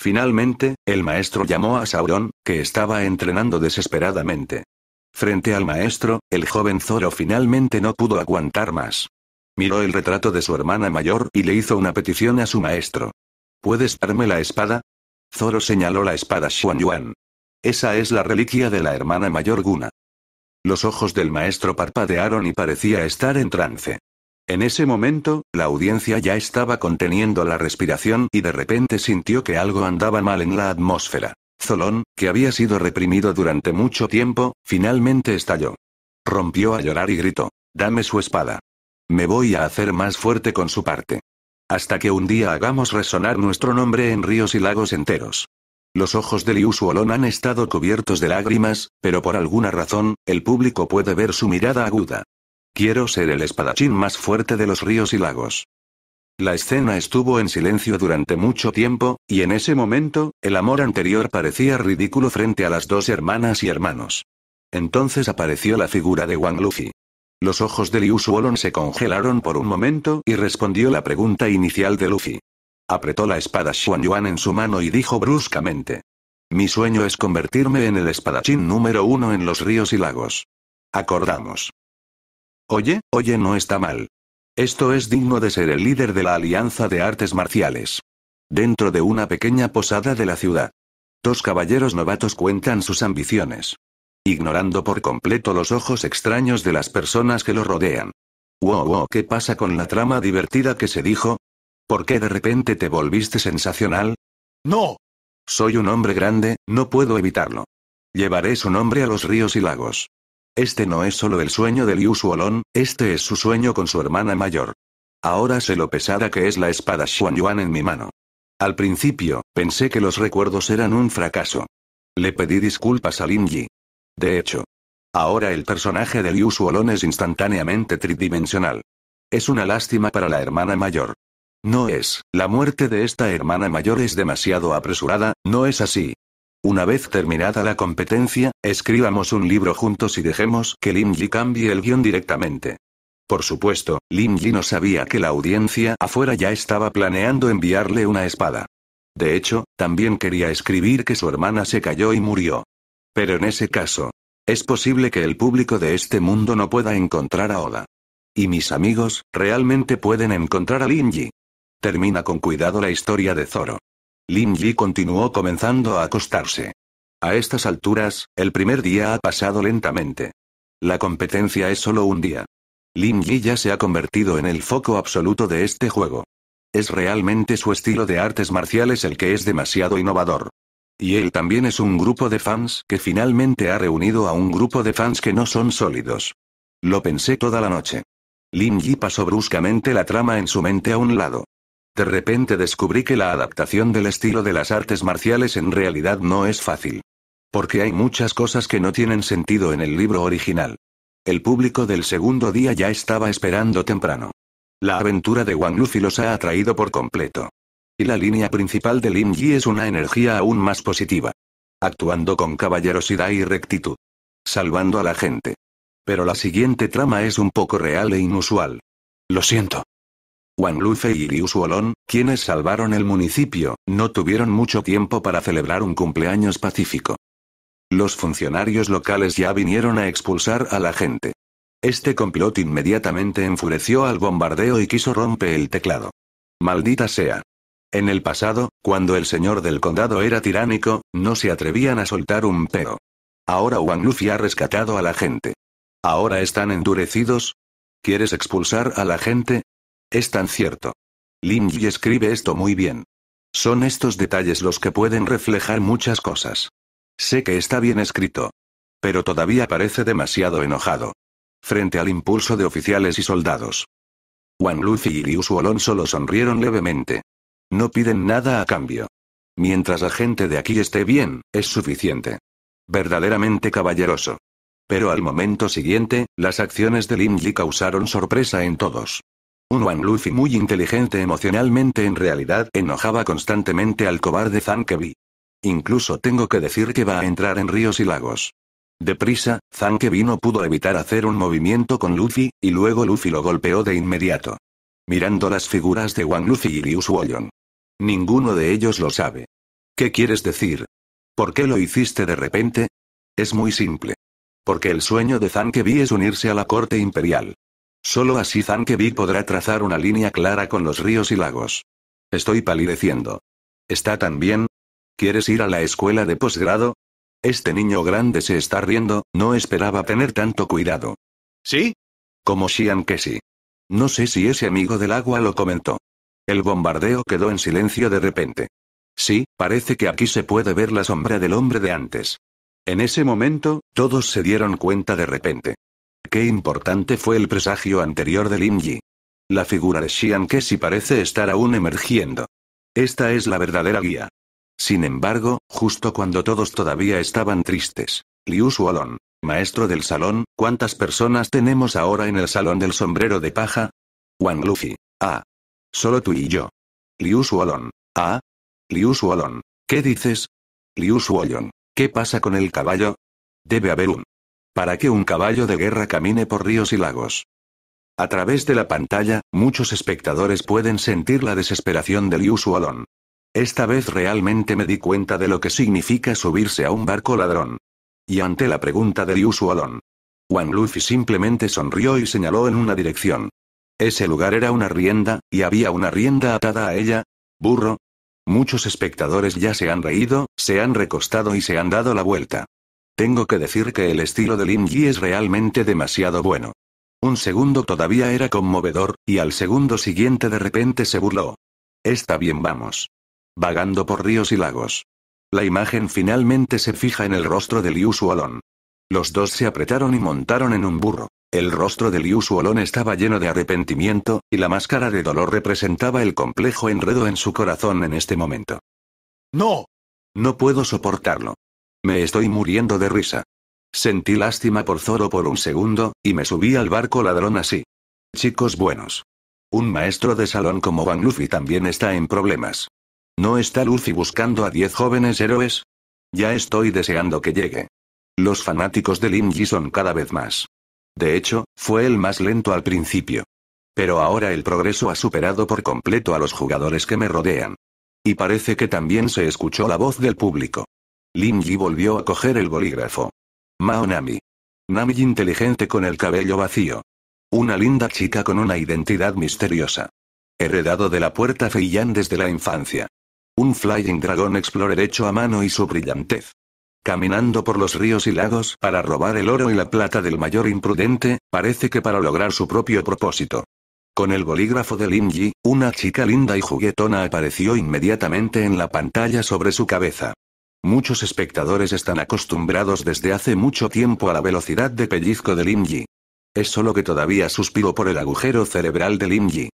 Finalmente, el maestro llamó a Sauron, que estaba entrenando desesperadamente. Frente al maestro, el joven Zoro finalmente no pudo aguantar más. Miró el retrato de su hermana mayor y le hizo una petición a su maestro. ¿Puedes darme la espada? Zoro señaló la espada Xuan Yuan. Esa es la reliquia de la hermana mayor Guna. Los ojos del maestro parpadearon y parecía estar en trance. En ese momento, la audiencia ya estaba conteniendo la respiración y de repente sintió que algo andaba mal en la atmósfera. Zolón, que había sido reprimido durante mucho tiempo, finalmente estalló. Rompió a llorar y gritó, Dame su espada. Me voy a hacer más fuerte con su parte. Hasta que un día hagamos resonar nuestro nombre en ríos y lagos enteros. Los ojos de Liu Suolon han estado cubiertos de lágrimas, pero por alguna razón, el público puede ver su mirada aguda. Quiero ser el espadachín más fuerte de los ríos y lagos. La escena estuvo en silencio durante mucho tiempo, y en ese momento, el amor anterior parecía ridículo frente a las dos hermanas y hermanos. Entonces apareció la figura de Wang Luffy. Los ojos de Liu Suolon se congelaron por un momento y respondió la pregunta inicial de Luffy. Apretó la espada Xuan Yuan en su mano y dijo bruscamente. Mi sueño es convertirme en el espadachín número uno en los ríos y lagos. Acordamos. Oye, oye, no está mal. Esto es digno de ser el líder de la Alianza de Artes Marciales. Dentro de una pequeña posada de la ciudad. Dos caballeros novatos cuentan sus ambiciones ignorando por completo los ojos extraños de las personas que lo rodean. Wow, ¿qué pasa con la trama divertida que se dijo? ¿Por qué de repente te volviste sensacional? No. Soy un hombre grande, no puedo evitarlo. Llevaré su nombre a los ríos y lagos. Este no es solo el sueño de Liu Suolon, este es su sueño con su hermana mayor. Ahora sé lo pesada que es la espada Xuan Yuan en mi mano. Al principio, pensé que los recuerdos eran un fracaso. Le pedí disculpas a Lin Yi. De hecho, ahora el personaje de Liu Suolon es instantáneamente tridimensional. Es una lástima para la hermana mayor. No es, la muerte de esta hermana mayor es demasiado apresurada, no es así. Una vez terminada la competencia, escribamos un libro juntos y dejemos que Lin Yi cambie el guión directamente. Por supuesto, Lin Yi no sabía que la audiencia afuera ya estaba planeando enviarle una espada. De hecho, también quería escribir que su hermana se cayó y murió. Pero en ese caso, es posible que el público de este mundo no pueda encontrar a Oda. Y mis amigos, realmente pueden encontrar a Linji. Termina con cuidado la historia de Zoro. Linji continuó comenzando a acostarse. A estas alturas, el primer día ha pasado lentamente. La competencia es solo un día. Linji ya se ha convertido en el foco absoluto de este juego. Es realmente su estilo de artes marciales el que es demasiado innovador. Y él también es un grupo de fans que finalmente ha reunido a un grupo de fans que no son sólidos. Lo pensé toda la noche. Lin Yi pasó bruscamente la trama en su mente a un lado. De repente descubrí que la adaptación del estilo de las artes marciales en realidad no es fácil. Porque hay muchas cosas que no tienen sentido en el libro original. El público del segundo día ya estaba esperando temprano. La aventura de Wang Luffy los ha atraído por completo. Y la línea principal de Lin Yi es una energía aún más positiva. Actuando con caballerosidad y rectitud. Salvando a la gente. Pero la siguiente trama es un poco real e inusual. Lo siento. Wang Lufei y Liu quienes salvaron el municipio, no tuvieron mucho tiempo para celebrar un cumpleaños pacífico. Los funcionarios locales ya vinieron a expulsar a la gente. Este complot inmediatamente enfureció al bombardeo y quiso romper el teclado. Maldita sea. En el pasado, cuando el señor del condado era tiránico, no se atrevían a soltar un pedo. Ahora Wang Luffy ha rescatado a la gente. Ahora están endurecidos. ¿Quieres expulsar a la gente? Es tan cierto. Lin Yi escribe esto muy bien. Son estos detalles los que pueden reflejar muchas cosas. Sé que está bien escrito. Pero todavía parece demasiado enojado. Frente al impulso de oficiales y soldados. Wang Luffy y Liu Alonso solo sonrieron levemente. No piden nada a cambio. Mientras la gente de aquí esté bien, es suficiente. Verdaderamente caballeroso. Pero al momento siguiente, las acciones de Lin causaron sorpresa en todos. Un Wang Luffy muy inteligente emocionalmente en realidad enojaba constantemente al cobarde Zankevi. Incluso tengo que decir que va a entrar en ríos y lagos. Deprisa, Zankevi no pudo evitar hacer un movimiento con Luffy, y luego Luffy lo golpeó de inmediato. Mirando las figuras de Wang Luffy y Liu Suoyong. Ninguno de ellos lo sabe. ¿Qué quieres decir? ¿Por qué lo hiciste de repente? Es muy simple. Porque el sueño de Zankevi es unirse a la corte imperial. Solo así Zankevi podrá trazar una línea clara con los ríos y lagos. Estoy palideciendo. ¿Está tan bien? ¿Quieres ir a la escuela de posgrado? Este niño grande se está riendo, no esperaba tener tanto cuidado. ¿Sí? Como Shian Kesi. No sé si ese amigo del agua lo comentó. El bombardeo quedó en silencio de repente. Sí, parece que aquí se puede ver la sombra del hombre de antes. En ese momento, todos se dieron cuenta de repente. Qué importante fue el presagio anterior de Lin Yi. La figura de Xian que si parece estar aún emergiendo. Esta es la verdadera guía. Sin embargo, justo cuando todos todavía estaban tristes, Liu Suolon, maestro del salón, ¿cuántas personas tenemos ahora en el salón del sombrero de paja? Wang Luffy. Ah, Solo tú y yo. Liu Suolon. Ah. Liu Suolon. ¿Qué dices? Liu Suolon. ¿Qué pasa con el caballo? Debe haber un. Para que un caballo de guerra camine por ríos y lagos. A través de la pantalla, muchos espectadores pueden sentir la desesperación de Liu Suolon. Esta vez realmente me di cuenta de lo que significa subirse a un barco ladrón. Y ante la pregunta de Liu Suolon, Wang Luffy simplemente sonrió y señaló en una dirección. Ese lugar era una rienda, y había una rienda atada a ella. Burro. Muchos espectadores ya se han reído, se han recostado y se han dado la vuelta. Tengo que decir que el estilo de Lin Yi es realmente demasiado bueno. Un segundo todavía era conmovedor, y al segundo siguiente de repente se burló. Está bien, vamos. Vagando por ríos y lagos. La imagen finalmente se fija en el rostro de Liu Suolon. Los dos se apretaron y montaron en un burro. El rostro de Liu Suolón estaba lleno de arrepentimiento, y la máscara de dolor representaba el complejo enredo en su corazón en este momento. ¡No! No puedo soportarlo. Me estoy muriendo de risa. Sentí lástima por Zoro por un segundo, y me subí al barco ladrón así. Chicos buenos. Un maestro de salón como Van Luffy también está en problemas. ¿No está Luffy buscando a diez jóvenes héroes? Ya estoy deseando que llegue. Los fanáticos de Lim Yi son cada vez más. De hecho, fue el más lento al principio. Pero ahora el progreso ha superado por completo a los jugadores que me rodean. Y parece que también se escuchó la voz del público. Lin Yi volvió a coger el bolígrafo. Mao Nami. Nami inteligente con el cabello vacío. Una linda chica con una identidad misteriosa. Heredado de la puerta Feiyan desde la infancia. Un Flying Dragon Explorer hecho a mano y su brillantez caminando por los ríos y lagos para robar el oro y la plata del mayor imprudente, parece que para lograr su propio propósito. Con el bolígrafo de Yi, una chica linda y juguetona apareció inmediatamente en la pantalla sobre su cabeza. Muchos espectadores están acostumbrados desde hace mucho tiempo a la velocidad de pellizco de Yi. Es solo que todavía suspiro por el agujero cerebral de Yi.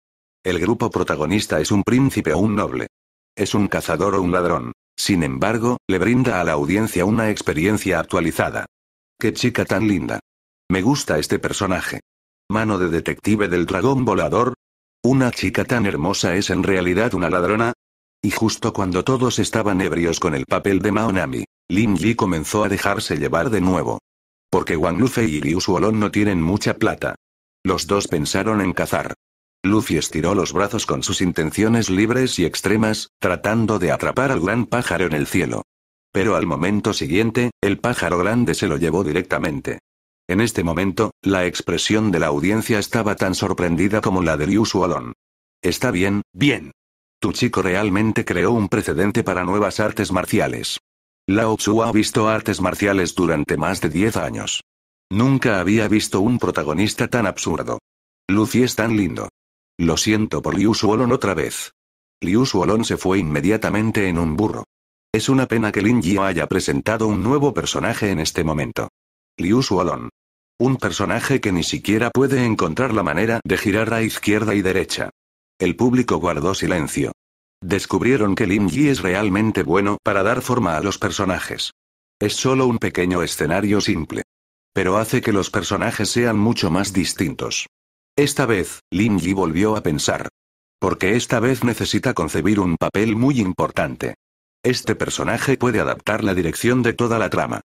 El grupo protagonista es un príncipe o un noble. Es un cazador o un ladrón. Sin embargo, le brinda a la audiencia una experiencia actualizada. ¡Qué chica tan linda! Me gusta este personaje. Mano de detective del dragón volador. Una chica tan hermosa es en realidad una ladrona. Y justo cuando todos estaban ebrios con el papel de Maonami, Lin Yi comenzó a dejarse llevar de nuevo. Porque Wang Lufei y Liu Suolon no tienen mucha plata. Los dos pensaron en cazar. Lucy estiró los brazos con sus intenciones libres y extremas, tratando de atrapar al gran pájaro en el cielo. Pero al momento siguiente, el pájaro grande se lo llevó directamente. En este momento, la expresión de la audiencia estaba tan sorprendida como la de Liu Está bien, bien. Tu chico realmente creó un precedente para nuevas artes marciales. Lao Tzu ha visto artes marciales durante más de 10 años. Nunca había visto un protagonista tan absurdo. Lucy es tan lindo. Lo siento por Liu Suolon otra vez. Liu Suolon se fue inmediatamente en un burro. Es una pena que Lin Yi haya presentado un nuevo personaje en este momento. Liu Suolon. Un personaje que ni siquiera puede encontrar la manera de girar a izquierda y derecha. El público guardó silencio. Descubrieron que Lin Yi es realmente bueno para dar forma a los personajes. Es solo un pequeño escenario simple. Pero hace que los personajes sean mucho más distintos. Esta vez, Yi volvió a pensar. Porque esta vez necesita concebir un papel muy importante. Este personaje puede adaptar la dirección de toda la trama.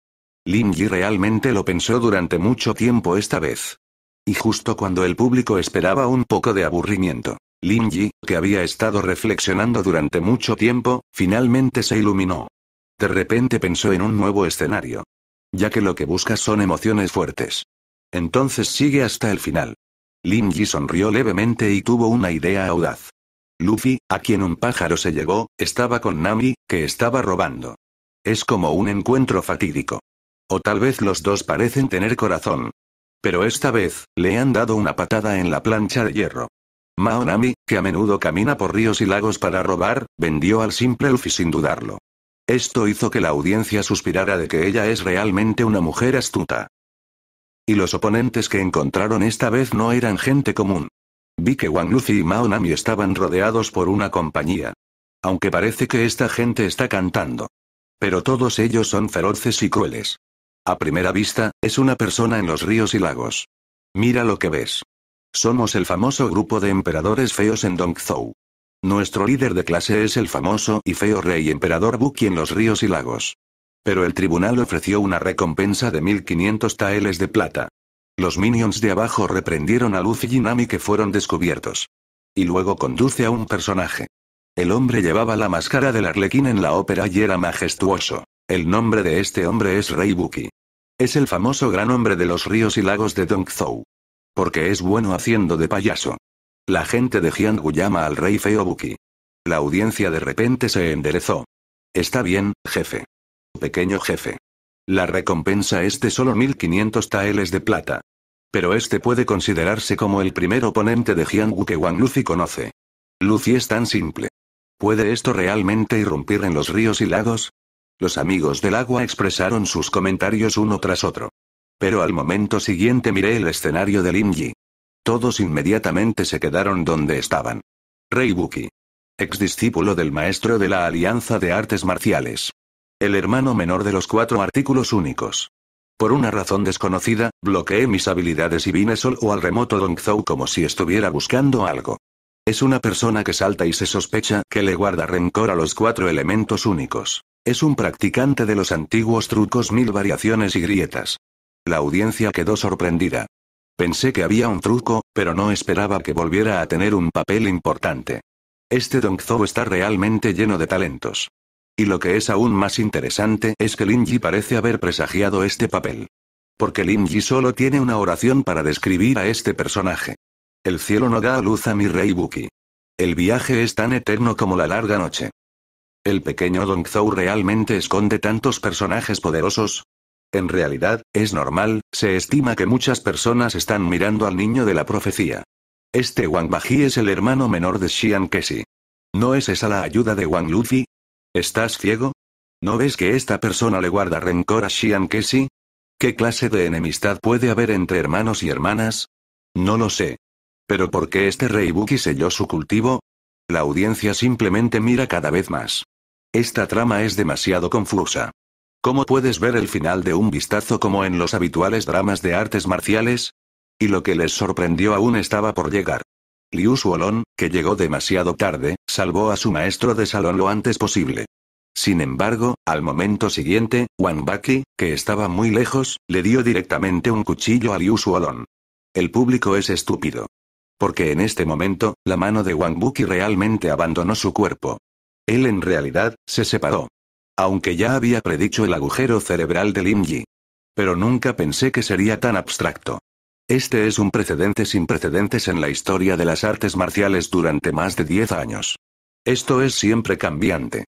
Yi realmente lo pensó durante mucho tiempo esta vez. Y justo cuando el público esperaba un poco de aburrimiento, Yi, que había estado reflexionando durante mucho tiempo, finalmente se iluminó. De repente pensó en un nuevo escenario. Ya que lo que busca son emociones fuertes. Entonces sigue hasta el final. Linji sonrió levemente y tuvo una idea audaz. Luffy, a quien un pájaro se llevó, estaba con Nami, que estaba robando. Es como un encuentro fatídico. O tal vez los dos parecen tener corazón. Pero esta vez, le han dado una patada en la plancha de hierro. Mao Nami, que a menudo camina por ríos y lagos para robar, vendió al simple Luffy sin dudarlo. Esto hizo que la audiencia suspirara de que ella es realmente una mujer astuta. Y los oponentes que encontraron esta vez no eran gente común. Vi que Wang Lucy y Mao Nami estaban rodeados por una compañía. Aunque parece que esta gente está cantando. Pero todos ellos son feroces y crueles. A primera vista, es una persona en los ríos y lagos. Mira lo que ves. Somos el famoso grupo de emperadores feos en Dongzhou. Nuestro líder de clase es el famoso y feo rey emperador Buki en los ríos y lagos pero el tribunal ofreció una recompensa de 1500 taeles de plata. Los minions de abajo reprendieron a Luffy y Nami que fueron descubiertos. Y luego conduce a un personaje. El hombre llevaba la máscara del arlequín en la ópera y era majestuoso. El nombre de este hombre es Rey Buki. Es el famoso gran hombre de los ríos y lagos de Dongzhou. Porque es bueno haciendo de payaso. La gente de Jiangu llama al rey feo Buki. La audiencia de repente se enderezó. Está bien, jefe pequeño jefe. La recompensa es de solo 1500 taeles de plata. Pero este puede considerarse como el primer oponente de Wu que Wang Luci conoce. Lucy es tan simple. ¿Puede esto realmente irrumpir en los ríos y lagos? Los amigos del agua expresaron sus comentarios uno tras otro. Pero al momento siguiente miré el escenario Lin Yi. Todos inmediatamente se quedaron donde estaban. Rei Buki. Ex discípulo del maestro de la Alianza de Artes Marciales. El hermano menor de los cuatro artículos únicos. Por una razón desconocida, bloqueé mis habilidades y vine solo al remoto Dongzhou como si estuviera buscando algo. Es una persona que salta y se sospecha que le guarda rencor a los cuatro elementos únicos. Es un practicante de los antiguos trucos mil variaciones y grietas. La audiencia quedó sorprendida. Pensé que había un truco, pero no esperaba que volviera a tener un papel importante. Este Dongzhou está realmente lleno de talentos. Y lo que es aún más interesante es que Lin parece haber presagiado este papel. Porque Lin solo tiene una oración para describir a este personaje. El cielo no da a luz a mi rey Buki. El viaje es tan eterno como la larga noche. ¿El pequeño Dong Zhou realmente esconde tantos personajes poderosos? En realidad, es normal, se estima que muchas personas están mirando al niño de la profecía. Este Wang Baji es el hermano menor de Xian Kesi. ¿No es esa la ayuda de Wang Luffy? ¿Estás ciego? ¿No ves que esta persona le guarda rencor a Shian Kesi? ¿Qué clase de enemistad puede haber entre hermanos y hermanas? No lo sé. Pero ¿por qué este rey Buki selló su cultivo? La audiencia simplemente mira cada vez más. Esta trama es demasiado confusa. ¿Cómo puedes ver el final de un vistazo como en los habituales dramas de artes marciales? Y lo que les sorprendió aún estaba por llegar. Liu Suolon, que llegó demasiado tarde, salvó a su maestro de salón lo antes posible. Sin embargo, al momento siguiente, Buki, que estaba muy lejos, le dio directamente un cuchillo a Liu Suolon. El público es estúpido. Porque en este momento, la mano de Buki realmente abandonó su cuerpo. Él en realidad, se separó. Aunque ya había predicho el agujero cerebral de Yi. Pero nunca pensé que sería tan abstracto. Este es un precedente sin precedentes en la historia de las artes marciales durante más de 10 años. Esto es siempre cambiante.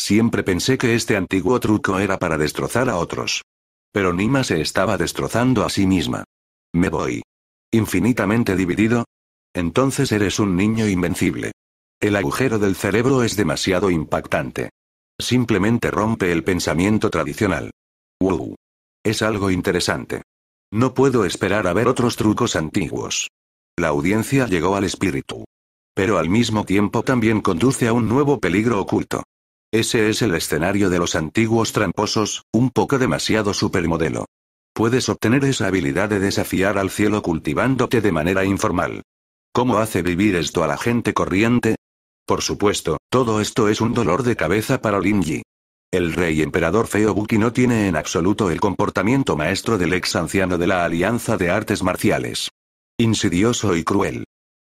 Siempre pensé que este antiguo truco era para destrozar a otros. Pero Nima se estaba destrozando a sí misma. Me voy. Infinitamente dividido. Entonces eres un niño invencible. El agujero del cerebro es demasiado impactante. Simplemente rompe el pensamiento tradicional. Wow. Es algo interesante. No puedo esperar a ver otros trucos antiguos. La audiencia llegó al espíritu. Pero al mismo tiempo también conduce a un nuevo peligro oculto. Ese es el escenario de los antiguos tramposos, un poco demasiado supermodelo. Puedes obtener esa habilidad de desafiar al cielo cultivándote de manera informal. ¿Cómo hace vivir esto a la gente corriente? Por supuesto, todo esto es un dolor de cabeza para Lin El rey emperador Feo Buki no tiene en absoluto el comportamiento maestro del ex anciano de la Alianza de Artes Marciales. Insidioso y cruel.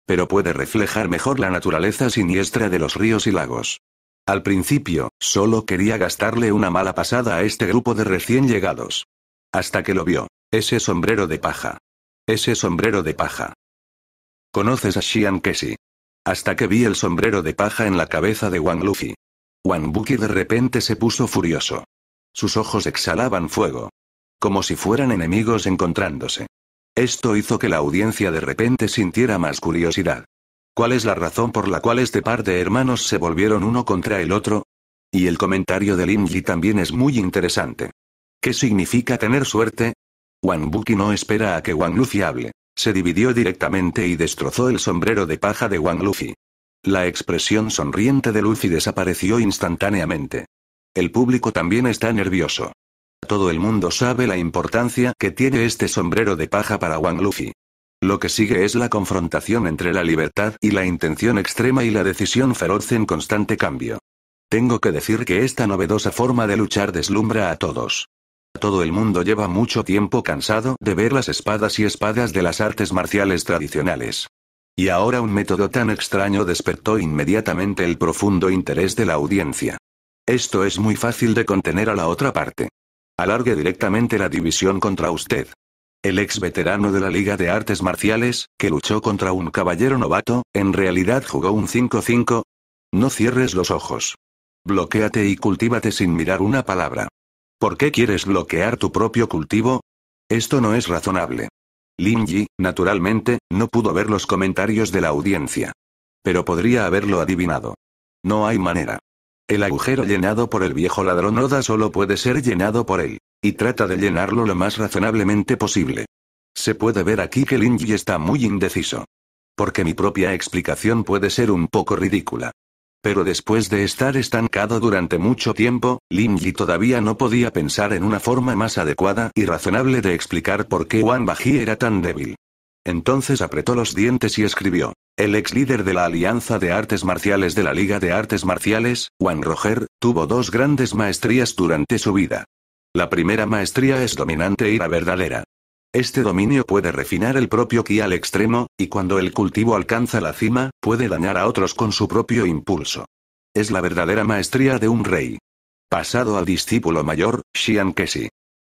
Pero puede reflejar mejor la naturaleza siniestra de los ríos y lagos. Al principio, solo quería gastarle una mala pasada a este grupo de recién llegados. Hasta que lo vio. Ese sombrero de paja. Ese sombrero de paja. ¿Conoces a Xian Kesi? Hasta que vi el sombrero de paja en la cabeza de Wang Luffy. Wang Buki de repente se puso furioso. Sus ojos exhalaban fuego. Como si fueran enemigos encontrándose. Esto hizo que la audiencia de repente sintiera más curiosidad. ¿Cuál es la razón por la cual este par de hermanos se volvieron uno contra el otro? Y el comentario de Lin Yi también es muy interesante. ¿Qué significa tener suerte? Wang Buki no espera a que Wang Luffy hable. Se dividió directamente y destrozó el sombrero de paja de Wang Luffy. La expresión sonriente de Luffy desapareció instantáneamente. El público también está nervioso. Todo el mundo sabe la importancia que tiene este sombrero de paja para Wang Luffy. Lo que sigue es la confrontación entre la libertad y la intención extrema y la decisión feroz en constante cambio. Tengo que decir que esta novedosa forma de luchar deslumbra a todos. Todo el mundo lleva mucho tiempo cansado de ver las espadas y espadas de las artes marciales tradicionales. Y ahora un método tan extraño despertó inmediatamente el profundo interés de la audiencia. Esto es muy fácil de contener a la otra parte. Alargue directamente la división contra usted. El ex veterano de la Liga de Artes Marciales, que luchó contra un caballero novato, en realidad jugó un 5-5. No cierres los ojos. Bloquéate y cultívate sin mirar una palabra. ¿Por qué quieres bloquear tu propio cultivo? Esto no es razonable. Lin naturalmente, no pudo ver los comentarios de la audiencia. Pero podría haberlo adivinado. No hay manera. El agujero llenado por el viejo ladrón Oda solo puede ser llenado por él. Y trata de llenarlo lo más razonablemente posible. Se puede ver aquí que Yi está muy indeciso. Porque mi propia explicación puede ser un poco ridícula. Pero después de estar estancado durante mucho tiempo, Yi todavía no podía pensar en una forma más adecuada y razonable de explicar por qué Wan Baji era tan débil. Entonces apretó los dientes y escribió. El ex líder de la Alianza de Artes Marciales de la Liga de Artes Marciales, Juan Roger, tuvo dos grandes maestrías durante su vida. La primera maestría es dominante y la verdadera. Este dominio puede refinar el propio ki al extremo, y cuando el cultivo alcanza la cima, puede dañar a otros con su propio impulso. Es la verdadera maestría de un rey. Pasado al discípulo mayor, Shian Kesi.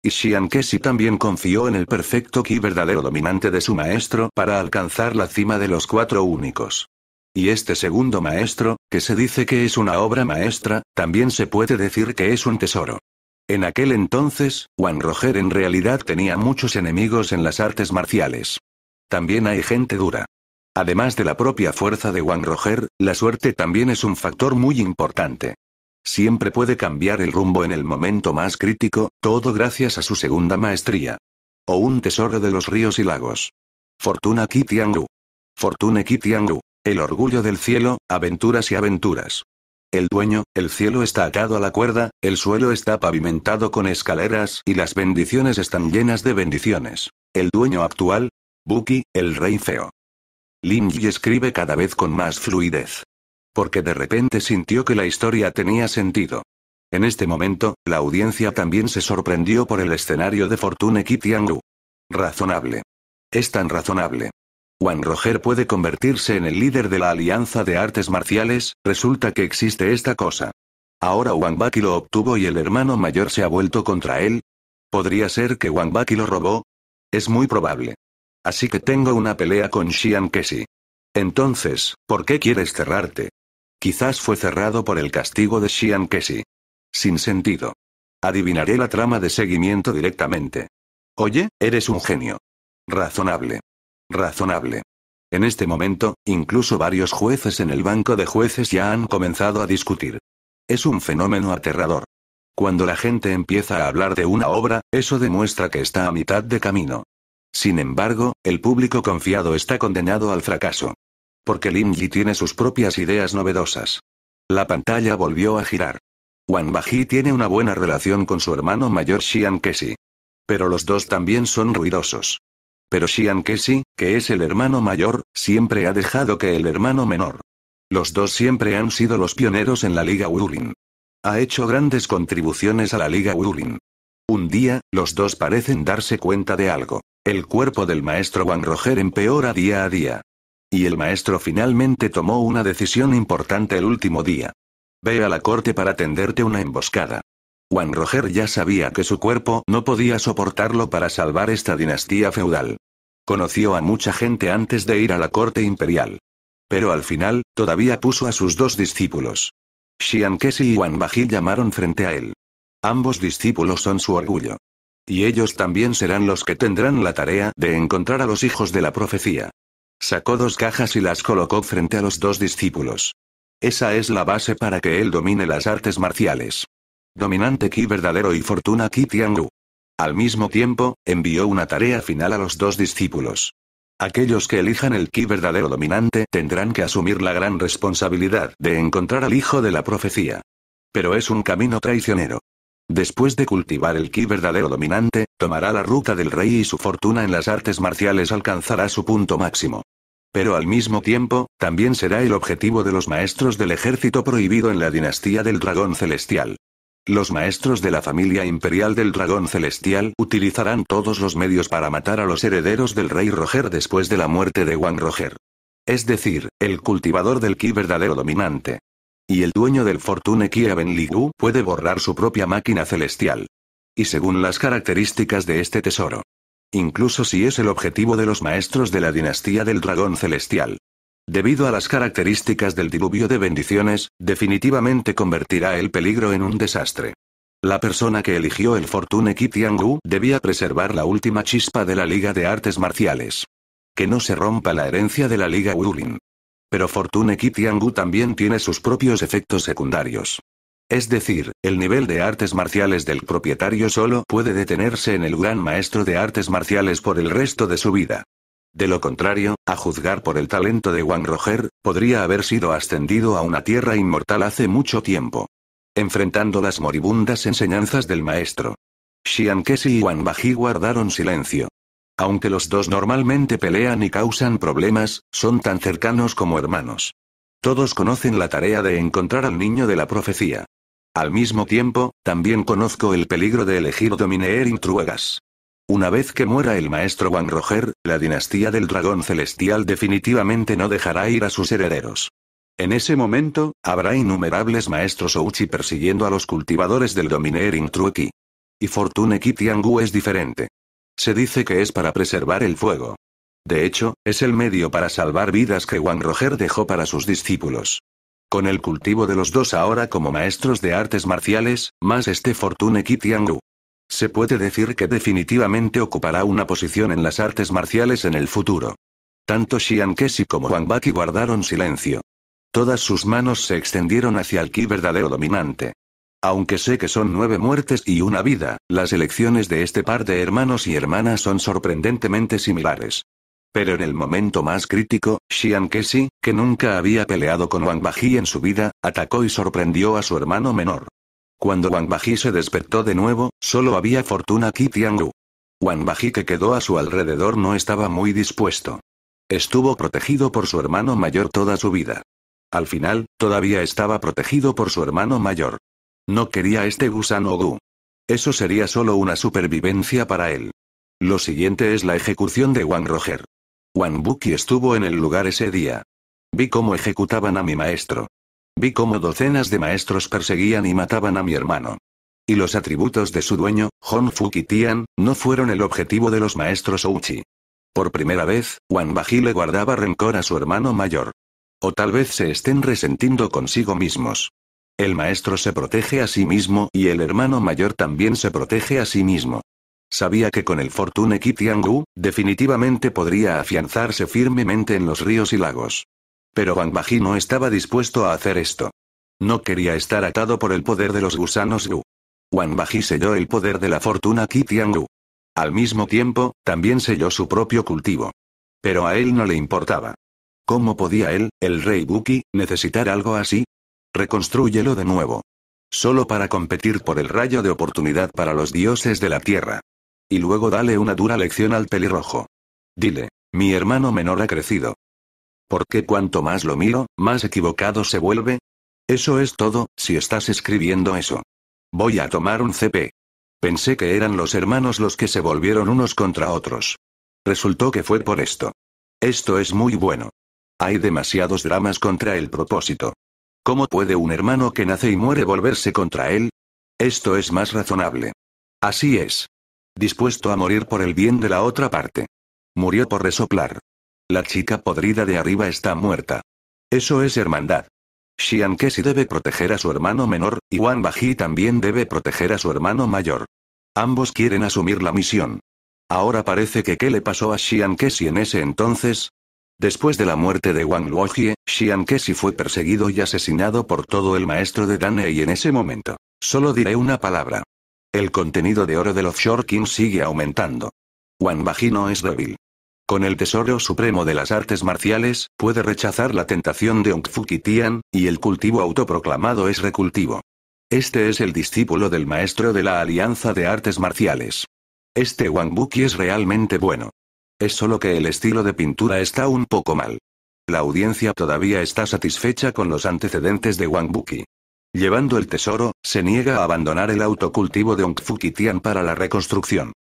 Y Shian Kesi también confió en el perfecto ki verdadero dominante de su maestro para alcanzar la cima de los cuatro únicos. Y este segundo maestro, que se dice que es una obra maestra, también se puede decir que es un tesoro. En aquel entonces, Juan Roger en realidad tenía muchos enemigos en las artes marciales. También hay gente dura. Además de la propia fuerza de Juan Roger, la suerte también es un factor muy importante. Siempre puede cambiar el rumbo en el momento más crítico, todo gracias a su segunda maestría. O un tesoro de los ríos y lagos. Fortuna Fortuna Fortuna Kitiangu. El orgullo del cielo, aventuras y aventuras el dueño, el cielo está atado a la cuerda, el suelo está pavimentado con escaleras y las bendiciones están llenas de bendiciones. El dueño actual, Buki, el rey feo. Lin Yi escribe cada vez con más fluidez. Porque de repente sintió que la historia tenía sentido. En este momento, la audiencia también se sorprendió por el escenario de Fortune Kitiangu. Razonable. Es tan razonable. Juan Roger puede convertirse en el líder de la Alianza de Artes Marciales, resulta que existe esta cosa. Ahora Wang Baki lo obtuvo y el hermano mayor se ha vuelto contra él. ¿Podría ser que Wang Baki lo robó? Es muy probable. Así que tengo una pelea con Xian Kesi. Entonces, ¿por qué quieres cerrarte? Quizás fue cerrado por el castigo de Xian Kesi. Sin sentido. Adivinaré la trama de seguimiento directamente. Oye, eres un genio. Razonable razonable. En este momento, incluso varios jueces en el banco de jueces ya han comenzado a discutir. Es un fenómeno aterrador. Cuando la gente empieza a hablar de una obra, eso demuestra que está a mitad de camino. Sin embargo, el público confiado está condenado al fracaso. Porque Lin Yi tiene sus propias ideas novedosas. La pantalla volvió a girar. Wang Baji tiene una buena relación con su hermano mayor Xian Kesi. Pero los dos también son ruidosos. Pero Xian Kesi, que es el hermano mayor, siempre ha dejado que el hermano menor. Los dos siempre han sido los pioneros en la Liga Wulin. Ha hecho grandes contribuciones a la Liga Wulin. Un día, los dos parecen darse cuenta de algo. El cuerpo del maestro Juan Roger empeora día a día. Y el maestro finalmente tomó una decisión importante el último día. Ve a la corte para tenderte una emboscada. Juan Roger ya sabía que su cuerpo no podía soportarlo para salvar esta dinastía feudal. Conoció a mucha gente antes de ir a la corte imperial. Pero al final, todavía puso a sus dos discípulos. Xian Kesi y Juan Baji llamaron frente a él. Ambos discípulos son su orgullo. Y ellos también serán los que tendrán la tarea de encontrar a los hijos de la profecía. Sacó dos cajas y las colocó frente a los dos discípulos. Esa es la base para que él domine las artes marciales. Dominante Ki verdadero y Fortuna Ki Tiangu. Al mismo tiempo, envió una tarea final a los dos discípulos. Aquellos que elijan el Ki verdadero dominante tendrán que asumir la gran responsabilidad de encontrar al hijo de la profecía. Pero es un camino traicionero. Después de cultivar el Ki verdadero dominante, tomará la ruta del rey y su fortuna en las artes marciales alcanzará su punto máximo. Pero al mismo tiempo, también será el objetivo de los maestros del ejército prohibido en la dinastía del dragón celestial. Los maestros de la familia imperial del dragón celestial utilizarán todos los medios para matar a los herederos del rey Roger después de la muerte de Juan Roger. Es decir, el cultivador del ki verdadero dominante. Y el dueño del Fortune Ki Ligu puede borrar su propia máquina celestial. Y según las características de este tesoro. Incluso si es el objetivo de los maestros de la dinastía del dragón celestial. Debido a las características del diluvio de bendiciones, definitivamente convertirá el peligro en un desastre. La persona que eligió el Fortune Kitian debía preservar la última chispa de la Liga de Artes Marciales. Que no se rompa la herencia de la Liga Wulin. Pero Fortune Kitian también tiene sus propios efectos secundarios. Es decir, el nivel de artes marciales del propietario solo puede detenerse en el gran maestro de artes marciales por el resto de su vida. De lo contrario, a juzgar por el talento de Juan Roger, podría haber sido ascendido a una tierra inmortal hace mucho tiempo. Enfrentando las moribundas enseñanzas del maestro. Xian Kesi y Wang Baji guardaron silencio. Aunque los dos normalmente pelean y causan problemas, son tan cercanos como hermanos. Todos conocen la tarea de encontrar al niño de la profecía. Al mismo tiempo, también conozco el peligro de elegir Domineer Intruegas. Una vez que muera el maestro Wang Roger, la dinastía del dragón celestial definitivamente no dejará ir a sus herederos. En ese momento, habrá innumerables maestros Ouchi persiguiendo a los cultivadores del Domineering Trueki. Y Fortune Kitiangu es diferente. Se dice que es para preservar el fuego. De hecho, es el medio para salvar vidas que Wang Roger dejó para sus discípulos. Con el cultivo de los dos ahora como maestros de artes marciales, más este Fortune Kitiangu. Se puede decir que definitivamente ocupará una posición en las artes marciales en el futuro. Tanto Shian Kesi como Wang Baki guardaron silencio. Todas sus manos se extendieron hacia el ki verdadero dominante. Aunque sé que son nueve muertes y una vida, las elecciones de este par de hermanos y hermanas son sorprendentemente similares. Pero en el momento más crítico, Shian Kesi, que nunca había peleado con Wang Baki en su vida, atacó y sorprendió a su hermano menor. Cuando Wang Baji se despertó de nuevo, solo había fortuna Qi Tianru. Wang Baji que quedó a su alrededor no estaba muy dispuesto. Estuvo protegido por su hermano mayor toda su vida. Al final, todavía estaba protegido por su hermano mayor. No quería este gusano Gu. Eso sería solo una supervivencia para él. Lo siguiente es la ejecución de Wang Roger. Wang Buki estuvo en el lugar ese día. Vi cómo ejecutaban a mi maestro. Vi cómo docenas de maestros perseguían y mataban a mi hermano. Y los atributos de su dueño, Fu Kitian, no fueron el objetivo de los maestros Ouchi. Por primera vez, Baji le guardaba rencor a su hermano mayor. O tal vez se estén resentiendo consigo mismos. El maestro se protege a sí mismo y el hermano mayor también se protege a sí mismo. Sabía que con el Fortune Gu, definitivamente podría afianzarse firmemente en los ríos y lagos. Pero Wang Baji no estaba dispuesto a hacer esto. No quería estar atado por el poder de los gusanos Gu. Wang Baji selló el poder de la fortuna Kitian Gu. Al mismo tiempo, también selló su propio cultivo. Pero a él no le importaba. ¿Cómo podía él, el rey Buki, necesitar algo así? Reconstrúyelo de nuevo. Solo para competir por el rayo de oportunidad para los dioses de la tierra. Y luego dale una dura lección al pelirrojo. Dile, mi hermano menor ha crecido, porque cuanto más lo miro, más equivocado se vuelve. Eso es todo, si estás escribiendo eso. Voy a tomar un CP. Pensé que eran los hermanos los que se volvieron unos contra otros. Resultó que fue por esto. Esto es muy bueno. Hay demasiados dramas contra el propósito. ¿Cómo puede un hermano que nace y muere volverse contra él? Esto es más razonable. Así es. Dispuesto a morir por el bien de la otra parte. Murió por resoplar. La chica podrida de arriba está muerta. Eso es hermandad. Xian Kesi debe proteger a su hermano menor, y Wan Baji también debe proteger a su hermano mayor. Ambos quieren asumir la misión. Ahora parece que qué le pasó a Xian Kesi en ese entonces, Después de la muerte de Wang Luojie, Xian Kesi fue perseguido y asesinado por todo el maestro de Dane y en ese momento, solo diré una palabra. El contenido de oro del offshore king sigue aumentando. Wang Baji no es débil. Con el tesoro supremo de las artes marciales, puede rechazar la tentación de Ongfuki y el cultivo autoproclamado es recultivo. Este es el discípulo del maestro de la Alianza de Artes Marciales. Este Wangbuki es realmente bueno. Es solo que el estilo de pintura está un poco mal. La audiencia todavía está satisfecha con los antecedentes de Wangbuki. Llevando el tesoro, se niega a abandonar el autocultivo de Ongfuki para la reconstrucción.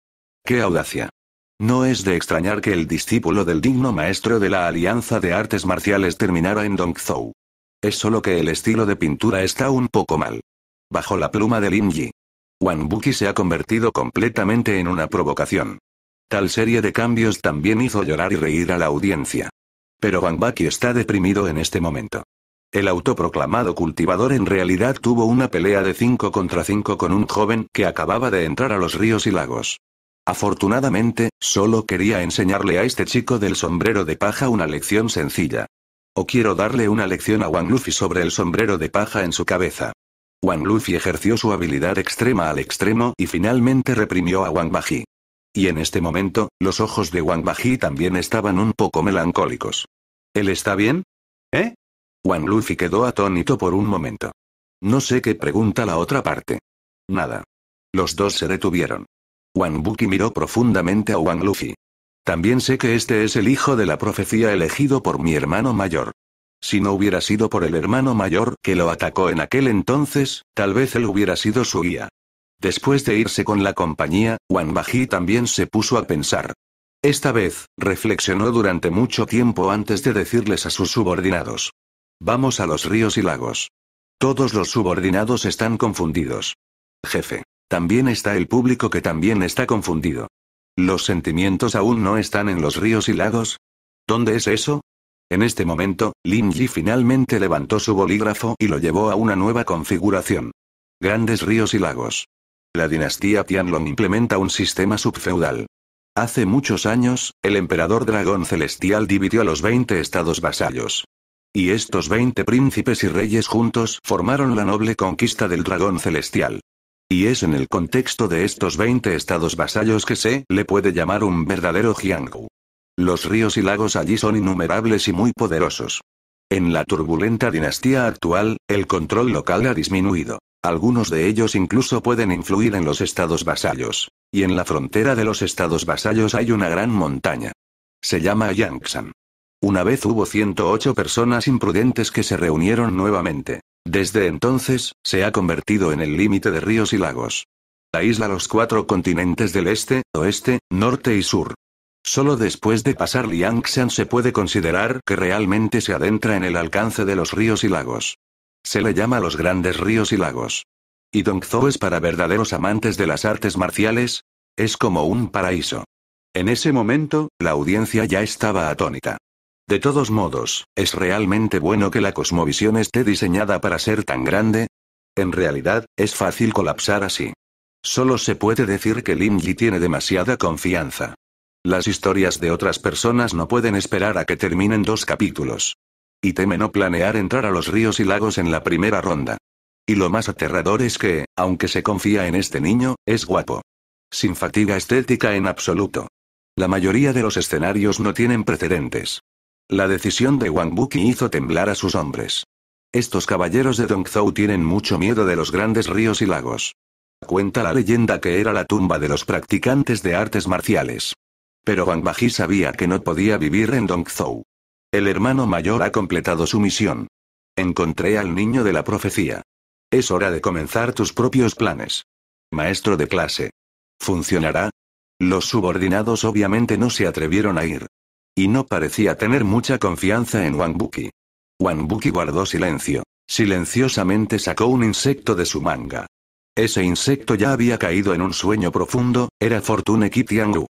¡Qué audacia! No es de extrañar que el discípulo del digno maestro de la Alianza de Artes Marciales terminara en Dongzhou. Es solo que el estilo de pintura está un poco mal. Bajo la pluma de Lin Wang Buki se ha convertido completamente en una provocación. Tal serie de cambios también hizo llorar y reír a la audiencia. Pero Wang Baki está deprimido en este momento. El autoproclamado cultivador en realidad tuvo una pelea de 5 contra 5 con un joven que acababa de entrar a los ríos y lagos. Afortunadamente, solo quería enseñarle a este chico del sombrero de paja una lección sencilla. O quiero darle una lección a Wang Luffy sobre el sombrero de paja en su cabeza. Wang Luffy ejerció su habilidad extrema al extremo y finalmente reprimió a Wang Baji. Y en este momento, los ojos de Wang Baji también estaban un poco melancólicos. ¿Él está bien? ¿Eh? Wang Luffy quedó atónito por un momento. No sé qué pregunta la otra parte. Nada. Los dos se detuvieron. Wang Buki miró profundamente a Wang Luffy. También sé que este es el hijo de la profecía elegido por mi hermano mayor. Si no hubiera sido por el hermano mayor que lo atacó en aquel entonces, tal vez él hubiera sido su guía. Después de irse con la compañía, Wang Baji también se puso a pensar. Esta vez, reflexionó durante mucho tiempo antes de decirles a sus subordinados. Vamos a los ríos y lagos. Todos los subordinados están confundidos. Jefe. También está el público que también está confundido. ¿Los sentimientos aún no están en los ríos y lagos? ¿Dónde es eso? En este momento, Lin Yi finalmente levantó su bolígrafo y lo llevó a una nueva configuración. Grandes ríos y lagos. La dinastía Tianlong implementa un sistema subfeudal. Hace muchos años, el emperador dragón celestial dividió a los 20 estados vasallos. Y estos 20 príncipes y reyes juntos formaron la noble conquista del dragón celestial. Y es en el contexto de estos 20 estados vasallos que se le puede llamar un verdadero Jianghu. Los ríos y lagos allí son innumerables y muy poderosos. En la turbulenta dinastía actual, el control local ha disminuido. Algunos de ellos incluso pueden influir en los estados vasallos. Y en la frontera de los estados vasallos hay una gran montaña. Se llama Yangshan. Una vez hubo 108 personas imprudentes que se reunieron nuevamente. Desde entonces, se ha convertido en el límite de ríos y lagos. La isla los cuatro continentes del este, oeste, norte y sur. Solo después de pasar Liangshan se puede considerar que realmente se adentra en el alcance de los ríos y lagos. Se le llama los grandes ríos y lagos. ¿Y Dongzhou es para verdaderos amantes de las artes marciales? Es como un paraíso. En ese momento, la audiencia ya estaba atónita. De todos modos, ¿es realmente bueno que la cosmovisión esté diseñada para ser tan grande? En realidad, es fácil colapsar así. Solo se puede decir que lim Yi tiene demasiada confianza. Las historias de otras personas no pueden esperar a que terminen dos capítulos. Y teme no planear entrar a los ríos y lagos en la primera ronda. Y lo más aterrador es que, aunque se confía en este niño, es guapo. Sin fatiga estética en absoluto. La mayoría de los escenarios no tienen precedentes. La decisión de Wang Buki hizo temblar a sus hombres. Estos caballeros de Dongzhou tienen mucho miedo de los grandes ríos y lagos. Cuenta la leyenda que era la tumba de los practicantes de artes marciales. Pero Wang Baji sabía que no podía vivir en Dongzhou. El hermano mayor ha completado su misión. Encontré al niño de la profecía. Es hora de comenzar tus propios planes. Maestro de clase. ¿Funcionará? Los subordinados obviamente no se atrevieron a ir. Y no parecía tener mucha confianza en Buki. Wang Buki guardó silencio. Silenciosamente sacó un insecto de su manga. Ese insecto ya había caído en un sueño profundo, era Fortune Kitiangu.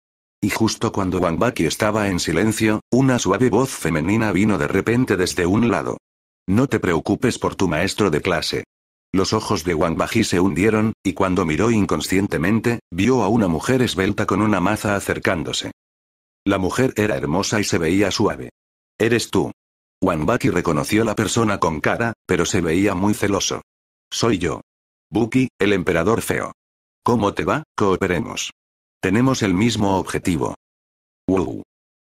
Y justo cuando Buki estaba en silencio, una suave voz femenina vino de repente desde un lado. No te preocupes por tu maestro de clase. Los ojos de Buki se hundieron, y cuando miró inconscientemente, vio a una mujer esbelta con una maza acercándose. La mujer era hermosa y se veía suave. Eres tú. Wanbaki reconoció la persona con cara, pero se veía muy celoso. Soy yo. Buki, el emperador feo. ¿Cómo te va? Cooperemos. Tenemos el mismo objetivo. Wow.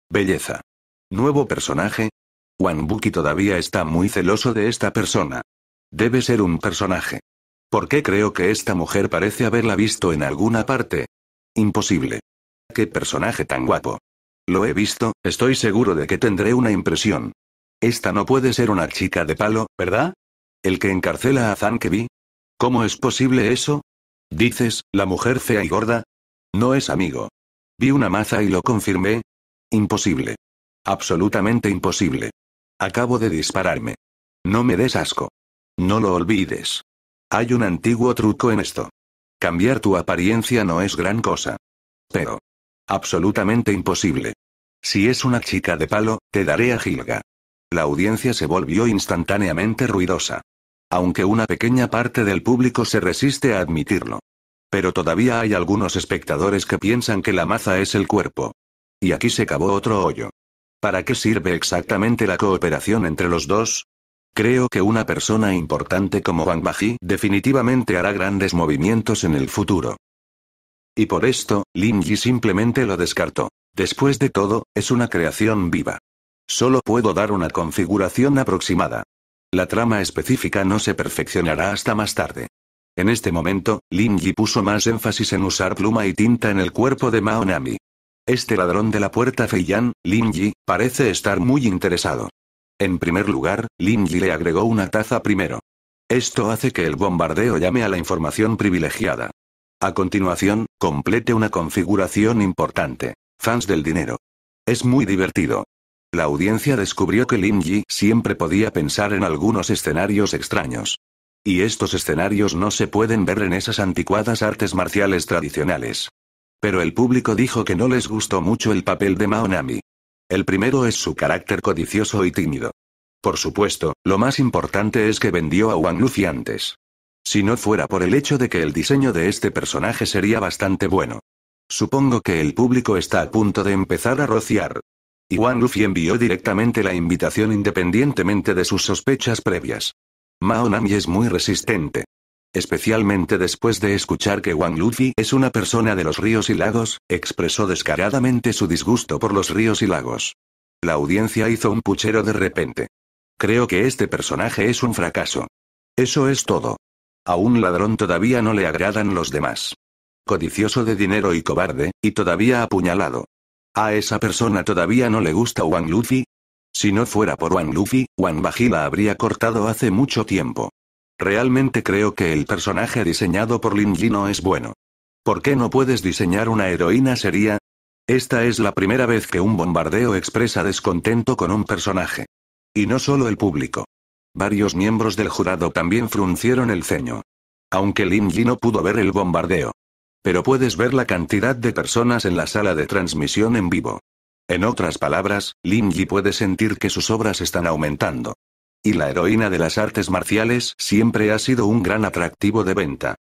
Belleza. Nuevo personaje. Wanbuki todavía está muy celoso de esta persona. Debe ser un personaje. ¿Por qué creo que esta mujer parece haberla visto en alguna parte? Imposible. ¿Qué personaje tan guapo? Lo he visto, estoy seguro de que tendré una impresión. Esta no puede ser una chica de palo, ¿verdad? El que encarcela a Zankevi. ¿Cómo es posible eso? Dices, la mujer fea y gorda. No es amigo. Vi una maza y lo confirmé. Imposible. Absolutamente imposible. Acabo de dispararme. No me des asco. No lo olvides. Hay un antiguo truco en esto. Cambiar tu apariencia no es gran cosa. Pero. Absolutamente imposible. Si es una chica de palo, te daré a Gilga. La audiencia se volvió instantáneamente ruidosa. Aunque una pequeña parte del público se resiste a admitirlo. Pero todavía hay algunos espectadores que piensan que la maza es el cuerpo. Y aquí se cavó otro hoyo. ¿Para qué sirve exactamente la cooperación entre los dos? Creo que una persona importante como Wang Baji definitivamente hará grandes movimientos en el futuro. Y por esto, Lin simplemente lo descartó. Después de todo, es una creación viva. Solo puedo dar una configuración aproximada. La trama específica no se perfeccionará hasta más tarde. En este momento, Lin puso más énfasis en usar pluma y tinta en el cuerpo de Maonami. Este ladrón de la puerta Feiyan, Lin parece estar muy interesado. En primer lugar, Lin le agregó una taza primero. Esto hace que el bombardeo llame a la información privilegiada. A continuación, complete una configuración importante. Fans del dinero. Es muy divertido. La audiencia descubrió que Lim Ji siempre podía pensar en algunos escenarios extraños. Y estos escenarios no se pueden ver en esas anticuadas artes marciales tradicionales. Pero el público dijo que no les gustó mucho el papel de Maonami. El primero es su carácter codicioso y tímido. Por supuesto, lo más importante es que vendió a Wang Luffy antes. Si no fuera por el hecho de que el diseño de este personaje sería bastante bueno. Supongo que el público está a punto de empezar a rociar. Y Wang Luffy envió directamente la invitación independientemente de sus sospechas previas. Mao Nami es muy resistente. Especialmente después de escuchar que Wang Luffy es una persona de los ríos y lagos, expresó descaradamente su disgusto por los ríos y lagos. La audiencia hizo un puchero de repente. Creo que este personaje es un fracaso. Eso es todo. A un ladrón todavía no le agradan los demás. Codicioso de dinero y cobarde, y todavía apuñalado. A esa persona todavía no le gusta Wang Luffy. Si no fuera por Wang Luffy, Wang Baji la habría cortado hace mucho tiempo. Realmente creo que el personaje diseñado por Lin no es bueno. ¿Por qué no puedes diseñar una heroína seria? Esta es la primera vez que un bombardeo expresa descontento con un personaje. Y no solo el público. Varios miembros del jurado también fruncieron el ceño. Aunque Lin Yi no pudo ver el bombardeo. Pero puedes ver la cantidad de personas en la sala de transmisión en vivo. En otras palabras, Lin Yi puede sentir que sus obras están aumentando. Y la heroína de las artes marciales siempre ha sido un gran atractivo de venta.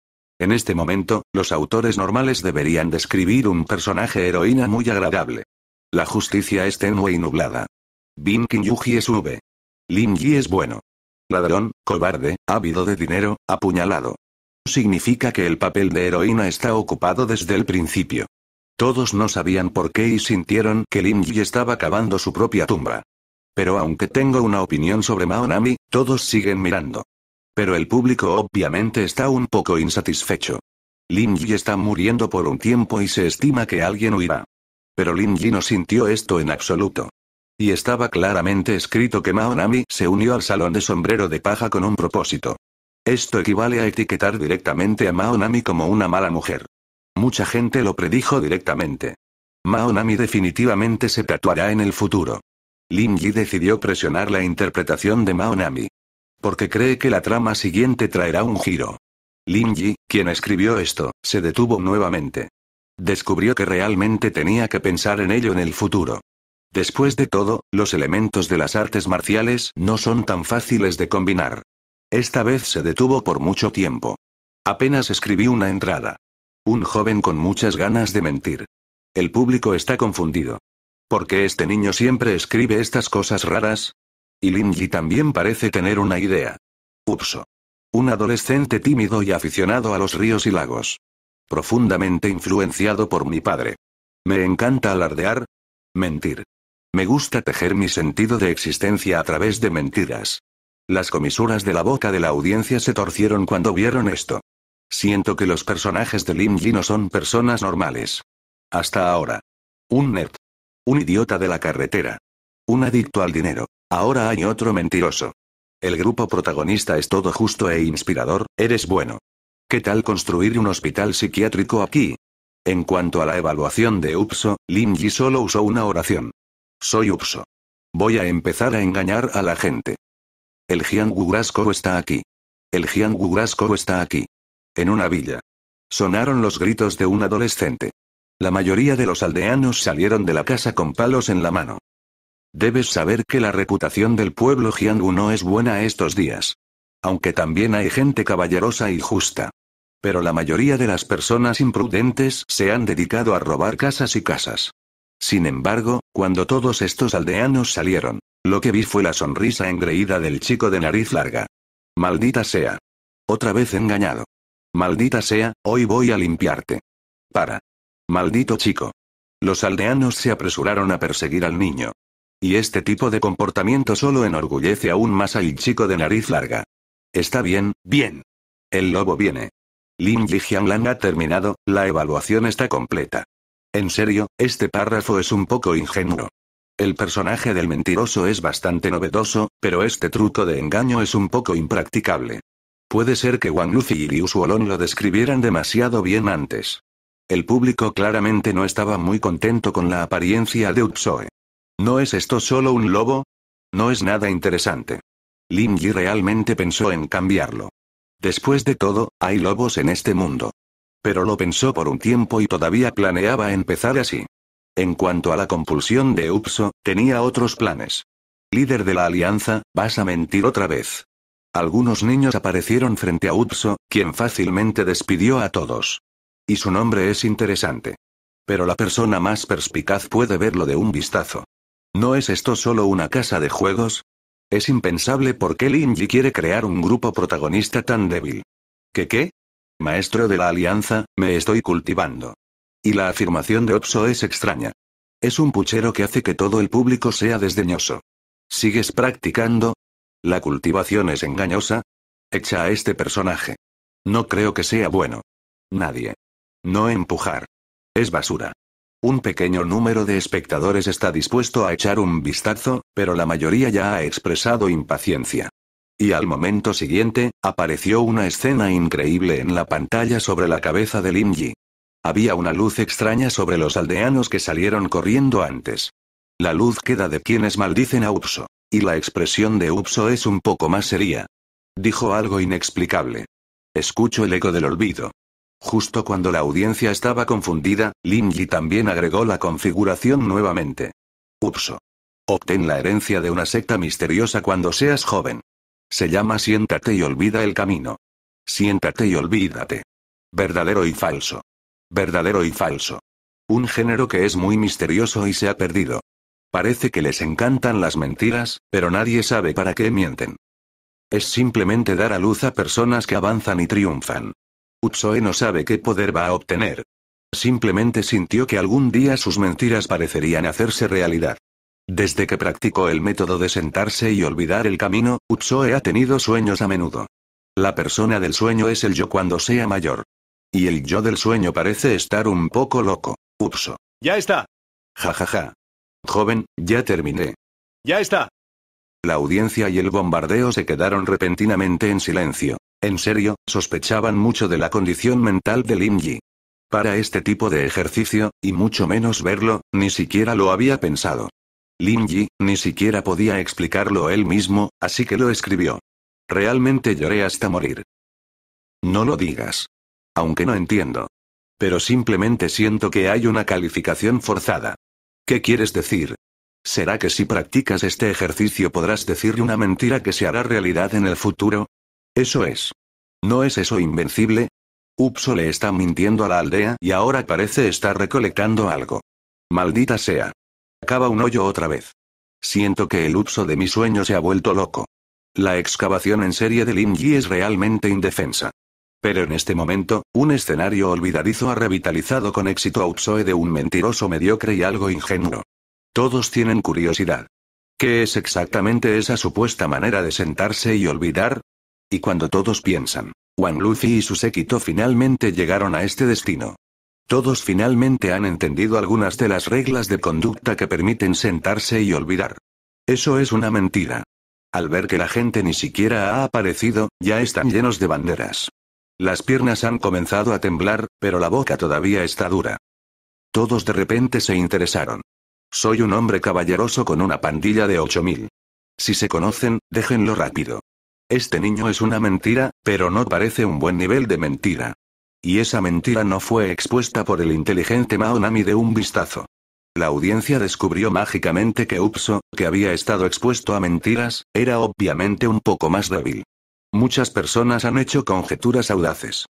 En este momento, los autores normales deberían describir un personaje heroína muy agradable. La justicia es tenue y nublada. Bin Kinyuji es V. Lin Yi es bueno. Ladrón, cobarde, ávido de dinero, apuñalado. Significa que el papel de heroína está ocupado desde el principio. Todos no sabían por qué y sintieron que Lin Yi estaba cavando su propia tumba. Pero aunque tengo una opinión sobre Maonami, todos siguen mirando. Pero el público obviamente está un poco insatisfecho. Lin Yi está muriendo por un tiempo y se estima que alguien huirá. Pero Lin Yi no sintió esto en absoluto. Y estaba claramente escrito que Maonami se unió al salón de sombrero de paja con un propósito. Esto equivale a etiquetar directamente a Maonami como una mala mujer. Mucha gente lo predijo directamente. Maonami definitivamente se tatuará en el futuro. Lin Yi decidió presionar la interpretación de Maonami. Porque cree que la trama siguiente traerá un giro. Lin Yi, quien escribió esto, se detuvo nuevamente. Descubrió que realmente tenía que pensar en ello en el futuro. Después de todo, los elementos de las artes marciales no son tan fáciles de combinar. Esta vez se detuvo por mucho tiempo. Apenas escribí una entrada. Un joven con muchas ganas de mentir. El público está confundido. ¿Por qué este niño siempre escribe estas cosas raras? Y Linji también parece tener una idea. Upso. Un adolescente tímido y aficionado a los ríos y lagos. Profundamente influenciado por mi padre. Me encanta alardear. Mentir. Me gusta tejer mi sentido de existencia a través de mentiras. Las comisuras de la boca de la audiencia se torcieron cuando vieron esto. Siento que los personajes de Lim Ji no son personas normales. Hasta ahora. Un nerd. Un idiota de la carretera. Un adicto al dinero. Ahora hay otro mentiroso. El grupo protagonista es todo justo e inspirador, eres bueno. ¿Qué tal construir un hospital psiquiátrico aquí? En cuanto a la evaluación de UPSO, Lim Ji solo usó una oración. Soy Upso. Voy a empezar a engañar a la gente. El Gian Grasco está aquí. El Gian Grasco está aquí. En una villa. Sonaron los gritos de un adolescente. La mayoría de los aldeanos salieron de la casa con palos en la mano. Debes saber que la reputación del pueblo Giangu no es buena estos días. Aunque también hay gente caballerosa y justa. Pero la mayoría de las personas imprudentes se han dedicado a robar casas y casas. Sin embargo, cuando todos estos aldeanos salieron, lo que vi fue la sonrisa engreída del chico de nariz larga. Maldita sea. Otra vez engañado. Maldita sea, hoy voy a limpiarte. Para. Maldito chico. Los aldeanos se apresuraron a perseguir al niño. Y este tipo de comportamiento solo enorgullece aún más al chico de nariz larga. Está bien, bien. El lobo viene. Lin Lijianlan ha terminado, la evaluación está completa. En serio, este párrafo es un poco ingenuo. El personaje del mentiroso es bastante novedoso, pero este truco de engaño es un poco impracticable. Puede ser que Wang Lucy y Liu lo describieran demasiado bien antes. El público claramente no estaba muy contento con la apariencia de Utsoe. ¿No es esto solo un lobo? No es nada interesante. Lin Yi realmente pensó en cambiarlo. Después de todo, hay lobos en este mundo. Pero lo pensó por un tiempo y todavía planeaba empezar así. En cuanto a la compulsión de Upso, tenía otros planes. Líder de la alianza, vas a mentir otra vez. Algunos niños aparecieron frente a Upso, quien fácilmente despidió a todos. Y su nombre es interesante. Pero la persona más perspicaz puede verlo de un vistazo. ¿No es esto solo una casa de juegos? Es impensable por qué Linji quiere crear un grupo protagonista tan débil. ¿Qué qué? maestro de la alianza, me estoy cultivando. Y la afirmación de Opso es extraña. Es un puchero que hace que todo el público sea desdeñoso. ¿Sigues practicando? ¿La cultivación es engañosa? Echa a este personaje. No creo que sea bueno. Nadie. No empujar. Es basura. Un pequeño número de espectadores está dispuesto a echar un vistazo, pero la mayoría ya ha expresado impaciencia. Y al momento siguiente, apareció una escena increíble en la pantalla sobre la cabeza de Lin Yi. Había una luz extraña sobre los aldeanos que salieron corriendo antes. La luz queda de quienes maldicen a Upso. Y la expresión de Upso es un poco más seria. Dijo algo inexplicable. Escucho el eco del olvido. Justo cuando la audiencia estaba confundida, Lin Yi también agregó la configuración nuevamente. Upso. Obtén la herencia de una secta misteriosa cuando seas joven. Se llama Siéntate y olvida el camino. Siéntate y olvídate. Verdadero y falso. Verdadero y falso. Un género que es muy misterioso y se ha perdido. Parece que les encantan las mentiras, pero nadie sabe para qué mienten. Es simplemente dar a luz a personas que avanzan y triunfan. Utsoe no sabe qué poder va a obtener. Simplemente sintió que algún día sus mentiras parecerían hacerse realidad. Desde que practicó el método de sentarse y olvidar el camino, Utsoe ha tenido sueños a menudo. La persona del sueño es el yo cuando sea mayor. Y el yo del sueño parece estar un poco loco. Upso. Ya está. Ja ja ja. Joven, ya terminé. Ya está. La audiencia y el bombardeo se quedaron repentinamente en silencio. En serio, sospechaban mucho de la condición mental de Lim Yi. Para este tipo de ejercicio, y mucho menos verlo, ni siquiera lo había pensado. Lin ni siquiera podía explicarlo él mismo, así que lo escribió. Realmente lloré hasta morir. No lo digas. Aunque no entiendo. Pero simplemente siento que hay una calificación forzada. ¿Qué quieres decir? ¿Será que si practicas este ejercicio podrás decir una mentira que se hará realidad en el futuro? Eso es. ¿No es eso invencible? Upso le está mintiendo a la aldea y ahora parece estar recolectando algo. Maldita sea acaba un hoyo otra vez. Siento que el upso de mi sueño se ha vuelto loco. La excavación en serie de Yi es realmente indefensa. Pero en este momento, un escenario olvidadizo ha revitalizado con éxito a Upsoe de un mentiroso mediocre y algo ingenuo. Todos tienen curiosidad. ¿Qué es exactamente esa supuesta manera de sentarse y olvidar? Y cuando todos piensan, Wang luffy y su séquito finalmente llegaron a este destino. Todos finalmente han entendido algunas de las reglas de conducta que permiten sentarse y olvidar. Eso es una mentira. Al ver que la gente ni siquiera ha aparecido, ya están llenos de banderas. Las piernas han comenzado a temblar, pero la boca todavía está dura. Todos de repente se interesaron. Soy un hombre caballeroso con una pandilla de 8000. Si se conocen, déjenlo rápido. Este niño es una mentira, pero no parece un buen nivel de mentira. Y esa mentira no fue expuesta por el inteligente Maonami de un vistazo. La audiencia descubrió mágicamente que Upso, que había estado expuesto a mentiras, era obviamente un poco más débil. Muchas personas han hecho conjeturas audaces.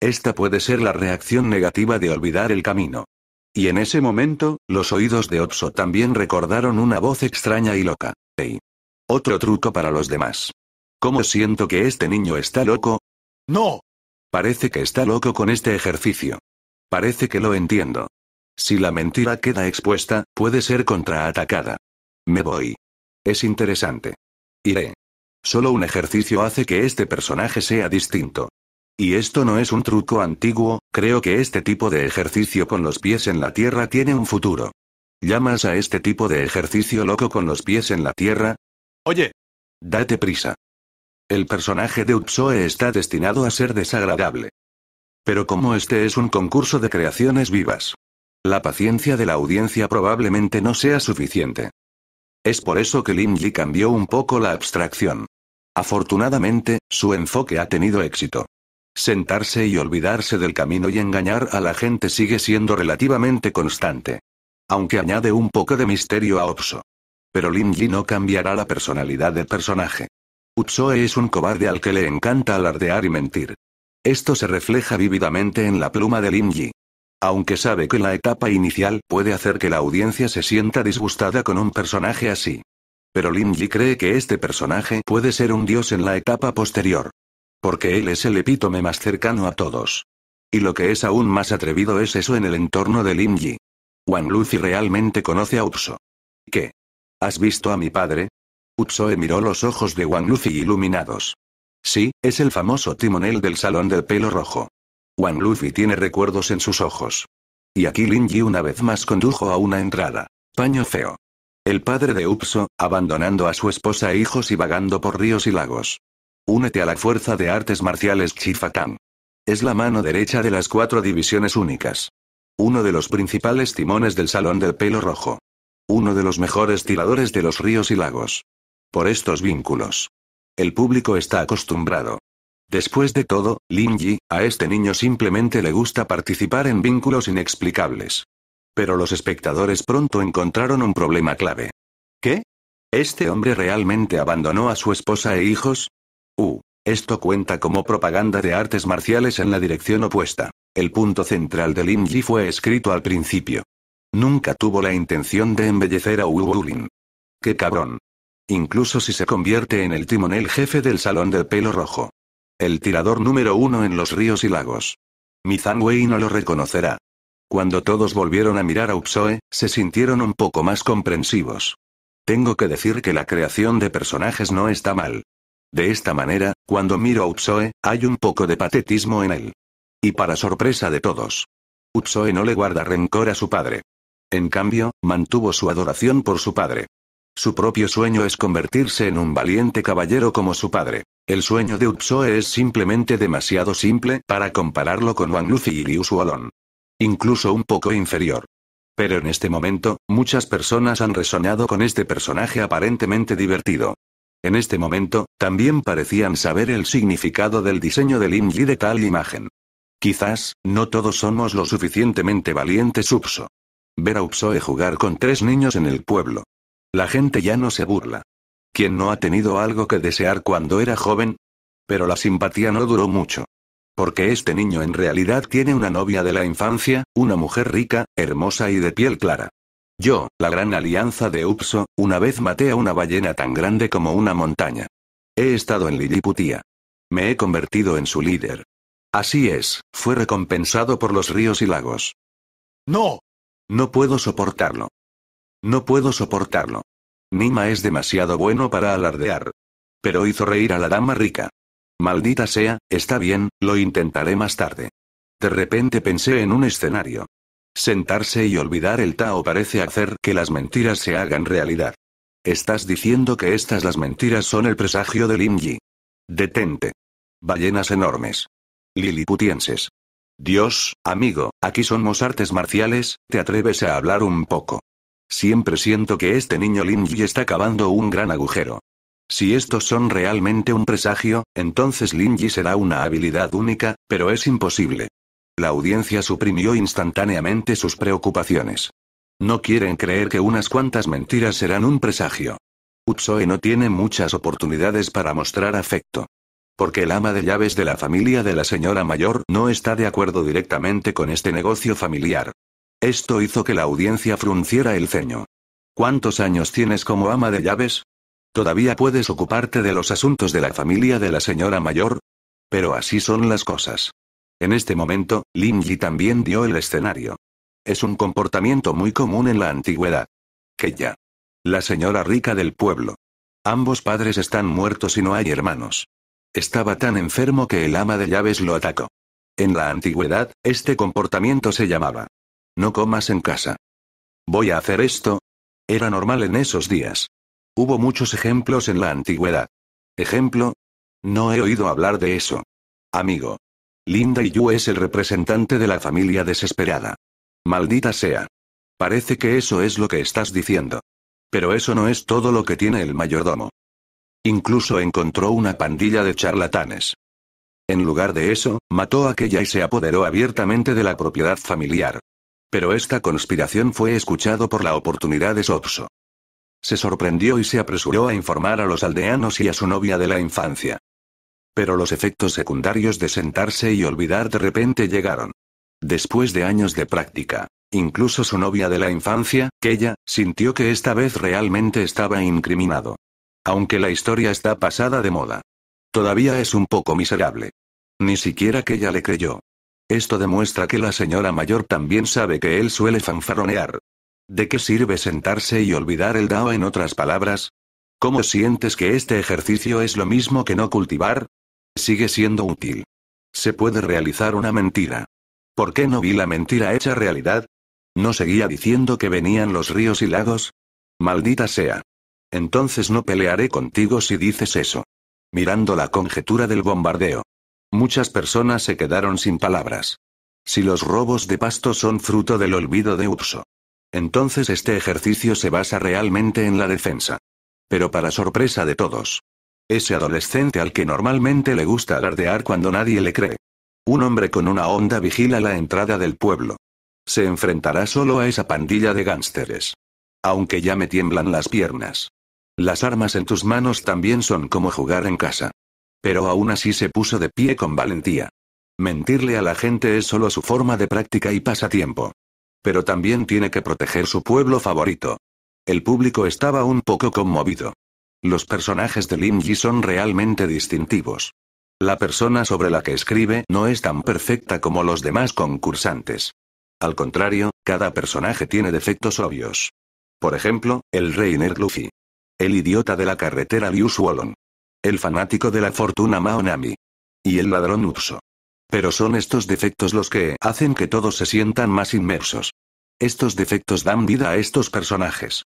Esta puede ser la reacción negativa de olvidar el camino. Y en ese momento, los oídos de Upso también recordaron una voz extraña y loca. ¡Ey! Otro truco para los demás. ¿Cómo siento que este niño está loco? No. Parece que está loco con este ejercicio. Parece que lo entiendo. Si la mentira queda expuesta, puede ser contraatacada. Me voy. Es interesante. Iré. Solo un ejercicio hace que este personaje sea distinto. Y esto no es un truco antiguo, creo que este tipo de ejercicio con los pies en la tierra tiene un futuro. ¿Llamas a este tipo de ejercicio loco con los pies en la tierra? Oye. Date prisa. El personaje de Upsoe está destinado a ser desagradable. Pero como este es un concurso de creaciones vivas, la paciencia de la audiencia probablemente no sea suficiente. Es por eso que lin Yi cambió un poco la abstracción. Afortunadamente, su enfoque ha tenido éxito. Sentarse y olvidarse del camino y engañar a la gente sigue siendo relativamente constante. Aunque añade un poco de misterio a Opso. Pero lin Yi no cambiará la personalidad del personaje. Utsoe es un cobarde al que le encanta alardear y mentir. Esto se refleja vívidamente en la pluma de Linji. Aunque sabe que la etapa inicial puede hacer que la audiencia se sienta disgustada con un personaje así. Pero Linji cree que este personaje puede ser un dios en la etapa posterior. Porque él es el epítome más cercano a todos. Y lo que es aún más atrevido es eso en el entorno de Linji. Wan Lucy realmente conoce a Upso. ¿Qué? ¿Has visto a mi padre? Upsoe miró los ojos de Wang Luffy iluminados. Sí, es el famoso timonel del salón del pelo rojo. Wang Luffy tiene recuerdos en sus ojos. Y aquí Lin una vez más condujo a una entrada. Paño feo. El padre de Upso, abandonando a su esposa e hijos y vagando por ríos y lagos. Únete a la Fuerza de Artes Marciales Chifatán. Es la mano derecha de las cuatro divisiones únicas. Uno de los principales timones del Salón del Pelo Rojo. Uno de los mejores tiradores de los ríos y lagos por estos vínculos. El público está acostumbrado. Después de todo, Lin Yi, a este niño simplemente le gusta participar en vínculos inexplicables. Pero los espectadores pronto encontraron un problema clave. ¿Qué? ¿Este hombre realmente abandonó a su esposa e hijos? Uh, esto cuenta como propaganda de artes marciales en la dirección opuesta. El punto central de Lin Yi fue escrito al principio. Nunca tuvo la intención de embellecer a Wu Wulin. ¡Qué cabrón! incluso si se convierte en el timonel jefe del Salón del Pelo Rojo. El tirador número uno en los ríos y lagos. Mizanwei no lo reconocerá. Cuando todos volvieron a mirar a Upsoe, se sintieron un poco más comprensivos. Tengo que decir que la creación de personajes no está mal. De esta manera, cuando miro a Upsoe, hay un poco de patetismo en él. Y para sorpresa de todos. Upsoe no le guarda rencor a su padre. En cambio, mantuvo su adoración por su padre. Su propio sueño es convertirse en un valiente caballero como su padre. El sueño de Upsoe es simplemente demasiado simple para compararlo con Wang Luffy y Liu Suolon. Incluso un poco inferior. Pero en este momento, muchas personas han resonado con este personaje aparentemente divertido. En este momento, también parecían saber el significado del diseño de del Yi de tal imagen. Quizás, no todos somos lo suficientemente valientes Upso. Ver a Upsoe jugar con tres niños en el pueblo, la gente ya no se burla. ¿Quién no ha tenido algo que desear cuando era joven? Pero la simpatía no duró mucho. Porque este niño en realidad tiene una novia de la infancia, una mujer rica, hermosa y de piel clara. Yo, la gran alianza de Upso, una vez maté a una ballena tan grande como una montaña. He estado en Lilliputía. Me he convertido en su líder. Así es, fue recompensado por los ríos y lagos. ¡No! No puedo soportarlo. No puedo soportarlo. Nima es demasiado bueno para alardear. Pero hizo reír a la dama rica. Maldita sea, está bien, lo intentaré más tarde. De repente pensé en un escenario. Sentarse y olvidar el Tao parece hacer que las mentiras se hagan realidad. Estás diciendo que estas las mentiras son el presagio del Imji. Detente. Ballenas enormes. Liliputienses. Dios, amigo, aquí somos artes marciales, ¿te atreves a hablar un poco? Siempre siento que este niño Linji está cavando un gran agujero. Si estos son realmente un presagio, entonces Linji será una habilidad única, pero es imposible. La audiencia suprimió instantáneamente sus preocupaciones. No quieren creer que unas cuantas mentiras serán un presagio. Utsoe no tiene muchas oportunidades para mostrar afecto. Porque el ama de llaves de la familia de la señora mayor no está de acuerdo directamente con este negocio familiar. Esto hizo que la audiencia frunciera el ceño. ¿Cuántos años tienes como ama de llaves? ¿Todavía puedes ocuparte de los asuntos de la familia de la señora mayor? Pero así son las cosas. En este momento, Lin Yi también dio el escenario. Es un comportamiento muy común en la antigüedad. Que ya. La señora rica del pueblo. Ambos padres están muertos y no hay hermanos. Estaba tan enfermo que el ama de llaves lo atacó. En la antigüedad, este comportamiento se llamaba no comas en casa. Voy a hacer esto. Era normal en esos días. Hubo muchos ejemplos en la antigüedad. Ejemplo. No he oído hablar de eso. Amigo. Linda y Yu es el representante de la familia desesperada. Maldita sea. Parece que eso es lo que estás diciendo. Pero eso no es todo lo que tiene el mayordomo. Incluso encontró una pandilla de charlatanes. En lugar de eso, mató a aquella y se apoderó abiertamente de la propiedad familiar. Pero esta conspiración fue escuchado por la oportunidad de Sopso. Se sorprendió y se apresuró a informar a los aldeanos y a su novia de la infancia. Pero los efectos secundarios de sentarse y olvidar de repente llegaron. Después de años de práctica, incluso su novia de la infancia, Kella, sintió que esta vez realmente estaba incriminado. Aunque la historia está pasada de moda. Todavía es un poco miserable. Ni siquiera Kella le creyó. Esto demuestra que la señora mayor también sabe que él suele fanfarronear. ¿De qué sirve sentarse y olvidar el Dao en otras palabras? ¿Cómo sientes que este ejercicio es lo mismo que no cultivar? Sigue siendo útil. Se puede realizar una mentira. ¿Por qué no vi la mentira hecha realidad? ¿No seguía diciendo que venían los ríos y lagos? Maldita sea. Entonces no pelearé contigo si dices eso. Mirando la conjetura del bombardeo. Muchas personas se quedaron sin palabras. Si los robos de pasto son fruto del olvido de Upso. Entonces este ejercicio se basa realmente en la defensa. Pero para sorpresa de todos. Ese adolescente al que normalmente le gusta alardear cuando nadie le cree. Un hombre con una onda vigila la entrada del pueblo. Se enfrentará solo a esa pandilla de gánsteres. Aunque ya me tiemblan las piernas. Las armas en tus manos también son como jugar en casa. Pero aún así se puso de pie con valentía. Mentirle a la gente es solo su forma de práctica y pasatiempo. Pero también tiene que proteger su pueblo favorito. El público estaba un poco conmovido. Los personajes de lim Yi son realmente distintivos. La persona sobre la que escribe no es tan perfecta como los demás concursantes. Al contrario, cada personaje tiene defectos obvios. Por ejemplo, el rey Luffy. El idiota de la carretera Liu Wallon el fanático de la fortuna Maonami. Y el ladrón Upso. Pero son estos defectos los que hacen que todos se sientan más inmersos. Estos defectos dan vida a estos personajes.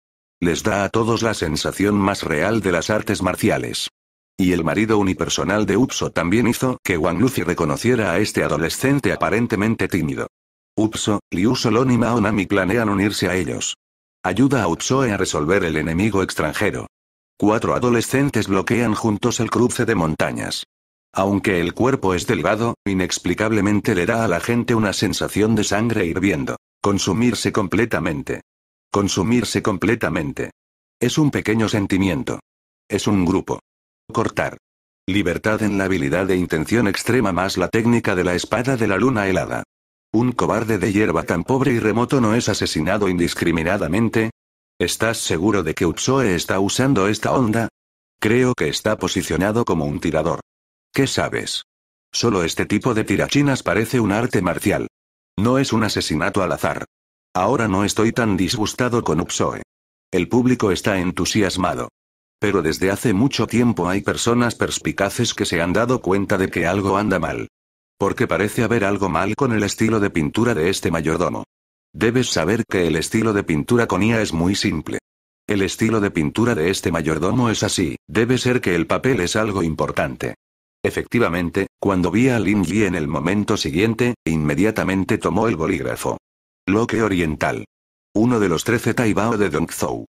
Les da a todos la sensación más real de las artes marciales. Y el marido unipersonal de Upso también hizo que Wang Luffy reconociera a este adolescente aparentemente tímido. Upso, Liu Solon y Maonami planean unirse a ellos. Ayuda a Upsoe a resolver el enemigo extranjero. Cuatro adolescentes bloquean juntos el cruce de montañas. Aunque el cuerpo es delgado, inexplicablemente le da a la gente una sensación de sangre hirviendo. Consumirse completamente. Consumirse completamente. Es un pequeño sentimiento. Es un grupo. Cortar. Libertad en la habilidad de intención extrema más la técnica de la espada de la luna helada. Un cobarde de hierba tan pobre y remoto no es asesinado indiscriminadamente, ¿Estás seguro de que Upsoe está usando esta onda? Creo que está posicionado como un tirador. ¿Qué sabes? Solo este tipo de tirachinas parece un arte marcial. No es un asesinato al azar. Ahora no estoy tan disgustado con Upsoe. El público está entusiasmado. Pero desde hace mucho tiempo hay personas perspicaces que se han dado cuenta de que algo anda mal. Porque parece haber algo mal con el estilo de pintura de este mayordomo. Debes saber que el estilo de pintura con es muy simple. El estilo de pintura de este mayordomo es así, debe ser que el papel es algo importante. Efectivamente, cuando vi a Lin Yi en el momento siguiente, inmediatamente tomó el bolígrafo. Lo que oriental. Uno de los trece Taibao de Dongzhou.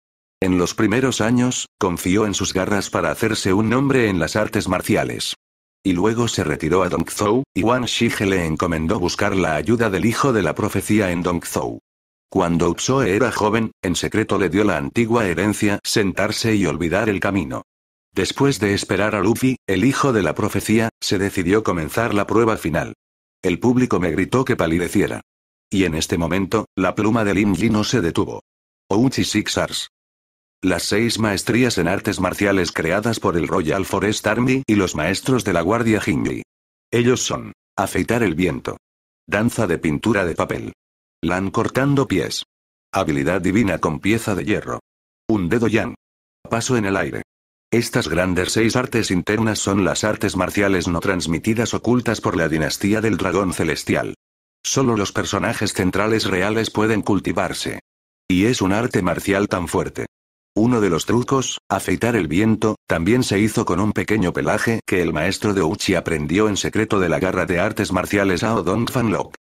En los primeros años, confió en sus garras para hacerse un nombre en las artes marciales y luego se retiró a Dongzhou, y Wang Shige le encomendó buscar la ayuda del hijo de la profecía en Dongzhou. Cuando Uxoe era joven, en secreto le dio la antigua herencia sentarse y olvidar el camino. Después de esperar a Luffy, el hijo de la profecía, se decidió comenzar la prueba final. El público me gritó que palideciera. Y en este momento, la pluma de Lin no se detuvo. Ouchi Sixars las seis maestrías en artes marciales creadas por el Royal Forest Army y los maestros de la Guardia Hingley. Ellos son, afeitar el viento, danza de pintura de papel, lan cortando pies, habilidad divina con pieza de hierro, un dedo yang, paso en el aire. Estas grandes seis artes internas son las artes marciales no transmitidas ocultas por la dinastía del dragón celestial. Solo los personajes centrales reales pueden cultivarse. Y es un arte marcial tan fuerte uno de los trucos, afeitar el viento, también se hizo con un pequeño pelaje que el maestro de Uchi aprendió en secreto de la garra de artes marciales a Odon Fan Lok.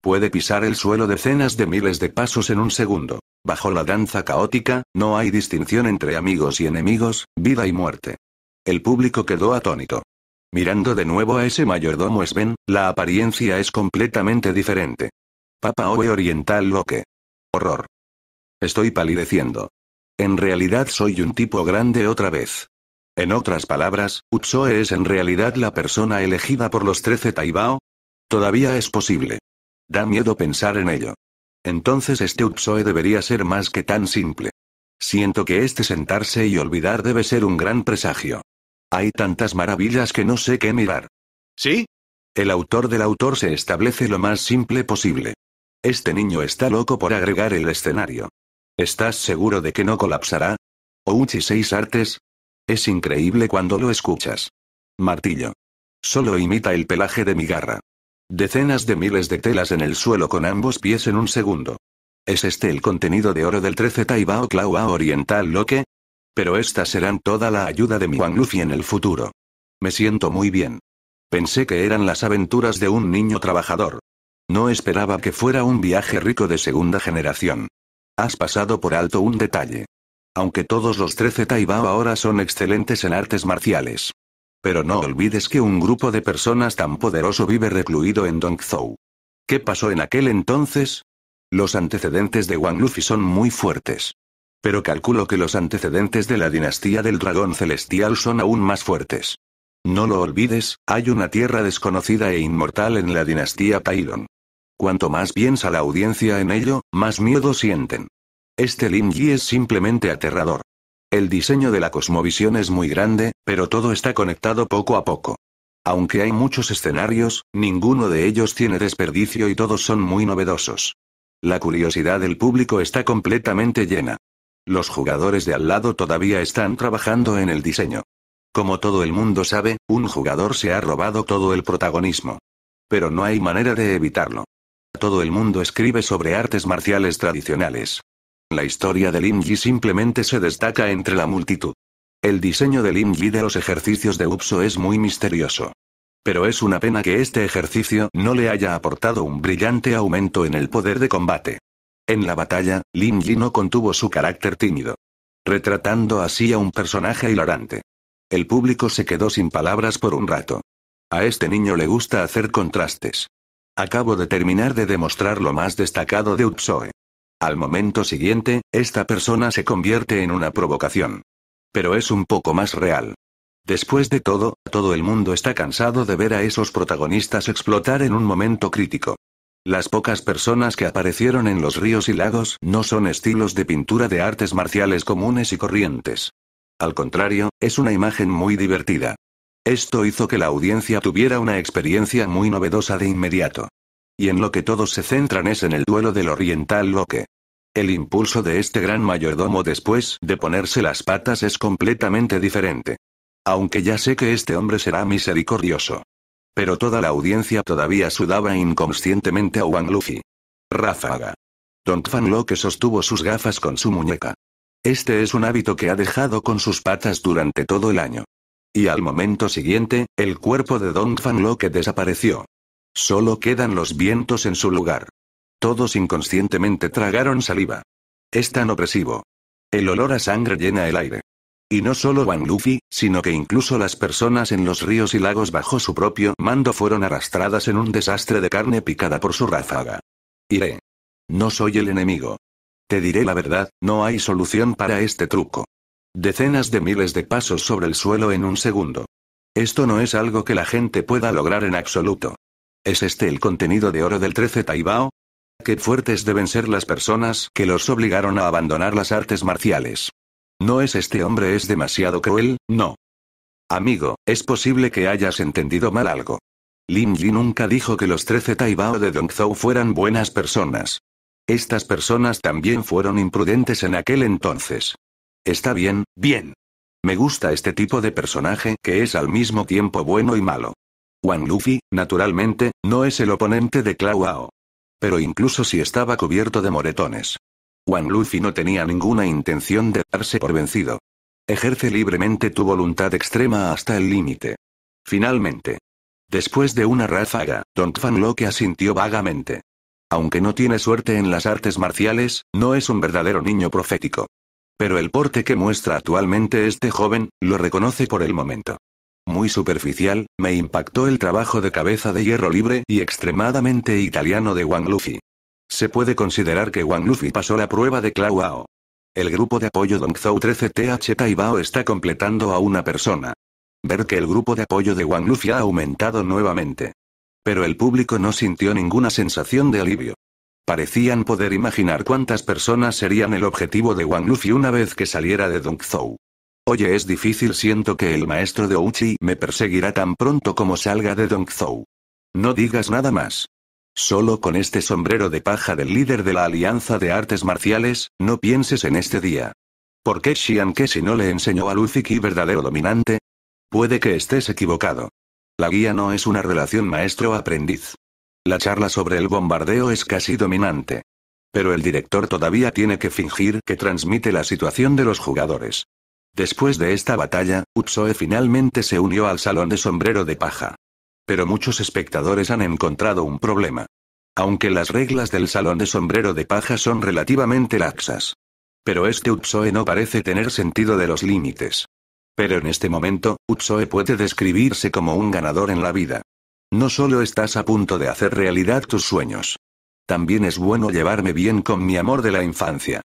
Puede pisar el suelo decenas de miles de pasos en un segundo. Bajo la danza caótica, no hay distinción entre amigos y enemigos, vida y muerte. El público quedó atónito. Mirando de nuevo a ese mayordomo Sven, la apariencia es completamente diferente. Papa ove Oriental Loque. Horror. Estoy palideciendo. En realidad soy un tipo grande otra vez. En otras palabras, Utsoe es en realidad la persona elegida por los 13 Taibao. Todavía es posible. Da miedo pensar en ello. Entonces este Utsoe debería ser más que tan simple. Siento que este sentarse y olvidar debe ser un gran presagio. Hay tantas maravillas que no sé qué mirar. ¿Sí? El autor del autor se establece lo más simple posible. Este niño está loco por agregar el escenario. ¿Estás seguro de que no colapsará? Ouchi seis artes. Es increíble cuando lo escuchas. Martillo. Solo imita el pelaje de mi garra. Decenas de miles de telas en el suelo con ambos pies en un segundo. ¿Es este el contenido de oro del 13 Taibao Claua Oriental lo que? Pero estas serán toda la ayuda de mi Wang Luffy en el futuro. Me siento muy bien. Pensé que eran las aventuras de un niño trabajador. No esperaba que fuera un viaje rico de segunda generación. Has pasado por alto un detalle. Aunque todos los 13 Taibao ahora son excelentes en artes marciales. Pero no olvides que un grupo de personas tan poderoso vive recluido en Dongzhou. ¿Qué pasó en aquel entonces? Los antecedentes de Wang Luffy son muy fuertes. Pero calculo que los antecedentes de la dinastía del dragón celestial son aún más fuertes. No lo olvides, hay una tierra desconocida e inmortal en la dinastía Pairon. Cuanto más piensa la audiencia en ello, más miedo sienten. Este Lin Yi es simplemente aterrador. El diseño de la cosmovisión es muy grande, pero todo está conectado poco a poco. Aunque hay muchos escenarios, ninguno de ellos tiene desperdicio y todos son muy novedosos. La curiosidad del público está completamente llena. Los jugadores de al lado todavía están trabajando en el diseño. Como todo el mundo sabe, un jugador se ha robado todo el protagonismo. Pero no hay manera de evitarlo. Todo el mundo escribe sobre artes marciales tradicionales. La historia de Lin Yi simplemente se destaca entre la multitud. El diseño de Lin Yi de los ejercicios de Upso es muy misterioso. Pero es una pena que este ejercicio no le haya aportado un brillante aumento en el poder de combate. En la batalla, Lin Yi no contuvo su carácter tímido. Retratando así a un personaje hilarante. El público se quedó sin palabras por un rato. A este niño le gusta hacer contrastes. Acabo de terminar de demostrar lo más destacado de Utsoe. Al momento siguiente, esta persona se convierte en una provocación. Pero es un poco más real. Después de todo, todo el mundo está cansado de ver a esos protagonistas explotar en un momento crítico. Las pocas personas que aparecieron en los ríos y lagos no son estilos de pintura de artes marciales comunes y corrientes. Al contrario, es una imagen muy divertida. Esto hizo que la audiencia tuviera una experiencia muy novedosa de inmediato. Y en lo que todos se centran es en el duelo del oriental Loque. El impulso de este gran mayordomo después de ponerse las patas es completamente diferente. Aunque ya sé que este hombre será misericordioso. Pero toda la audiencia todavía sudaba inconscientemente a Wang Luffy. Ráfaga. Don Fan Loque sostuvo sus gafas con su muñeca. Este es un hábito que ha dejado con sus patas durante todo el año. Y al momento siguiente, el cuerpo de Don que desapareció. Solo quedan los vientos en su lugar. Todos inconscientemente tragaron saliva. Es tan opresivo. El olor a sangre llena el aire. Y no solo Van Luffy, sino que incluso las personas en los ríos y lagos bajo su propio mando fueron arrastradas en un desastre de carne picada por su ráfaga. Iré. No soy el enemigo. Te diré la verdad, no hay solución para este truco. Decenas de miles de pasos sobre el suelo en un segundo. Esto no es algo que la gente pueda lograr en absoluto. ¿Es este el contenido de oro del 13 Taibao? Qué fuertes deben ser las personas que los obligaron a abandonar las artes marciales. No es este hombre, es demasiado cruel, no. Amigo, es posible que hayas entendido mal algo. Lin Yi nunca dijo que los 13 Taibao de Dongzhou fueran buenas personas. Estas personas también fueron imprudentes en aquel entonces. Está bien, bien. Me gusta este tipo de personaje que es al mismo tiempo bueno y malo. Wang Luffy, naturalmente, no es el oponente de klau Ao. Pero incluso si estaba cubierto de moretones. Wang Luffy no tenía ninguna intención de darse por vencido. Ejerce libremente tu voluntad extrema hasta el límite. Finalmente. Después de una ráfaga, Don Fan lo que asintió vagamente. Aunque no tiene suerte en las artes marciales, no es un verdadero niño profético. Pero el porte que muestra actualmente este joven, lo reconoce por el momento. Muy superficial, me impactó el trabajo de cabeza de hierro libre y extremadamente italiano de Wang Luffy. Se puede considerar que Wang Luffy pasó la prueba de Clau Ao. El grupo de apoyo Dongzhou 13TH Taibao está completando a una persona. Ver que el grupo de apoyo de Wang Luffy ha aumentado nuevamente. Pero el público no sintió ninguna sensación de alivio. Parecían poder imaginar cuántas personas serían el objetivo de Wang Luffy una vez que saliera de Dongzhou. Oye, es difícil, siento que el maestro de Ouchi me perseguirá tan pronto como salga de Dongzhou. No digas nada más. Solo con este sombrero de paja del líder de la Alianza de Artes Marciales, no pienses en este día. ¿Por qué Xian que si no le enseñó a Luffy Ki verdadero dominante? Puede que estés equivocado. La guía no es una relación maestro-aprendiz. La charla sobre el bombardeo es casi dominante. Pero el director todavía tiene que fingir que transmite la situación de los jugadores. Después de esta batalla, Utsoe finalmente se unió al salón de sombrero de paja. Pero muchos espectadores han encontrado un problema. Aunque las reglas del salón de sombrero de paja son relativamente laxas. Pero este Utsoe no parece tener sentido de los límites. Pero en este momento, Utsoe puede describirse como un ganador en la vida. No solo estás a punto de hacer realidad tus sueños. También es bueno llevarme bien con mi amor de la infancia.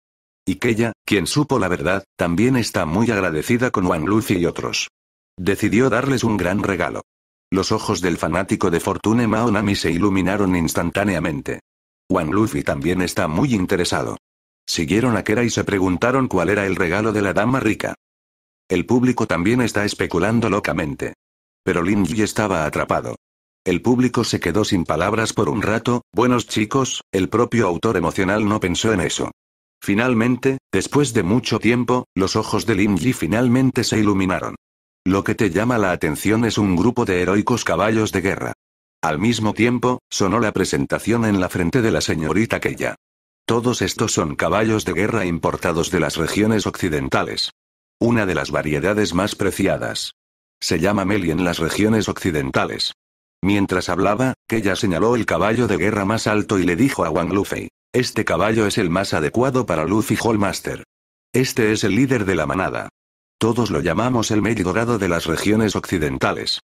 Y ella, quien supo la verdad, también está muy agradecida con Wang Luffy y otros. Decidió darles un gran regalo. Los ojos del fanático de Fortune Maonami se iluminaron instantáneamente. Wang Luffy también está muy interesado. Siguieron a Kera y se preguntaron cuál era el regalo de la dama rica. El público también está especulando locamente. Pero Linji estaba atrapado. El público se quedó sin palabras por un rato, buenos chicos, el propio autor emocional no pensó en eso. Finalmente, después de mucho tiempo, los ojos de Lin finalmente se iluminaron. Lo que te llama la atención es un grupo de heroicos caballos de guerra. Al mismo tiempo, sonó la presentación en la frente de la señorita Keya. Todos estos son caballos de guerra importados de las regiones occidentales. Una de las variedades más preciadas. Se llama Meli en las regiones occidentales. Mientras hablaba, Kella señaló el caballo de guerra más alto y le dijo a Wang Lufei. Este caballo es el más adecuado para Luffy Hallmaster. Este es el líder de la manada. Todos lo llamamos el Medio Dorado de las regiones occidentales.